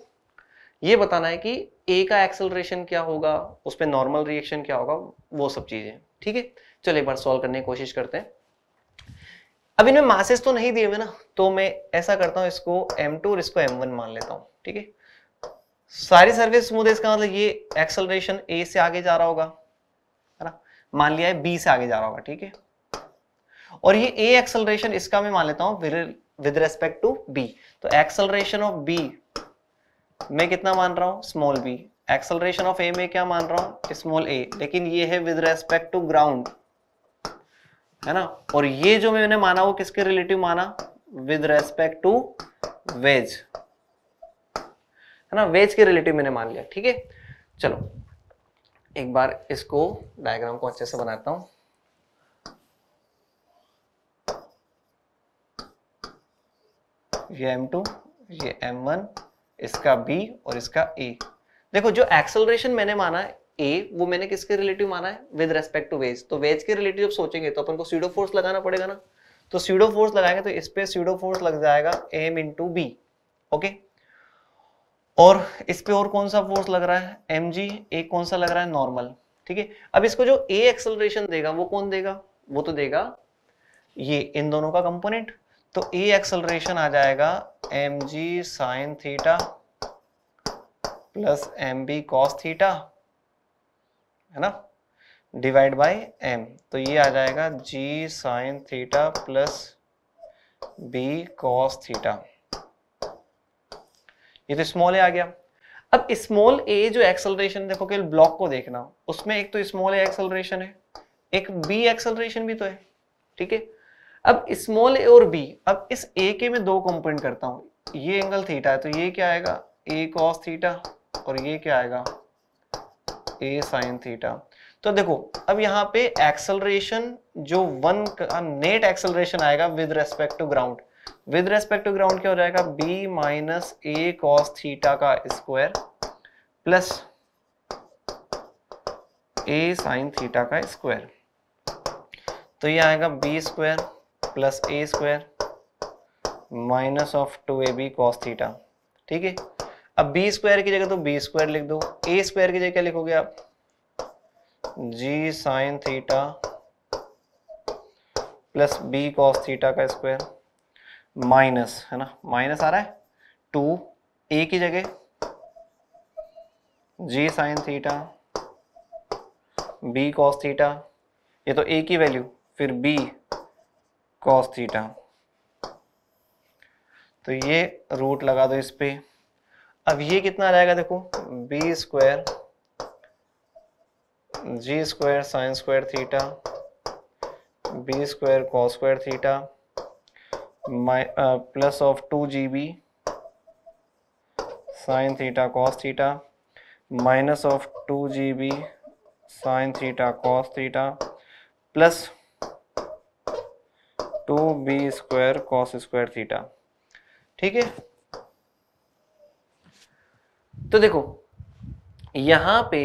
ये बताना है कि ए का एक्सेलरेशन क्या होगा उस पर नॉर्मल रिएक्शन क्या होगा वो सब चीजें ठीक है चलो एक बार सॉल्व करने की कोशिश करते हैं अब इनमें मासेस तो नहीं दिए हुए ना तो मैं ऐसा करता हूं इसको m2 और इसको m1 मान लेता हूँ ठीक है सारी सर्विस स्मूथ है इसका मतलब ये एक्सलरेशन a से आगे जा रहा होगा है ना मान लिया है b से आगे जा रहा होगा ठीक है और ये a एक्सलरेशन इसका मैं मान लेता हूँ विद रेस्पेक्ट टू b तो एक्सलरेशन ऑफ b मैं कितना मान रहा हूँ small b acceleration of a में क्या मान रहा हूँ स्मॉल a लेकिन ये है विद रेस्पेक्ट टू ग्राउंड है ना और ये जो मैंने माना वो किसके रिलेटिव माना विद रेस्पेक्ट टू वेज है ना वेज के रिलेटिव मैंने मान लिया ठीक है चलो एक बार इसको डायग्राम को अच्छे से बनाता हूं ये एम टू ये एम वन इसका बी और इसका ए देखो जो एक्सेलरेशन मैंने माना ए वो मैंने किसके रिलेटिव माना है विद रेस्पेक्ट टू वेज तो वेज के रिलेटिव जब सोचेंगे तो अपन को सीडो फोर्स लगाना पड़ेगा ना तो सीडो फोर्स लगाएंगे तो इस पे सीडो फोर्स लग जाएगा एम इंटू बी ओके और इस पे और कौन सा फोर्स लग रहा है एम जी ए कौन सा लग रहा है नॉर्मल ठीक है अब इसको जो ए एक्सलरेशन देगा वो कौन देगा वो तो देगा ये इन दोनों का कंपोनेंट तो ए एक्सलरेशन आ जाएगा एम जी sine theta plus M B cos theta है ना डिवाइड बाय एम तो ये आ जाएगा G sine theta plus B cos theta ये तो स्मॉल ए आ गया अब स्मॉल ए जो एक्सेलरेशन देखो कि ब्लॉक को देखना उसमें एक तो स्मॉल ए एक्सेलरेशन है एक बी एक्सेलरेशन भी तो है ठीक है अब स्मॉल ए और बी अब इस ए के में दो कंपोनेंट करता हूं ये एंगल थीटा है तो ये क्या आएगा ए कॉस थीटा और ये क्या आएगा ए साइन थीटा तो देखो अब यहाँ पे एक्सलरेशन जो वन का नेट एक्सलरेशन आएगा with respect to ground with respect to ground क्या हो जाएगा B minus A cos theta का square plus A sine theta का स्क्वायर तो ये आएगा B square plus A square minus of two A B cos theta ठीक है अब बी स्क्वायर की जगह तो बी स्क्वायर लिख दो ए स्क्वायर की जगह क्या लिखोगे आप G sine theta plus B cos theta का स्क्वायर माइनस है ना माइनस आ रहा है टू ए की जगह G sine theta B cos theta ये तो ए की वैल्यू फिर बी कॉस थीटा तो ये रूट लगा दो इस पर अब ये कितना रहेगा देखो B square G square sine square theta B square cos square theta माइ plus of two G B sine theta cos theta minus of two G B sine theta cos theta plus two B square cos square theta ठीक है तो देखो यहां पे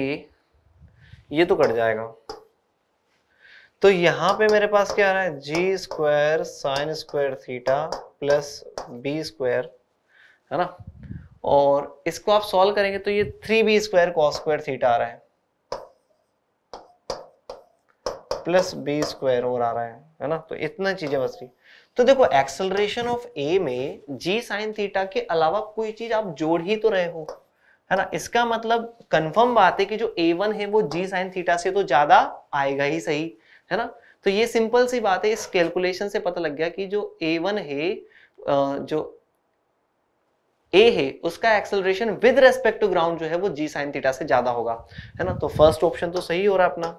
ये तो cut जाएगा तो यहां पे मेरे पास क्या आ रहा है G square sine square theta plus B square है ना और इसको आप सॉल्व करेंगे तो ये three B square cos square theta आ रहा है प्लस बी स्क्वायर और आ रहा है है ना तो इतना चीजें बस रही तो देखो एक्सेलरेशन ऑफ ए में जी साइन थीटा के अलावा कोई चीज आप जोड़ ही तो रहे हो है ना इसका मतलब कंफर्म बात है कि जो ए वन है वो जी साइन थीटा से तो ज्यादा आएगा ही सही है ना तो ये सिंपल सी बात है इस कैलकुलेशन से पता लग गया कि जो ए वन है जो ए है उसका acceleration with respect to ground जो है वो जी साइन थीटा से ज्यादा होगा है ना तो फर्स्ट ऑप्शन तो सही हो रहा है अपना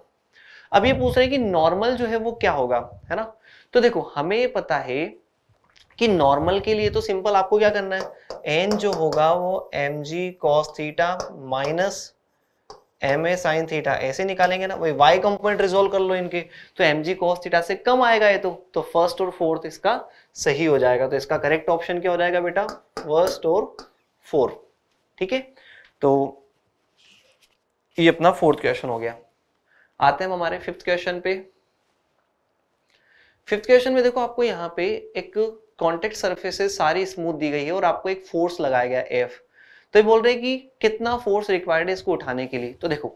अब ये पूछ रहे हैं कि नॉर्मल जो है वो क्या होगा है ना तो देखो हमें पता है कि नॉर्मल के लिए तो सिंपल आपको क्या करना है एन जो होगा वो M ji cos theta minus M A sine theta ऐसे निकालेंगे ना वही वाई कंपोनेंट रिजोल्व कर लो इनके तो एम जी कॉस थीटा से कम आएगा ये तो तो फर्स्ट और फोर्थ इसका सही हो जाएगा तो इसका करेक्ट ऑप्शन क्या हो जाएगा बेटा फर्स्ट और फोर्थ ठीक है तो ये अपना फोर्थ क्वेश्चन हो गया आते हैं हमारे फिफ्थ क्वेश्चन पे फिफ्थ क्वेश्चन में देखो आपको यहाँ पे एक कॉन्टेक्ट सर्फेसेस सारी स्मूथ दी गई है और आपको एक फोर्स लगाया गया एफ तो ये बोल रहे हैं कि कितना फोर्स रिक्वायर्ड है इसको उठाने के लिए तो देखो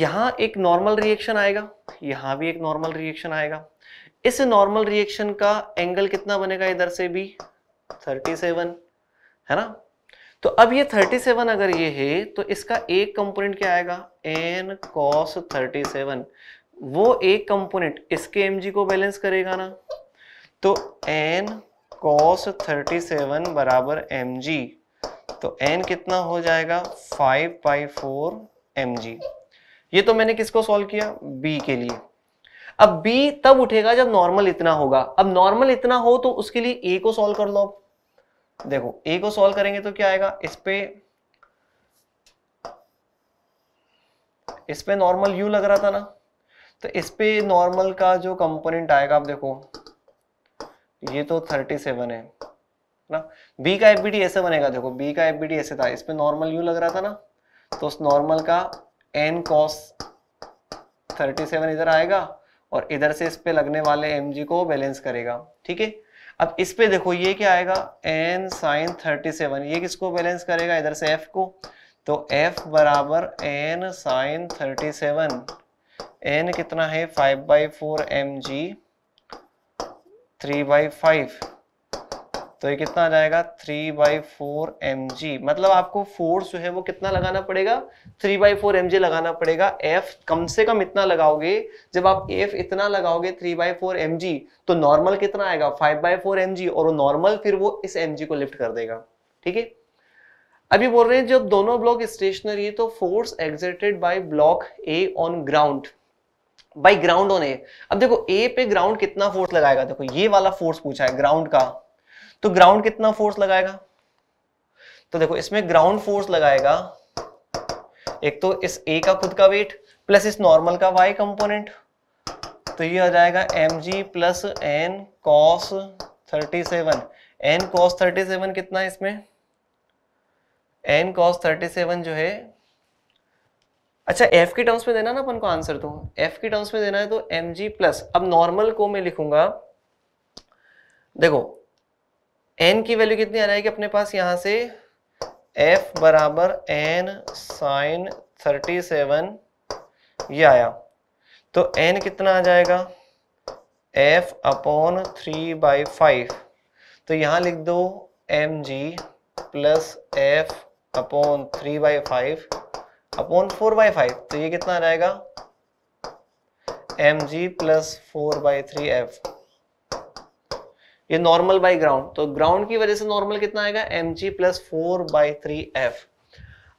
यहाँ एक नॉर्मल रिएक्शन आएगा यहाँ भी एक नॉर्मल रिएक्शन आएगा इस नॉर्मल रिएक्शन का एंगल कितना बनेगा इधर से भी 37 है ना तो अब ये 37 अगर ये है तो इसका एक कंपोनेंट क्या आएगा एन कॉस 37 वो एक कंपोनेंट इसके mg को बैलेंस करेगा ना तो एन कॉस 37 बराबर एम जी तो एन कितना हो जाएगा 5 बाई फोर एम जी ये तो मैंने किसको सॉल्व किया बी के लिए अब बी तब उठेगा जब नॉर्मल इतना होगा अब नॉर्मल इतना हो तो उसके लिए ए को सॉल्व कर लो देखो ए को सॉल्व करेंगे तो क्या आएगा इस पे इस पे नॉर्मल यू लग रहा था ना तो इस पे नॉर्मल का जो कंपोनेंट आएगा आप देखो ये तो थर्टी सेवन है ना बी का एफ ऐसे बनेगा देखो बी का एफ ऐसे था इसमें नॉर्मल यू लग रहा था ना तो उस नॉर्मल का एन कॉस थर्टी सेवन इधर आएगा और इधर से इस पे लगने वाले एम जी को बैलेंस करेगा ठीक है अब इस पे देखो ये क्या आएगा एन साइन थर्टी सेवन ये किसको बैलेंस करेगा इधर से एफ को तो एफ बराबर N sine thirty seven N कितना है five by four M G three by five तो ये कितना आ जाएगा three by four M G मतलब आपको फोर्स जो है वो कितना लगाना पड़ेगा three by four M G लगाना पड़ेगा एफ कम से कम इतना लगाओगे जब आप एफ इतना लगाओगे three by four M G तो नॉर्मल कितना आएगा five by four M G और नॉर्मल फिर वो इस एम जी को लिफ्ट कर देगा ठीक है अभी बोल रहे हैं जब दोनों ब्लॉक स्टेशनरी है तो force exerted by block A on ground by ground on A अब देखो ए पे ग्राउंड कितना फोर्स लगाएगा देखो ये वाला फोर्स पूछा है ग्राउंड का तो ग्राउंड कितना फोर्स लगाएगा तो देखो इसमें ग्राउंड फोर्स लगाएगा एक तो इस ए का खुद का वेट प्लस इस नॉर्मल का वाई कंपोनेंट तो ये आ जाएगा M G plus N cos thirty seven N cos thirty seven कितना है इसमें एन कॉस थर्टी सेवन जो है अच्छा एफ के टर्म्स में देना ना अपन को आंसर तो एफ के टर्म्स में देना है तो एम जी प्लस अब नॉर्मल को मैं लिखूंगा देखो एन की वैल्यू कितनी आ जाएगी अपने पास यहां से एफ बराबर एन साइन थर्टी सेवन ये आया तो एन कितना आ जाएगा F upon three by five तो यहां लिख दो M G plus F upon three by five upon four by five तो ये कितना रहेगा M G plus four by three F ये नॉर्मल बाई ग्राउंड तो ग्राउंड की वजह से नॉर्मल कितना आएगा M G plus four by three F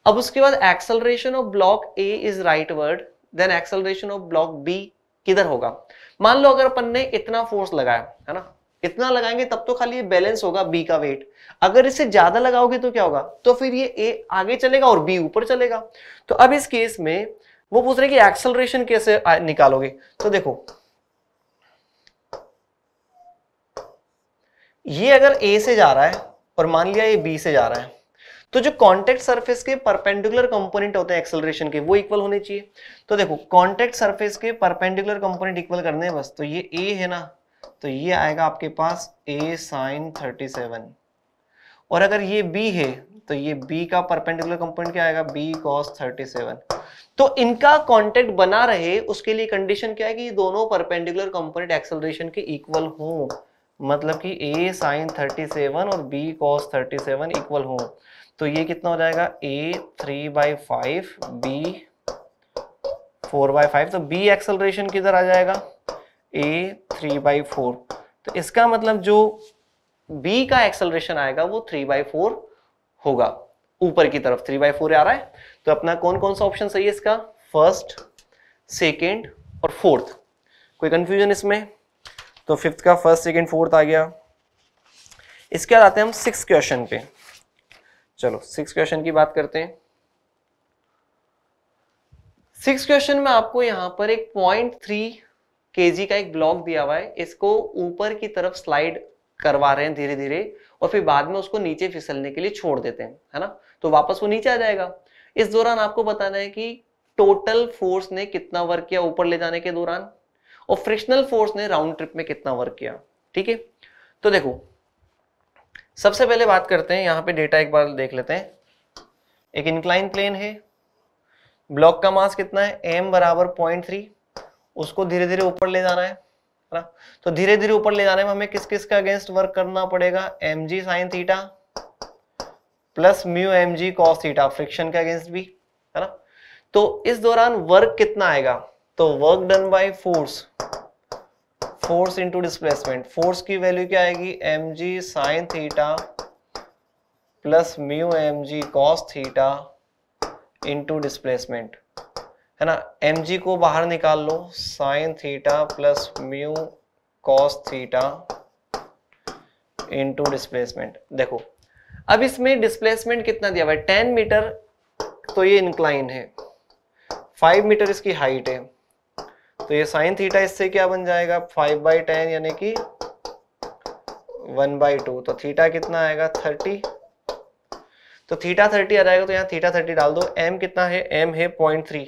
अब उसके बाद acceleration of block A is rightward then acceleration of block B किधर होगा मान लो अगर अपन ने इतना फोर्स लगाया है ना इतना लगाएंगे तब तो खाली ये बैलेंस होगा बी का वेट अगर इससे ज्यादा लगाओगे तो क्या होगा तो फिर ये ए आगे चलेगा और बी ऊपर चलेगा तो अब इस केस में वो पूछ रहे कि एक्सलरेशन कैसे निकालोगे तो देखो ये अगर ए से जा रहा है और मान लिया ये बी से जा रहा है तो जो कॉन्टेक्ट सरफेस के परपेंडिकुलर कंपोनेंट होते हैं एक्सलरेशन के वो इक्वल होने चाहिए तो देखो कॉन्टेक्ट सरफेस के परपेंडिकुलर कंपोनेंट इक्वल करने हैं बस तो ये ए है ना तो ये आएगा आपके पास a साइन 37 और अगर ये b है तो ये b का परपेंडिकुलर कंपोनेंट क्या आएगा b cos 37 तो इनका कांटेक्ट बना रहे उसके लिए कंडीशन क्या है कि दोनों परपेंडिकुलर कंपोनेंट एक्सेलरेशन के इक्वल हो मतलब कि a साइन 37 और b cos 37 इक्वल हो तो ये कितना हो जाएगा a three by five B four by five तो b एक्सेलरेशन किधर आ जाएगा ए थ्री बाई फोर तो इसका मतलब जो बी का एक्सेलरेशन आएगा वो थ्री बाई फोर होगा ऊपर की तरफ थ्री बाई फोर आ रहा है तो अपना कौन कौन सा ऑप्शन सही है इसका फर्स्ट सेकेंड और फोर्थ कोई कंफ्यूजन इसमें तो फिफ्थ का फर्स्ट सेकेंड फोर्थ आ गया इसके बाद आते हैं हम सिक्स क्वेश्चन पे चलो सिक्स क्वेश्चन की बात करते हैं सिक्स क्वेश्चन में आपको यहां पर एक पॉइंट थ्री केजी का एक ब्लॉक दिया हुआ है इसको ऊपर की तरफ स्लाइड करवा रहे हैं धीरे धीरे और फिर बाद में उसको नीचे फिसलने के लिए छोड़ देते हैं है ना तो वापस वो नीचे आ जाएगा इस दौरान आपको बताना है कि टोटल फोर्स ने कितना वर्क किया ऊपर ले जाने के दौरान और फ्रिक्शनल फोर्स ने राउंड ट्रिप में कितना वर्क किया ठीक है तो देखो सबसे पहले बात करते हैं यहां पे डेटा एक बार देख लेते हैं एक इंक्लाइन प्लेन है ब्लॉक का मास कितना है एम बराबर पॉइंट थ्री उसको धीरे धीरे ऊपर ले जाना है ना तो धीरे धीरे ऊपर ले जाने में हमें किस किस का अगेंस्ट वर्क करना पड़ेगा एम जी sine theta plus mu M G cos theta friction के अगेंस्ट भी है ना तो इस दौरान वर्क कितना आएगा तो work done by force force into displacement force की वैल्यू क्या आएगी एम जी sine theta plus mu M G cos theta into displacement है ना एम जी को बाहर निकाल लो sine theta plus mu cos theta into displacement देखो अब इसमें डिस्प्लेसमेंट कितना दिया हुआ है टेन मीटर तो ये इंक्लाइन है फाइव मीटर इसकी हाइट है तो ये साइन थीटा इससे क्या बन जाएगा फाइव बाई टेन यानी कि वन बाई टू तो थीटा कितना आएगा थर्टी तो थीटा थर्टी आ जाएगा तो यहाँ थीटा थर्टी डाल दो एम कितना है एम है पॉइंट थ्री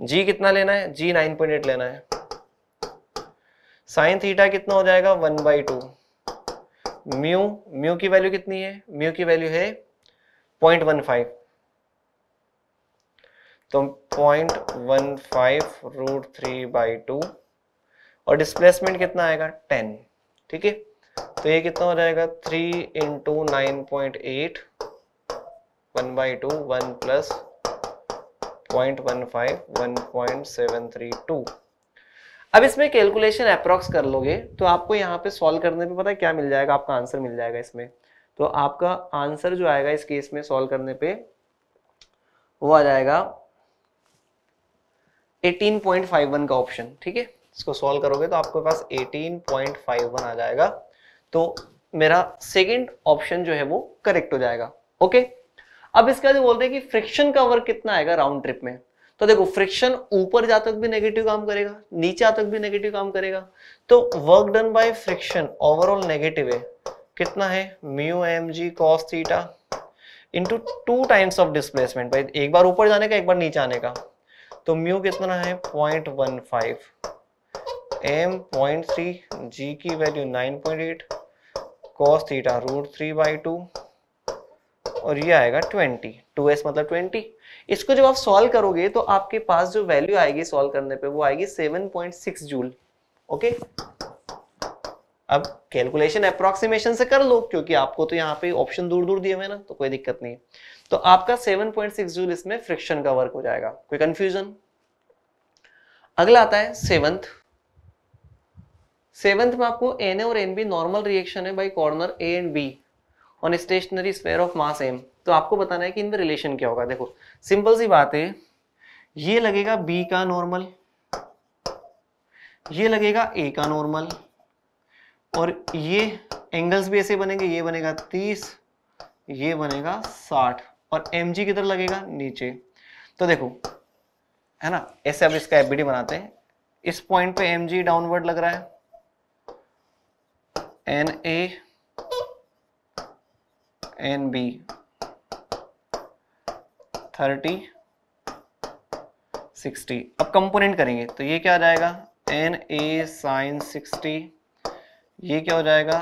जी कितना लेना है जी नाइन पॉइंट एट लेना है साइन थीटा कितना हो जाएगा one by two mu mu की वैल्यू कितनी है म्यू की वैल्यू है पॉइंट वन फाइव तो point one five root three by two और डिस्प्लेसमेंट कितना आएगा टेन ठीक है तो ये कितना हो जाएगा three into nine point eight one by two one plus 1.15 अब इसमें कैलकुलेशन अप्रोक्स कर लोगे तो आपको यहाँ पे सॉल्व करने पे पता है क्या मिल जाएगा आपका आंसर मिल जाएगा इसमें तो आपका आंसर जो आएगा इस केस में सॉल्व करने पे वो आ जाएगा 18.51 का ऑप्शन ठीक है इसको सॉल्व करोगे तो आपके पास 18.51 आ जाएगा तो मेरा सेकंड ऑप्शन जो है वो करेक्ट हो जाएगा ओके okay? अब इसके बाद बोलते हैं कि फ्रिक्शन का वर्क कितना आएगा राउंड ट्रिप में तो देखो फ्रिक्शन ऊपर जा तक भी नेगेटिव काम करेगा नीचे आ तक भी नेगेटिव काम करेगा तो work done by friction overall negative है कितना है mu M G cos theta into two times of displacement भाई एक बार ऊपर जाने का एक बार नीचे आने का तो म्यू कितना है point one five M point three G की value nine point eight cos theta root three by two और ये आएगा 20 2s मतलब 20 इसको जब आप सॉल्व करोगे तो आपके पास जो वैल्यू आएगी सॉल्व करने पे वो आएगी 7.6 जूल ओके अब कैलकुलेशन अप्रोक्सीमेशन से कर लो क्योंकि आपको तो यहाँ पे ऑप्शन दूर दूर दिए हुए ना तो कोई दिक्कत नहीं है तो आपका 7.6 जूल इसमें फ्रिक्शन का वर्क हो जाएगा कोई कंफ्यूजन अगला आता है सेवंथ सेवंथ में आपको एन ए और एन बी नॉर्मल रिएक्शन है by corner A and B on stationary sphere of mass M तो आपको बताना है कि इनमें रिलेशन क्या होगा देखो सिंपल सी बात है ये लगेगा बी का नॉर्मल ये लगेगा ए का नॉर्मल और ये एंगल्स भी ऐसे बनेंगे ये बनेगा तीस ये बनेगा साठ और एम जी किधर लगेगा नीचे तो देखो है ना ऐसे अब इसका एफ बनाते हैं इस पॉइंट पे एम जी डाउनवर्ड लग रहा है N A N B thirty sixty अब कंपोनेंट करेंगे तो ये क्या आ जाएगा एन ए साइन सिक्सटी ये क्या हो जाएगा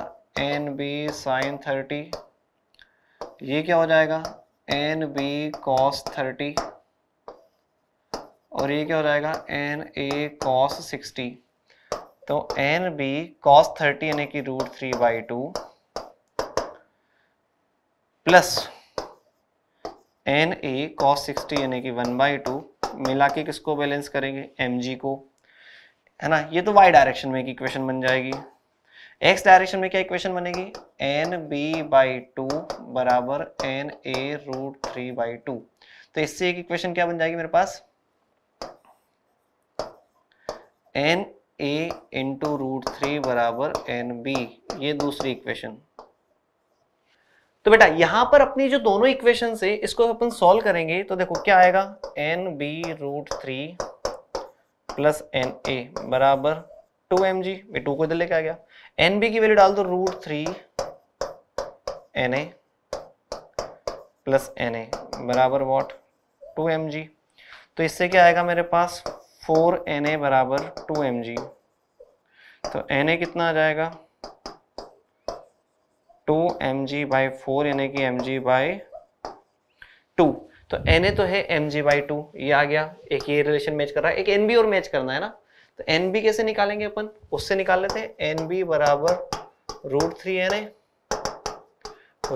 एन बी साइन थर्टी ये क्या हो जाएगा एन बी कॉस थर्टी और ये क्या हो जाएगा एन ए कॉस सिक्सटी तो एन बी कॉस थर्टी यानी कि root three by two plus N A cos sixty यानी कि वन बाई टू मिला के किसको बैलेंस करेंगे एम जी को है ना ये तो वाई डायरेक्शन में एक इक्वेशन बन जाएगी एक्स डायरेक्शन में क्या इक्वेशन बनेगी एन बी बाई टू बराबर N A root three by two तो इससे एक इक्वेशन क्या बन जाएगी मेरे पास N A into root three बराबर एन बी ये दूसरी इक्वेशन तो बेटा यहां पर अपनी जो दोनों इक्वेशन है इसको अपन सॉल्व करेंगे तो देखो क्या आएगा N B root three plus N A बराबर टू एम जी मैं टू को इधर लेके आ गया एन बी की वैल्यू डाल दो root three N A plus N A बराबर वॉट टू एम जी तो इससे क्या आएगा मेरे पास फोर एन ए बराबर टू एम जी तो एन ए कितना आ जाएगा two M ji by four यानी कि एम जी बाई टू तो एन ए तो है एम जी बाई टू ये आ गया एक ये रिलेशन मैच कर रहा है एक एन बी और मैच करना है ना तो एन बी कैसे निकालेंगे अपन उससे निकाल लेते हैं एन बी बराबर root three N A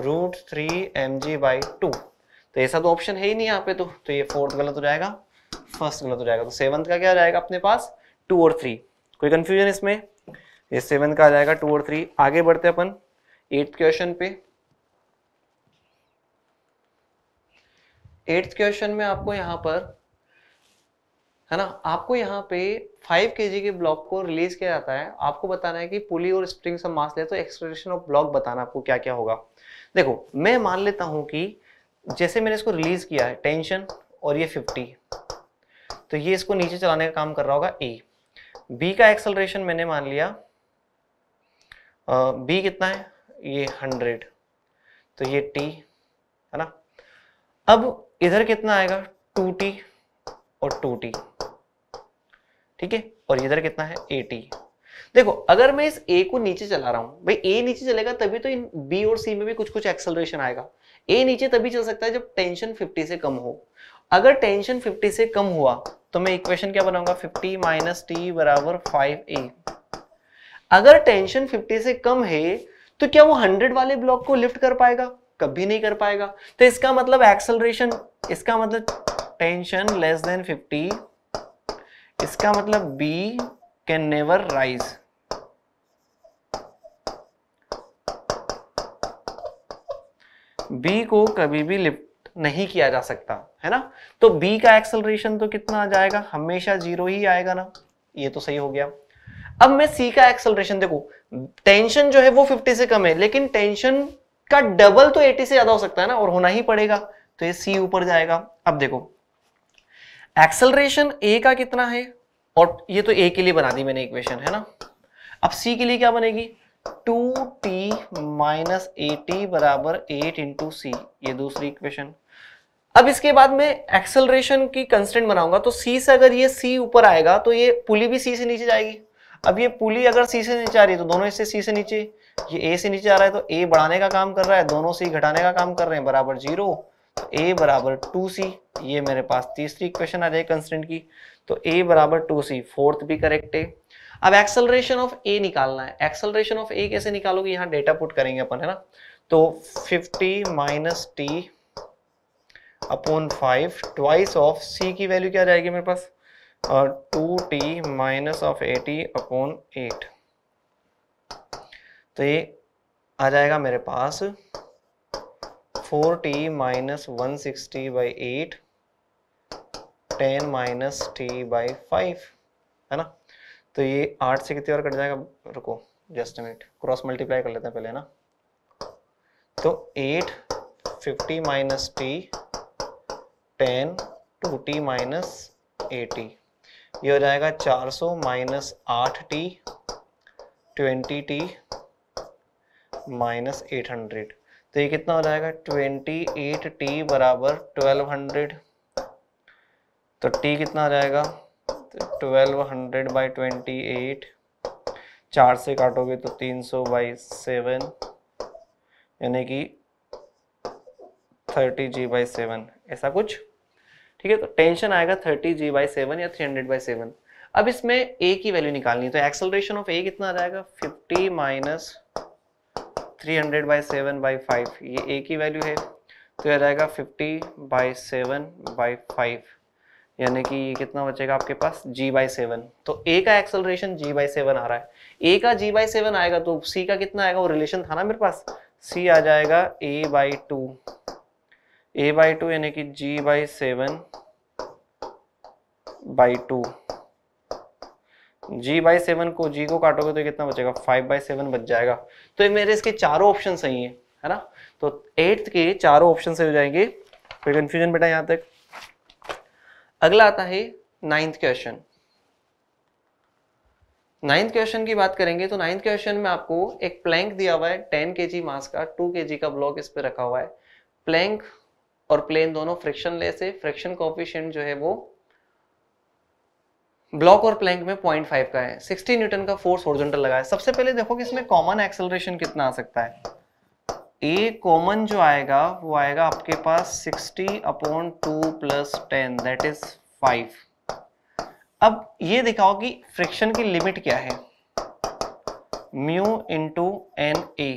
root three M G by two तो ऐसा तो ऑप्शन है ही नहीं यहाँ पे तो तो ये फोर्थ गलत हो जाएगा फर्स्ट गलत हो जाएगा तो सेवन्थ का क्या जाएगा अपने पास टू और थ्री कोई कंफ्यूजन इसमें ये सेवन का आ जाएगा टू और थ्री आगे बढ़ते अपन एट्थ क्वेश्चन पे एट्थ क्वेश्चन में आपको यहां पर है ना आपको यहाँ पे 5 के के ब्लॉक को रिलीज किया जाता है आपको बताना है कि पुली और स्प्रिंग सब मास ले तो एक्सप्रेशन ऑफ ब्लॉक बताना आपको क्या क्या होगा देखो मैं मान लेता हूं कि जैसे मैंने इसको रिलीज किया है टेंशन और ये 50 तो ये इसको नीचे चलाने का काम कर रहा होगा ए बी का एक्सलरेशन मैंने मान लिया बी कितना है ये हंड्रेड तो ये टी है ना अब इधर कितना आएगा टू टी और टू टी ठीक है और इधर कितना है ए टी देखो अगर मैं इस ए को नीचे चला रहा हूं भाई ए नीचे चलेगा तभी तो इन बी और सी में भी कुछ कुछ एक्सेलरेशन आएगा ए नीचे तभी चल सकता है जब टेंशन 50 से कम हो अगर टेंशन 50 से कम हुआ तो मैं इक्वेशन क्या बनाऊंगा 50 माइनस टी बराबर फाइव अगर टेंशन 50 से कम है तो क्या वो हंड्रेड वाले ब्लॉक को लिफ्ट कर पाएगा कभी नहीं कर पाएगा तो इसका मतलब एक्सलरेशन इसका मतलब टेंशन लेस देन 50 इसका मतलब B can never rise B को कभी भी लिफ्ट नहीं किया जा सकता है ना तो बी का एक्सलरेशन तो कितना आ जाएगा हमेशा जीरो ही आएगा ना ये तो सही हो गया अब मैं सी का एक्सेलरेशन देखो टेंशन जो है वो 50 से कम है लेकिन टेंशन का डबल तो 80 से ज्यादा हो सकता है ना और होना ही पड़ेगा तो ये सी ऊपर जाएगा अब देखो एक्सेलरेशन ए का कितना है और ये तो ए के लिए बना दी मैंने इक्वेशन है ना अब सी के लिए क्या बनेगी टू टी माइनस एटी बराबर एट इंटू सी ये दूसरी इक्वेशन अब इसके बाद मैं एक्सेलरेशन की कंस्टेंट बनाऊंगा तो सी से अगर ये सी ऊपर आएगा तो ये पुली भी सी से नीचे जाएगी अब ये पुली अगर सी से नीचे आ रही है तो दोनों हिस्से सी से नीचे ये ए से नीचे आ रहा है तो ए बढ़ाने का काम कर रहा है दोनों से घटाने का काम कर रहे हैं बराबर जीरो तो ए बराबर टू सी ये मेरे पास तीसरी इक्वेशन आ जाए कंस्टेंट की तो ए बराबर टू सी फोर्थ भी करेक्ट है अब एक्सेलरेशन ऑफ ए निकालना है एक्सेलरेशन ऑफ ए कैसे निकालोगे यहाँ डेटा पुट करेंगे अपन है ना तो fifty minus T upon five twice of C की वैल्यू क्या जाएगी मेरे पास two T minus of eighty upon eight तो ये आ जाएगा मेरे पास four T minus one sixty by eight ten minus T by five है ना तो ये आठ से कितनी और कट जाएगा रुको जस्ट मिनट क्रॉस मल्टीप्लाई कर लेते हैं पहले ना तो eight fifty minus T ten two T minus eighty ये हो जाएगा 400 सौ माइनस आठ T twenty T minus eight hundred तो ये कितना हो जाएगा ट्वेंटी एट टी बराबर ट्वेल्व हंड्रेड तो टी कितना आ जाएगा twelve hundred by twenty eight चार से काटोगे तो तीन सौ बाई सेवन यानी कि थर्टी जी बाई सेवन ऐसा कुछ ठीक है तो टेंशन आएगा थर्टी जी बाई सेवन या थ्री हंड्रेड बाई सेवन अब इसमें ए की वैल्यू निकालनी है तो एक्सलरेशन ऑफ ए कितना आ जाएगा fifty minus three hundred by seven by five ये ए की वैल्यू है तो यह जाएगा fifty by seven by five यानी कि ये कितना बचेगा आपके पास g बाई सेवन तो a का एक्सलरेशन g बाई सेवन आ रहा है a का g बाई सेवन आएगा तो c का कितना आएगा वो रिलेशन था ना मेरे पास c आ जाएगा a by two A by two यानी कि G by seven by two G by seven को जी को काटोगे तो कितना बचेगा फाइव बाई सेवन बच जाएगा तो मेरे इसके चारों ऑप्शन सही है है ना तो एट्थ के चारों ऑप्शन सही हो जाएंगे कोई कंफ्यूजन बेटा यहां तक अगला आता है नाइन्थ क्वेश्चन नाइन्थ क्वेश्चन की बात करेंगे तो नाइन्थ क्वेश्चन में आपको एक प्लैंक दिया हुआ है टेन के मास का टू के का ब्लॉक इस पर रखा हुआ है प्लैंक और प्लेन दोनों फ्रिक्शन लेस है फ्रिक्शन कोफिशियंट जो है वो ब्लॉक और प्लैंक में 0.5 का है 60 न्यूटन का फोर्स ओरिजेंटल लगा है सबसे पहले देखो कि इसमें कॉमन एक्सेलरेशन कितना आ सकता है ए कॉमन जो आएगा वो आएगा आपके पास 60 upon two plus ten that is 5 अब ये दिखाओ कि फ्रिक्शन की लिमिट क्या है mu into N A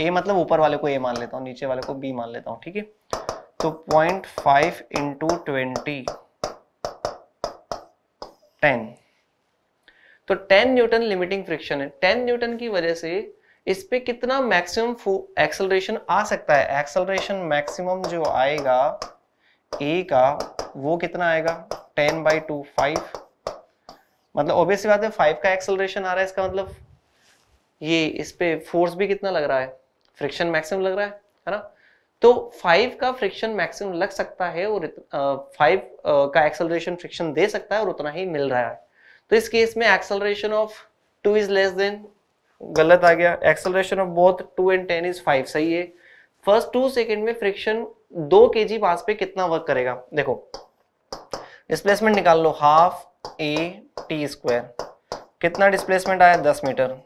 A मतलब ऊपर वाले को ए मान लेता हूँ नीचे वाले को बी मान लेता हूँ ठीक है तो point five into twenty ten तो टेन न्यूटन लिमिटिंग फ्रिक्शन है टेन न्यूटन की वजह से इस पे कितना मैक्सिमम एक्सलरेशन आ सकता है एक्सलरेशन मैक्सिमम जो आएगा ए का वो कितना आएगा टेन बाई टू फाइव मतलब ऑब्वियसली बात है फाइव का एक्सलरेशन आ रहा है इसका मतलब ये इस पे फोर्स भी कितना लग रहा है फ्रिक्शन मैक्सिमम लग रहा है है ना तो फाइव का फ्रिक्शन मैक्सिमम लग सकता है और फाइव का एक्सलरेशन फ्रिक्शन दे सकता है और उतना ही मिल रहा है तो इस केस में acceleration of two is less than गलत आ गया acceleration of both two and ten is five सही है फर्स्ट टू सेकेंड में फ्रिक्शन दो के जी पास पे कितना वर्क करेगा देखो डिस्प्लेसमेंट निकाल लो हाफ ए टी स्क्वायर कितना डिस्प्लेसमेंट आया दस मीटर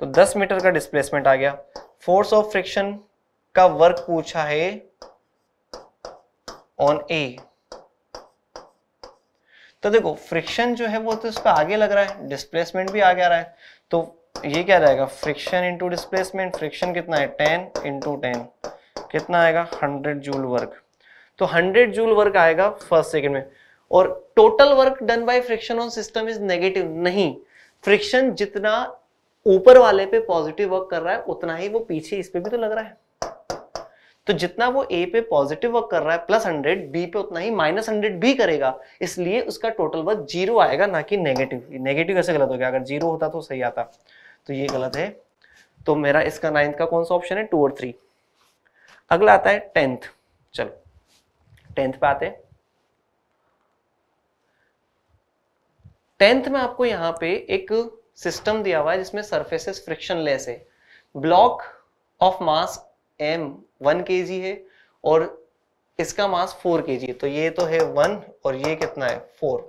तो दस मीटर का डिस्प्लेसमेंट आ गया फोर्स ऑफ फ्रिक्शन का वर्क पूछा है ऑन ए तो देखो फ्रिक्शन जो है वो तो उसका आगे लग रहा है डिस्प्लेसमेंट भी आगे आ रहा है तो ये क्या जाएगा फ्रिक्शन इंटू डिस्प्लेसमेंट फ्रिक्शन कितना है टेन इंटू टेन कितना आएगा हंड्रेड जूल वर्क तो हंड्रेड जूल वर्क आएगा फर्स्ट सेकेंड में और total work done by friction on system is negative नहीं फ्रिक्शन जितना ऊपर वाले पे पॉजिटिव वर्क कर रहा है उतना ही वो पीछे इस पे भी तो लग रहा है तो जितना वो ए पे पॉजिटिव वर्क कर रहा है प्लस हंड्रेड बी पे उतना ही माइनस हंड्रेड भी करेगा इसलिए उसका टोटल वर्क जीरो आएगा ना कि नेगेटिव नेगेटिव कैसे गलत हो गया अगर जीरो होता तो सही आता तो ये गलत है तो मेरा इसका नाइन्थ का कौन सा ऑप्शन है टू और थ्री अगला आता है टेंथ चलो टेंथ पे आते टेंथ में आपको यहां पे एक सिस्टम दिया हुआ है जिसमें सरफेसेस लेस है block of mass M one के है और इसका मास फोर के है तो ये तो है वन और ये कितना है फोर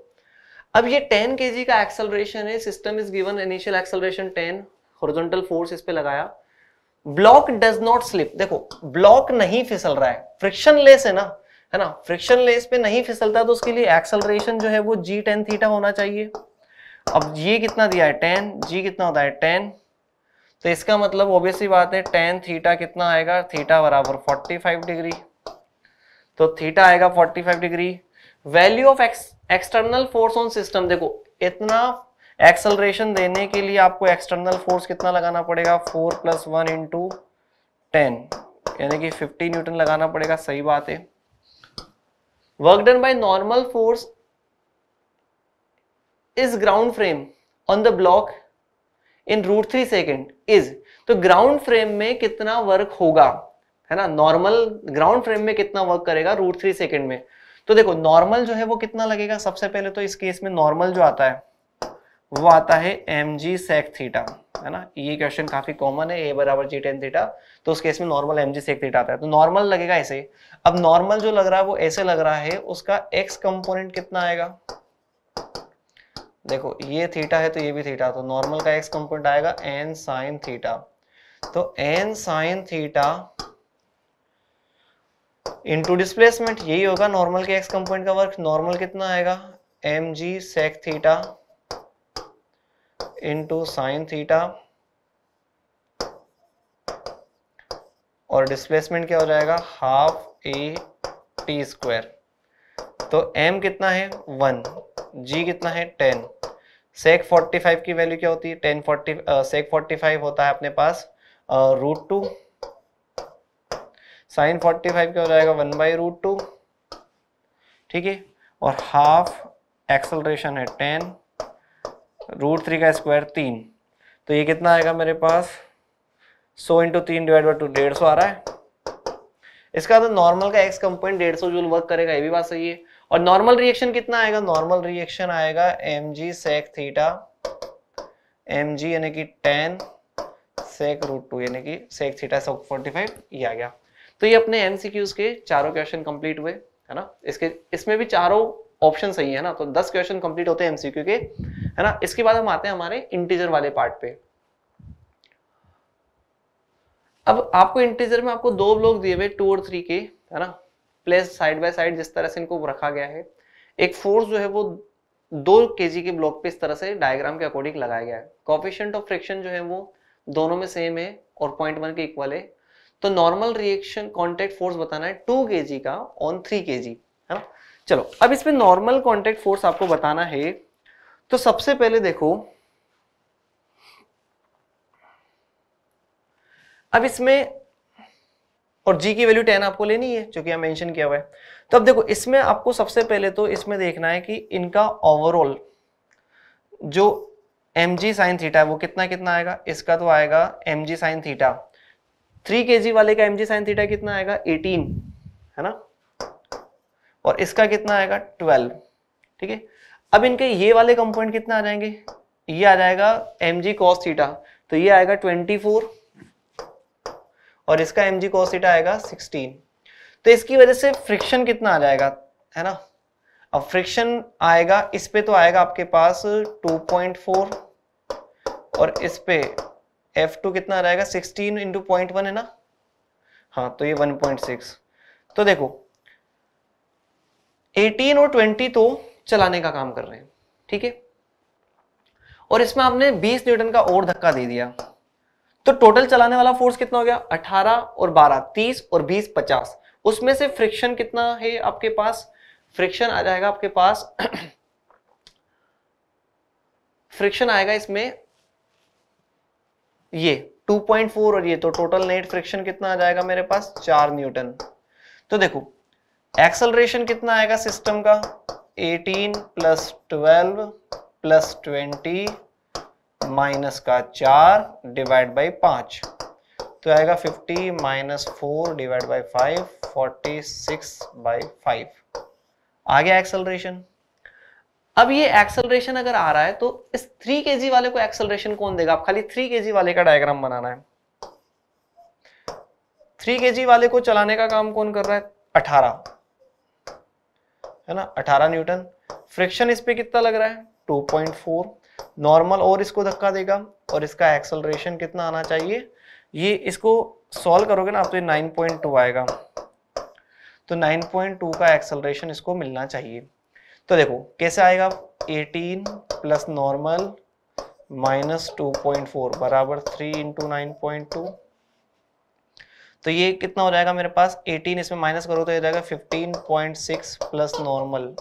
अब ये टेन के का एक्सलरेशन है system is given initial acceleration ten horizontal force इस पे लगाया ब्लॉक डज नॉट स्लिप देखो ब्लॉक नहीं फिसल रहा है फ्रिक्शन लेस है ना है ना फ्रिक्शन लेस पे नहीं फिसलता तो उसके लिए एक्सलरेशन जो है वो जी टेन थीटा होना चाहिए अब ये कितना दिया है टेन जी कितना होता है टेन तो इसका मतलब ओबियसली बात है टेन थीटा कितना आएगा थीटा बराबर 45 डिग्री तो थीटा आएगा 45 degree value of external force on system देखो इतना एक्सलरेशन देने के लिए आपको एक्सटर्नल फोर्स कितना लगाना पड़ेगा four plus one into ten यानी कि 50 न्यूटन लगाना पड़ेगा सही बात है work done by normal force is ground frame on the block in root three second is तो ग्राउंड फ्रेम में कितना वर्क होगा है ना नॉर्मल ग्राउंड फ्रेम में कितना वर्क करेगा रूट थ्री सेकेंड में तो देखो नॉर्मल जो है वो कितना लगेगा सबसे पहले तो इस केस में नॉर्मल जो आता है वो आता है एम जी सेक थीटा है ना ये क्वेश्चन काफी कॉमन है ए बराबर जी टेन थीटा तो उस केस में normal M G sec theta आता है तो नॉर्मल लगेगा ऐसे अब नॉर्मल जो लग रहा है वो ऐसे लग रहा है उसका एक्स कंपोनेंट कितना आएगा देखो ये थीटा है तो ये भी थीटा तो नॉर्मल का एक्स कंपोनेंट आएगा एन साइन थीटा तो N sine theta into displacement यही होगा नॉर्मल के एक्स कंपोनेंट का वर्क नॉर्मल कितना आएगा M G sec theta into sine theta और डिस्प्लेसमेंट क्या हो जाएगा हाफ ए टी स्क्वायर तो m कितना है वन g कितना है टेन सेक 45 की वैल्यू क्या होती है टेन फोर्टी सेक 45 होता है अपने पास root two sine forty five क्या हो जाएगा वन बाई रूट टू ठीक है और हाफ एक्सलरेशन है टेन रूट थ्री का स्क्वायर तीन तो ये कितना आएगा मेरे पास सौ इंटू तीन डिवाइड बाई टू डेढ़ सौ आ रहा है इसका तो नॉर्मल का एक्स कंपोनेंट डेढ़ सौ जूल वर्क करेगा ये भी बात सही है और नॉर्मल रिएक्शन कितना आएगा नॉर्मल रिएक्शन आएगा M G sec theta M G यानी कि टेन सेक रूट टू यानी कि sec theta sec forty five ये आ गया तो ये अपने एम के चारों क्वेश्चन कंप्लीट हुए है ना इसके इसमें भी चारों ऑप्शन सही है ना तो दस क्वेश्चन कंप्लीट होते हैं एमसीक्यू के है ना इसके बाद हम आते हैं हमारे इंटीजर वाले पार्ट पे अब आपको इंटीजर में आपको दो ब्लॉक दिए हुए टू और थ्री के है ना प्लेस साइड बाय साइड जिस तरह से इनको रखा गया है एक फोर्स जो है वो दो के के ब्लॉक पे इस तरह से डायग्राम के अकॉर्डिंग लगाया गया है कॉफिशेंट ऑफ फ्रिक्शन जो है वो दोनों में सेम है और पॉइंट वन के इक्वल है तो नॉर्मल रिएक्शन कॉन्टेक्ट फोर्स बताना है टू के का ऑन थ्री के है ना चलो अब इसमें नॉर्मल कॉन्टेक्ट फोर्स आपको बताना है तो सबसे पहले देखो अब इसमें और जी की वैल्यू टेन आपको लेनी है जो कि मेंशन किया हुआ है तो अब देखो इसमें आपको सबसे पहले तो इसमें देखना है कि इनका ओवरऑल जो एम जी साइन थीटा है वो कितना कितना आएगा इसका तो आएगा एम जी साइन थीटा थ्री के जी वाले का एम जी साइन थीटा कितना आएगा एटीन है ना और इसका कितना आएगा ट्वेल्व ठीक है अब इनके ये वाले कंपोनेंट कितना आ जाएंगे ये आ जाएगा एम जी कॉस थीटा तो ये आएगा ट्वेंटी फोर और इसका एम जी कॉसिटा आएगा सिक्सटीन तो इसकी वजह से फ्रिक्शन कितना आ जाएगा है ना अब फ्रिक्शन आएगा इस पे तो आएगा आपके पास 2.4 और इस पे F2 कितना आ जाएगा 16 इंटू पॉइंट है ना हाँ तो ये 1.6 तो देखो 18 और 20 तो चलाने का काम कर रहे हैं ठीक है और इसमें आपने 20 न्यूटन का और धक्का दे दिया तो टोटल चलाने वाला फोर्स कितना हो गया 18 और 12 30 और 20 50 उसमें से फ्रिक्शन कितना है आपके पास फ्रिक्शन आ जाएगा आपके पास फ्रिक्शन आएगा इसमें ये 2.4 और ये तो टोटल नेट फ्रिक्शन कितना आ जाएगा मेरे पास चार न्यूटन तो देखो एक्सलरेशन कितना आएगा सिस्टम का 18 plus twelve plus twenty minus का चार डिवाइड बाई पांच तो आएगा fifty minus four divide by five forty six by five आ गया एक्सेलरेशन अब ये एक्सेलरेशन अगर आ रहा है तो इस थ्री के वाले को एक्सेलरेशन कौन देगा आप खाली थ्री के वाले का डायग्राम बनाना है थ्री के वाले को चलाने का काम कौन कर रहा है अठारह है ना अठारह न्यूटन फ्रिक्शन इस पे कितना लग रहा है टू पॉइंट फोर नॉर्मल और इसको धक्का देगा और इसका एक्सलरेशन कितना आना चाहिए ये इसको सॉल्व करोगे ना आप तो ये 9.2 आएगा तो 9.2 का एक्सलरेशन इसको मिलना चाहिए तो देखो कैसे आएगा 18 प्लस नॉर्मल माइनस टू बराबर थ्री इंटू नाइन तो ये कितना हो जाएगा मेरे पास 18 इसमें माइनस करो तो ये जाएगा 15.6 plus normal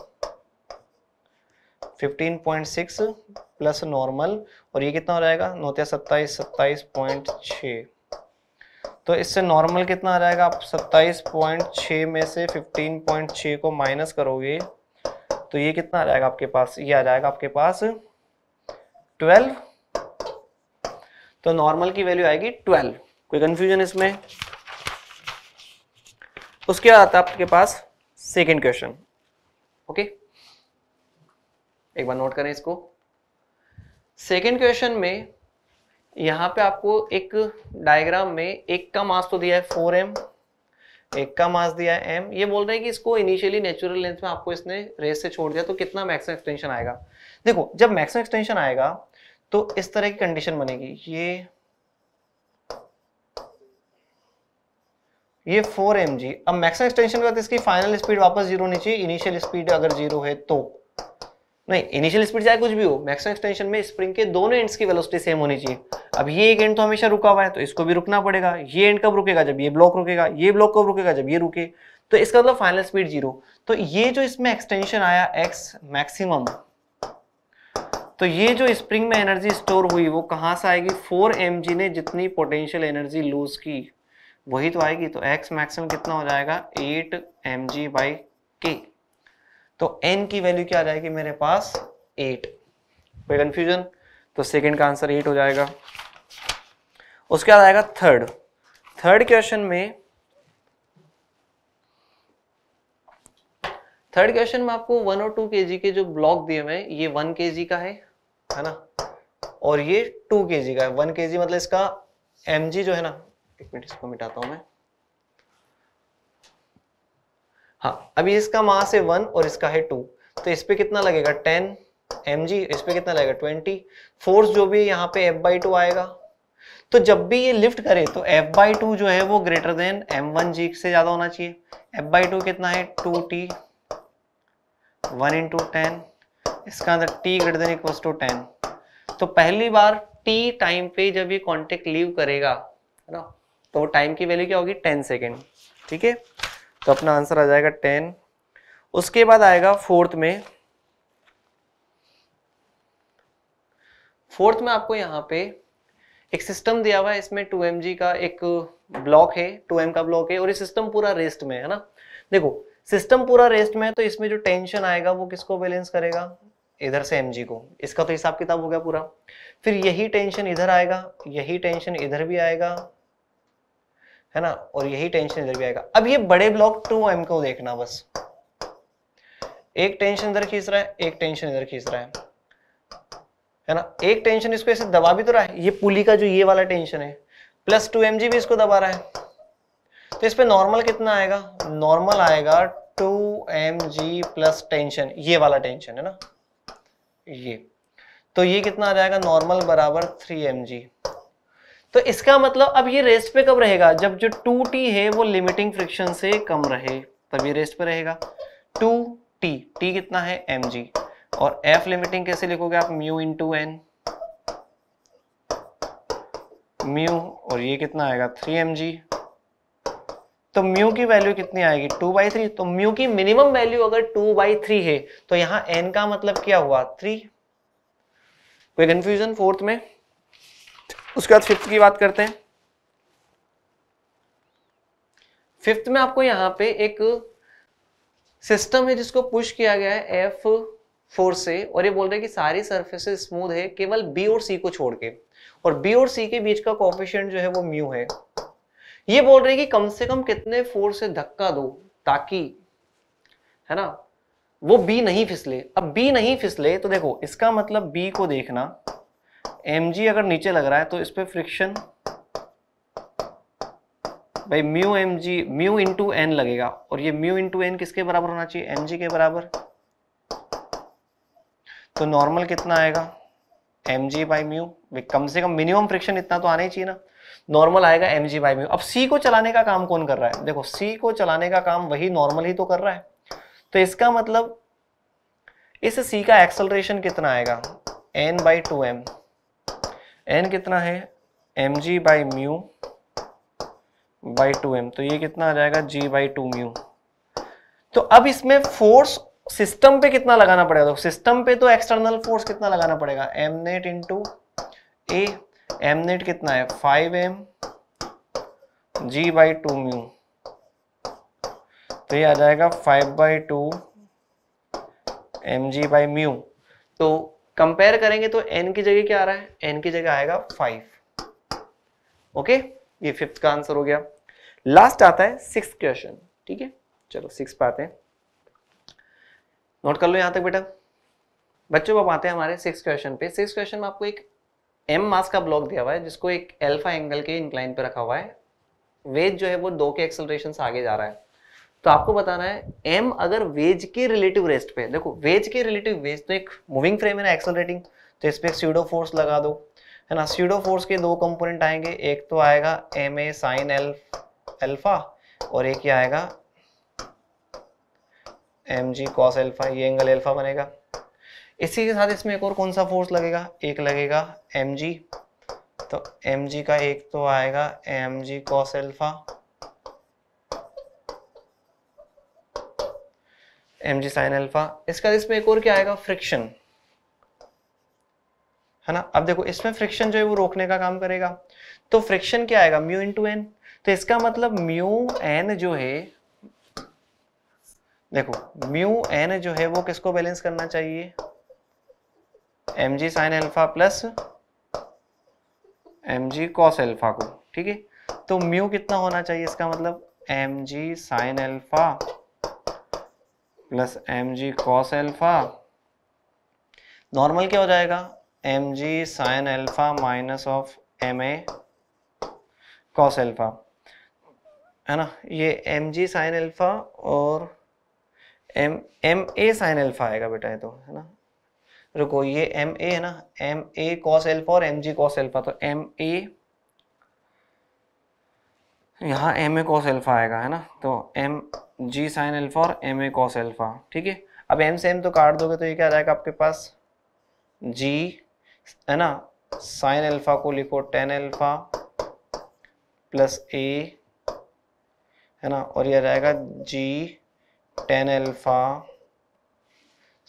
fifteen point six plus normal और ये कितना हो जाएगा नोतिया सत्ताईस सत्ताईस पॉइंट छः तो इससे नॉर्मल कितना आ जाएगा आप सत्ताईस पॉइंट छः में से फिफ्टीन पॉइंट छः को माइनस करोगे तो ये कितना आ जाएगा आपके पास ये आ जाएगा आपके पास ट्वेल्व तो नॉर्मल की वैल्यू आएगी ट्वेल्व कोई कंफ्यूजन इसमें उसके बाद आता है आपके पास सेकेंड क्वेश्चन ओके एक बार नोट करें इसको सेकेंड क्वेश्चन में यहाँ पे आपको एक डायग्राम में एक का मास तो दिया है फोर एम एक का मास दिया है एम ये बोल रहे हैं कि इसको इनिशियली नेचुरल लेंथ में आपको इसने रेस से छोड़ दिया तो कितना मैक्सिमम एक्सटेंशन आएगा देखो जब मैक्सिमम एक्सटेंशन आएगा तो इस तरह की कंडीशन बनेगी ये ये 4 एम जी अब मैक्सिमम एक्सटेंशन के बाद इसकी फाइनल स्पीड वापस जीरो होनी चाहिए इनिशियल स्पीड अगर जीरो है तो नहीं इनिशियल स्पीड चाहे कुछ भी हो मैक्सिमम एक्सटेंशन में स्प्रिंग के दोनों एंड्स की वेलोसिटी सेम होनी चाहिए अब ये एक एंड तो हमेशा रुका हुआ है तो इसको भी रुकना पड़ेगा ये एंड कब रुकेगा जब ये ब्लॉक रुकेगा ये ब्लॉक कब रुकेगा जब ये रुके तो इसका मतलब फाइनल स्पीड जीरो तो ये जो इसमें एक्सटेंशन आया एक्स मैक्सिमम तो ये जो स्प्रिंग में एनर्जी स्टोर हुई वो कहाँ से आएगी फोर एम ने जितनी पोटेंशियल एनर्जी लूज की वही तो आएगी तो एक्स मैक्सिमम कितना हो जाएगा एट एम जी बाई के तो एन की वैल्यू क्या आ जाएगी मेरे पास एट कोई कंफ्यूजन तो सेकेंड का आंसर एट हो जाएगा उसके बाद आएगा थर्ड थर्ड क्वेश्चन में थर्ड क्वेश्चन में आपको वन और टू के के जो ब्लॉक दिए हुए ये वन के का है है ना और ये टू के का है वन के मतलब इसका एम जो है ना एक मिनट इसको मिटाता हूं मैं हाँ अभी इसका मास है वन और इसका है टू तो इस पर कितना लगेगा टेन एम जी इस पर कितना लगेगा ट्वेंटी फोर्स जो भी है यहाँ पे एफ बाई टू आएगा तो जब भी ये लिफ्ट करे तो एफ बाई टू जो है वो greater than M one G से ज्यादा होना चाहिए एफ बाई टू कितना है two T one into ten इसका अंदर T greater than equals to ten तो पहली बार टी टाइम पे जब ये कॉन्टेक्ट लीव करेगा है ना तो टाइम की वैल्यू क्या होगी टेन सेकेंड ठीक है तो अपना आंसर आ जाएगा टेन उसके बाद आएगा फोर्थ में फोर्थ में आपको यहाँ पे एक सिस्टम दिया हुआ है इसमें टू एम जी का एक ब्लॉक है टू एम का ब्लॉक है और ये सिस्टम पूरा रेस्ट में है ना देखो सिस्टम पूरा रेस्ट में है तो इसमें जो टेंशन आएगा वो किसको बैलेंस करेगा इधर से एम जी को इसका तो हिसाब किताब हो गया पूरा फिर यही टेंशन इधर आएगा यही टेंशन इधर भी आएगा है ना और यही टेंशन इधर भी आएगा अब ये बड़े ब्लॉक टू एम को देखना बस एक टेंशन इधर खींच रहा है एक टेंशन इधर खींच रहा है है ना एक टेंशन इसको ऐसे दबा भी तो रहा है ये पुली का जो ये वाला टेंशन है प्लस टू एम भी इसको दबा रहा है तो इस पर नॉर्मल कितना आएगा नॉर्मल आएगा two M G plus tension ये वाला टेंशन है ना ये तो ये कितना आ जाएगा नॉर्मल बराबर थ्री एम जी तो इसका मतलब अब ये रेस्ट पे कब रहेगा जब जो टू टी है वो लिमिटिंग फ्रिक्शन से कम रहे तब ये रेस्ट पे रहेगा टू टी टी कितना है एम जी और एफ लिमिटिंग कैसे लिखोगे आप mu into N mu और ये कितना आएगा थ्री एम जी तो म्यू की वैल्यू कितनी आएगी टू बाई थ्री तो म्यू की मिनिमम वैल्यू अगर टू बाई थ्री है तो यहां एन का मतलब क्या हुआ थ्री कोई कंफ्यूजन फोर्थ में उसके बाद फिफ्थ की बात करते हैं फिफ्थ में आपको यहाँ पे एक सिस्टम है जिसको पुश किया गया है एफ फोर से और ये बोल रहे हैं कि सारी सर्फेसेस स्मूथ है केवल बी और सी को छोड़ के और बी और सी के बीच का कॉफिशियंट जो है वो म्यू है ये बोल रही है कि कम से कम कितने फोर से धक्का दो ताकि है ना वो बी नहीं फिसले अब बी नहीं फिसले तो देखो इसका मतलब बी को देखना एम जी अगर नीचे लग रहा है तो इस पर फ्रिक्शन भाई mu M G mu into N लगेगा और ये म्यू इंटू एन किसके बराबर होना चाहिए एम जी के बराबर तो नॉर्मल कितना आएगा एम जी बाई म्यू कम से कम मिनिमम फ्रिक्शन इतना तो आना ही चाहिए ना नॉर्मल आएगा एम जी बाई म्यू अब सी को चलाने का काम कौन कर रहा है देखो सी को चलाने का काम वही नॉर्मल ही तो कर रहा है तो इसका मतलब इस सी का एक्सलरेशन कितना आएगा N by two M N कितना है M G by mu by two M तो ये कितना आ जाएगा जी बाई टू म्यू तो अब इसमें फोर्स सिस्टम पे कितना लगाना पड़ेगा तो सिस्टम पे तो एक्सटर्नल फोर्स कितना लगाना पड़ेगा M net into A M net कितना है five M ji by two mu तो ये आ जाएगा five by two M ji by mu तो कंपेयर करेंगे तो एन की जगह क्या आ रहा है एन की जगह आएगा फाइव ओके ये फिफ्थ का आंसर हो गया लास्ट आता है सिक्स क्वेश्चन ठीक है चलो सिक्स पे आते हैं नोट कर लो यहां तक बेटा बच्चों अब आते हैं हमारे सिक्स क्वेश्चन पे सिक्स क्वेश्चन में आपको एक एम मास का ब्लॉक दिया हुआ है जिसको एक एल्फा एंगल के इंक्लाइन पे रखा हुआ है वेट जो है वो दो के एक्सलरेशन आगे जा रहा है तो आपको बताना है एम अगर वेज के रिलेटिव रेस्ट पे देखो वेज के रिलेटिव वेज तो एक मूविंग फ्रेम है ना एक्सलरेटिंग तो इस पर एक सीडो फोर्स लगा दो है ना सीडो फोर्स के दो कंपोनेंट आएंगे एक तो आएगा M A sine L alpha और एक ही आएगा एम जी कॉस एल्फा ये एंगल एल्फा बनेगा इसी के साथ इसमें एक और कौन सा फोर्स लगेगा एक लगेगा एम जी तो एम जी का एक तो आएगा एम जी कॉस एल्फा एम जी साइन एल्फा इसका इसमें एक और क्या आएगा फ्रिक्शन है ना अब देखो इसमें फ्रिक्शन जो है वो रोकने का काम करेगा तो फ्रिक्शन क्या आएगा म्यू इंटू एन तो इसका मतलब म्यू एन जो है देखो म्यू एन जो है वो किसको बैलेंस करना चाहिए एम जी साइन एल्फा प्लस एम जी कॉस एल्फा को ठीक है तो म्यू कितना होना चाहिए इसका मतलब एम जी साइन एल्फा प्लस एम जी कॉस एल्फा नॉर्मल क्या हो जाएगा M ji sign alpha minus of M A cos alpha है ना ये एम जी साइन एल्फा और M M A sine alpha आएगा बेटा ये तो है ना रुको ये एम ए है ना एम ए कॉस एल्फा और एम जी कॉस एल्फा तो एम ए यहाँ एम ए कॉस एल्फा आएगा है ना तो एम जी साइन एल्फा और एम ए कॉस एल्फा ठीक है अब एम से एम तो काट दोगे तो ये क्या आ जाएगा आपके पास जी है ना साइन एल्फा को लिखो टेन एल्फा प्लस ए है ना और ये आ जाएगा g tan alpha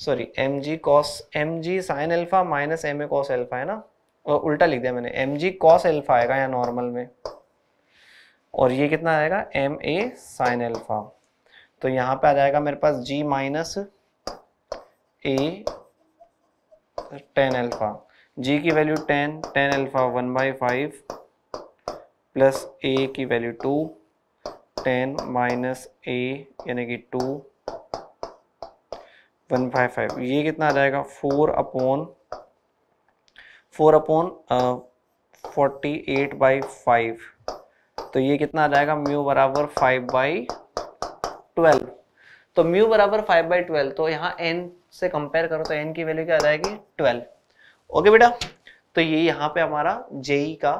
sorry m ji cos m ji sign alpha minus M A cos alpha है ना और उल्टा लिख दिया मैंने एम जी कॉस एल्फा आएगा यहाँ नॉर्मल में और ये कितना आएगा एम ए साइन एल्फा तो यहाँ पे आ जाएगा मेरे पास g minus a tan alpha g की value ten tan alpha one by five plus a की value two ten minus a यानी कि टू वन बाई फाइव ये कितना आ जाएगा four upon four upon forty eight by five तो ये कितना आ जाएगा म्यू बराबर फाइव बाई ट्वेल्व तो म्यू बराबर फाइव बाई ट्वेल्व तो यहाँ एन से कंपेयर करो तो एन की वैल्यू क्या आ जाएगी ट्वेल्व ओके बेटा तो ये यहाँ पे हमारा जेई e का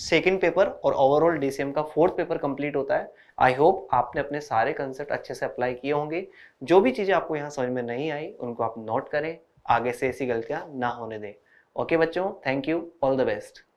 सेकेंड पेपर और ओवरऑल डीसीएम का फोर्थ पेपर कंप्लीट होता है आई होप आपने अपने सारे कंसेप्ट अच्छे से अप्लाई किए होंगे जो भी चीज़ें आपको यहाँ समझ में नहीं आई उनको आप नोट करें आगे से ऐसी गलतियाँ ना होने दें ओके बच्चों thank you all the best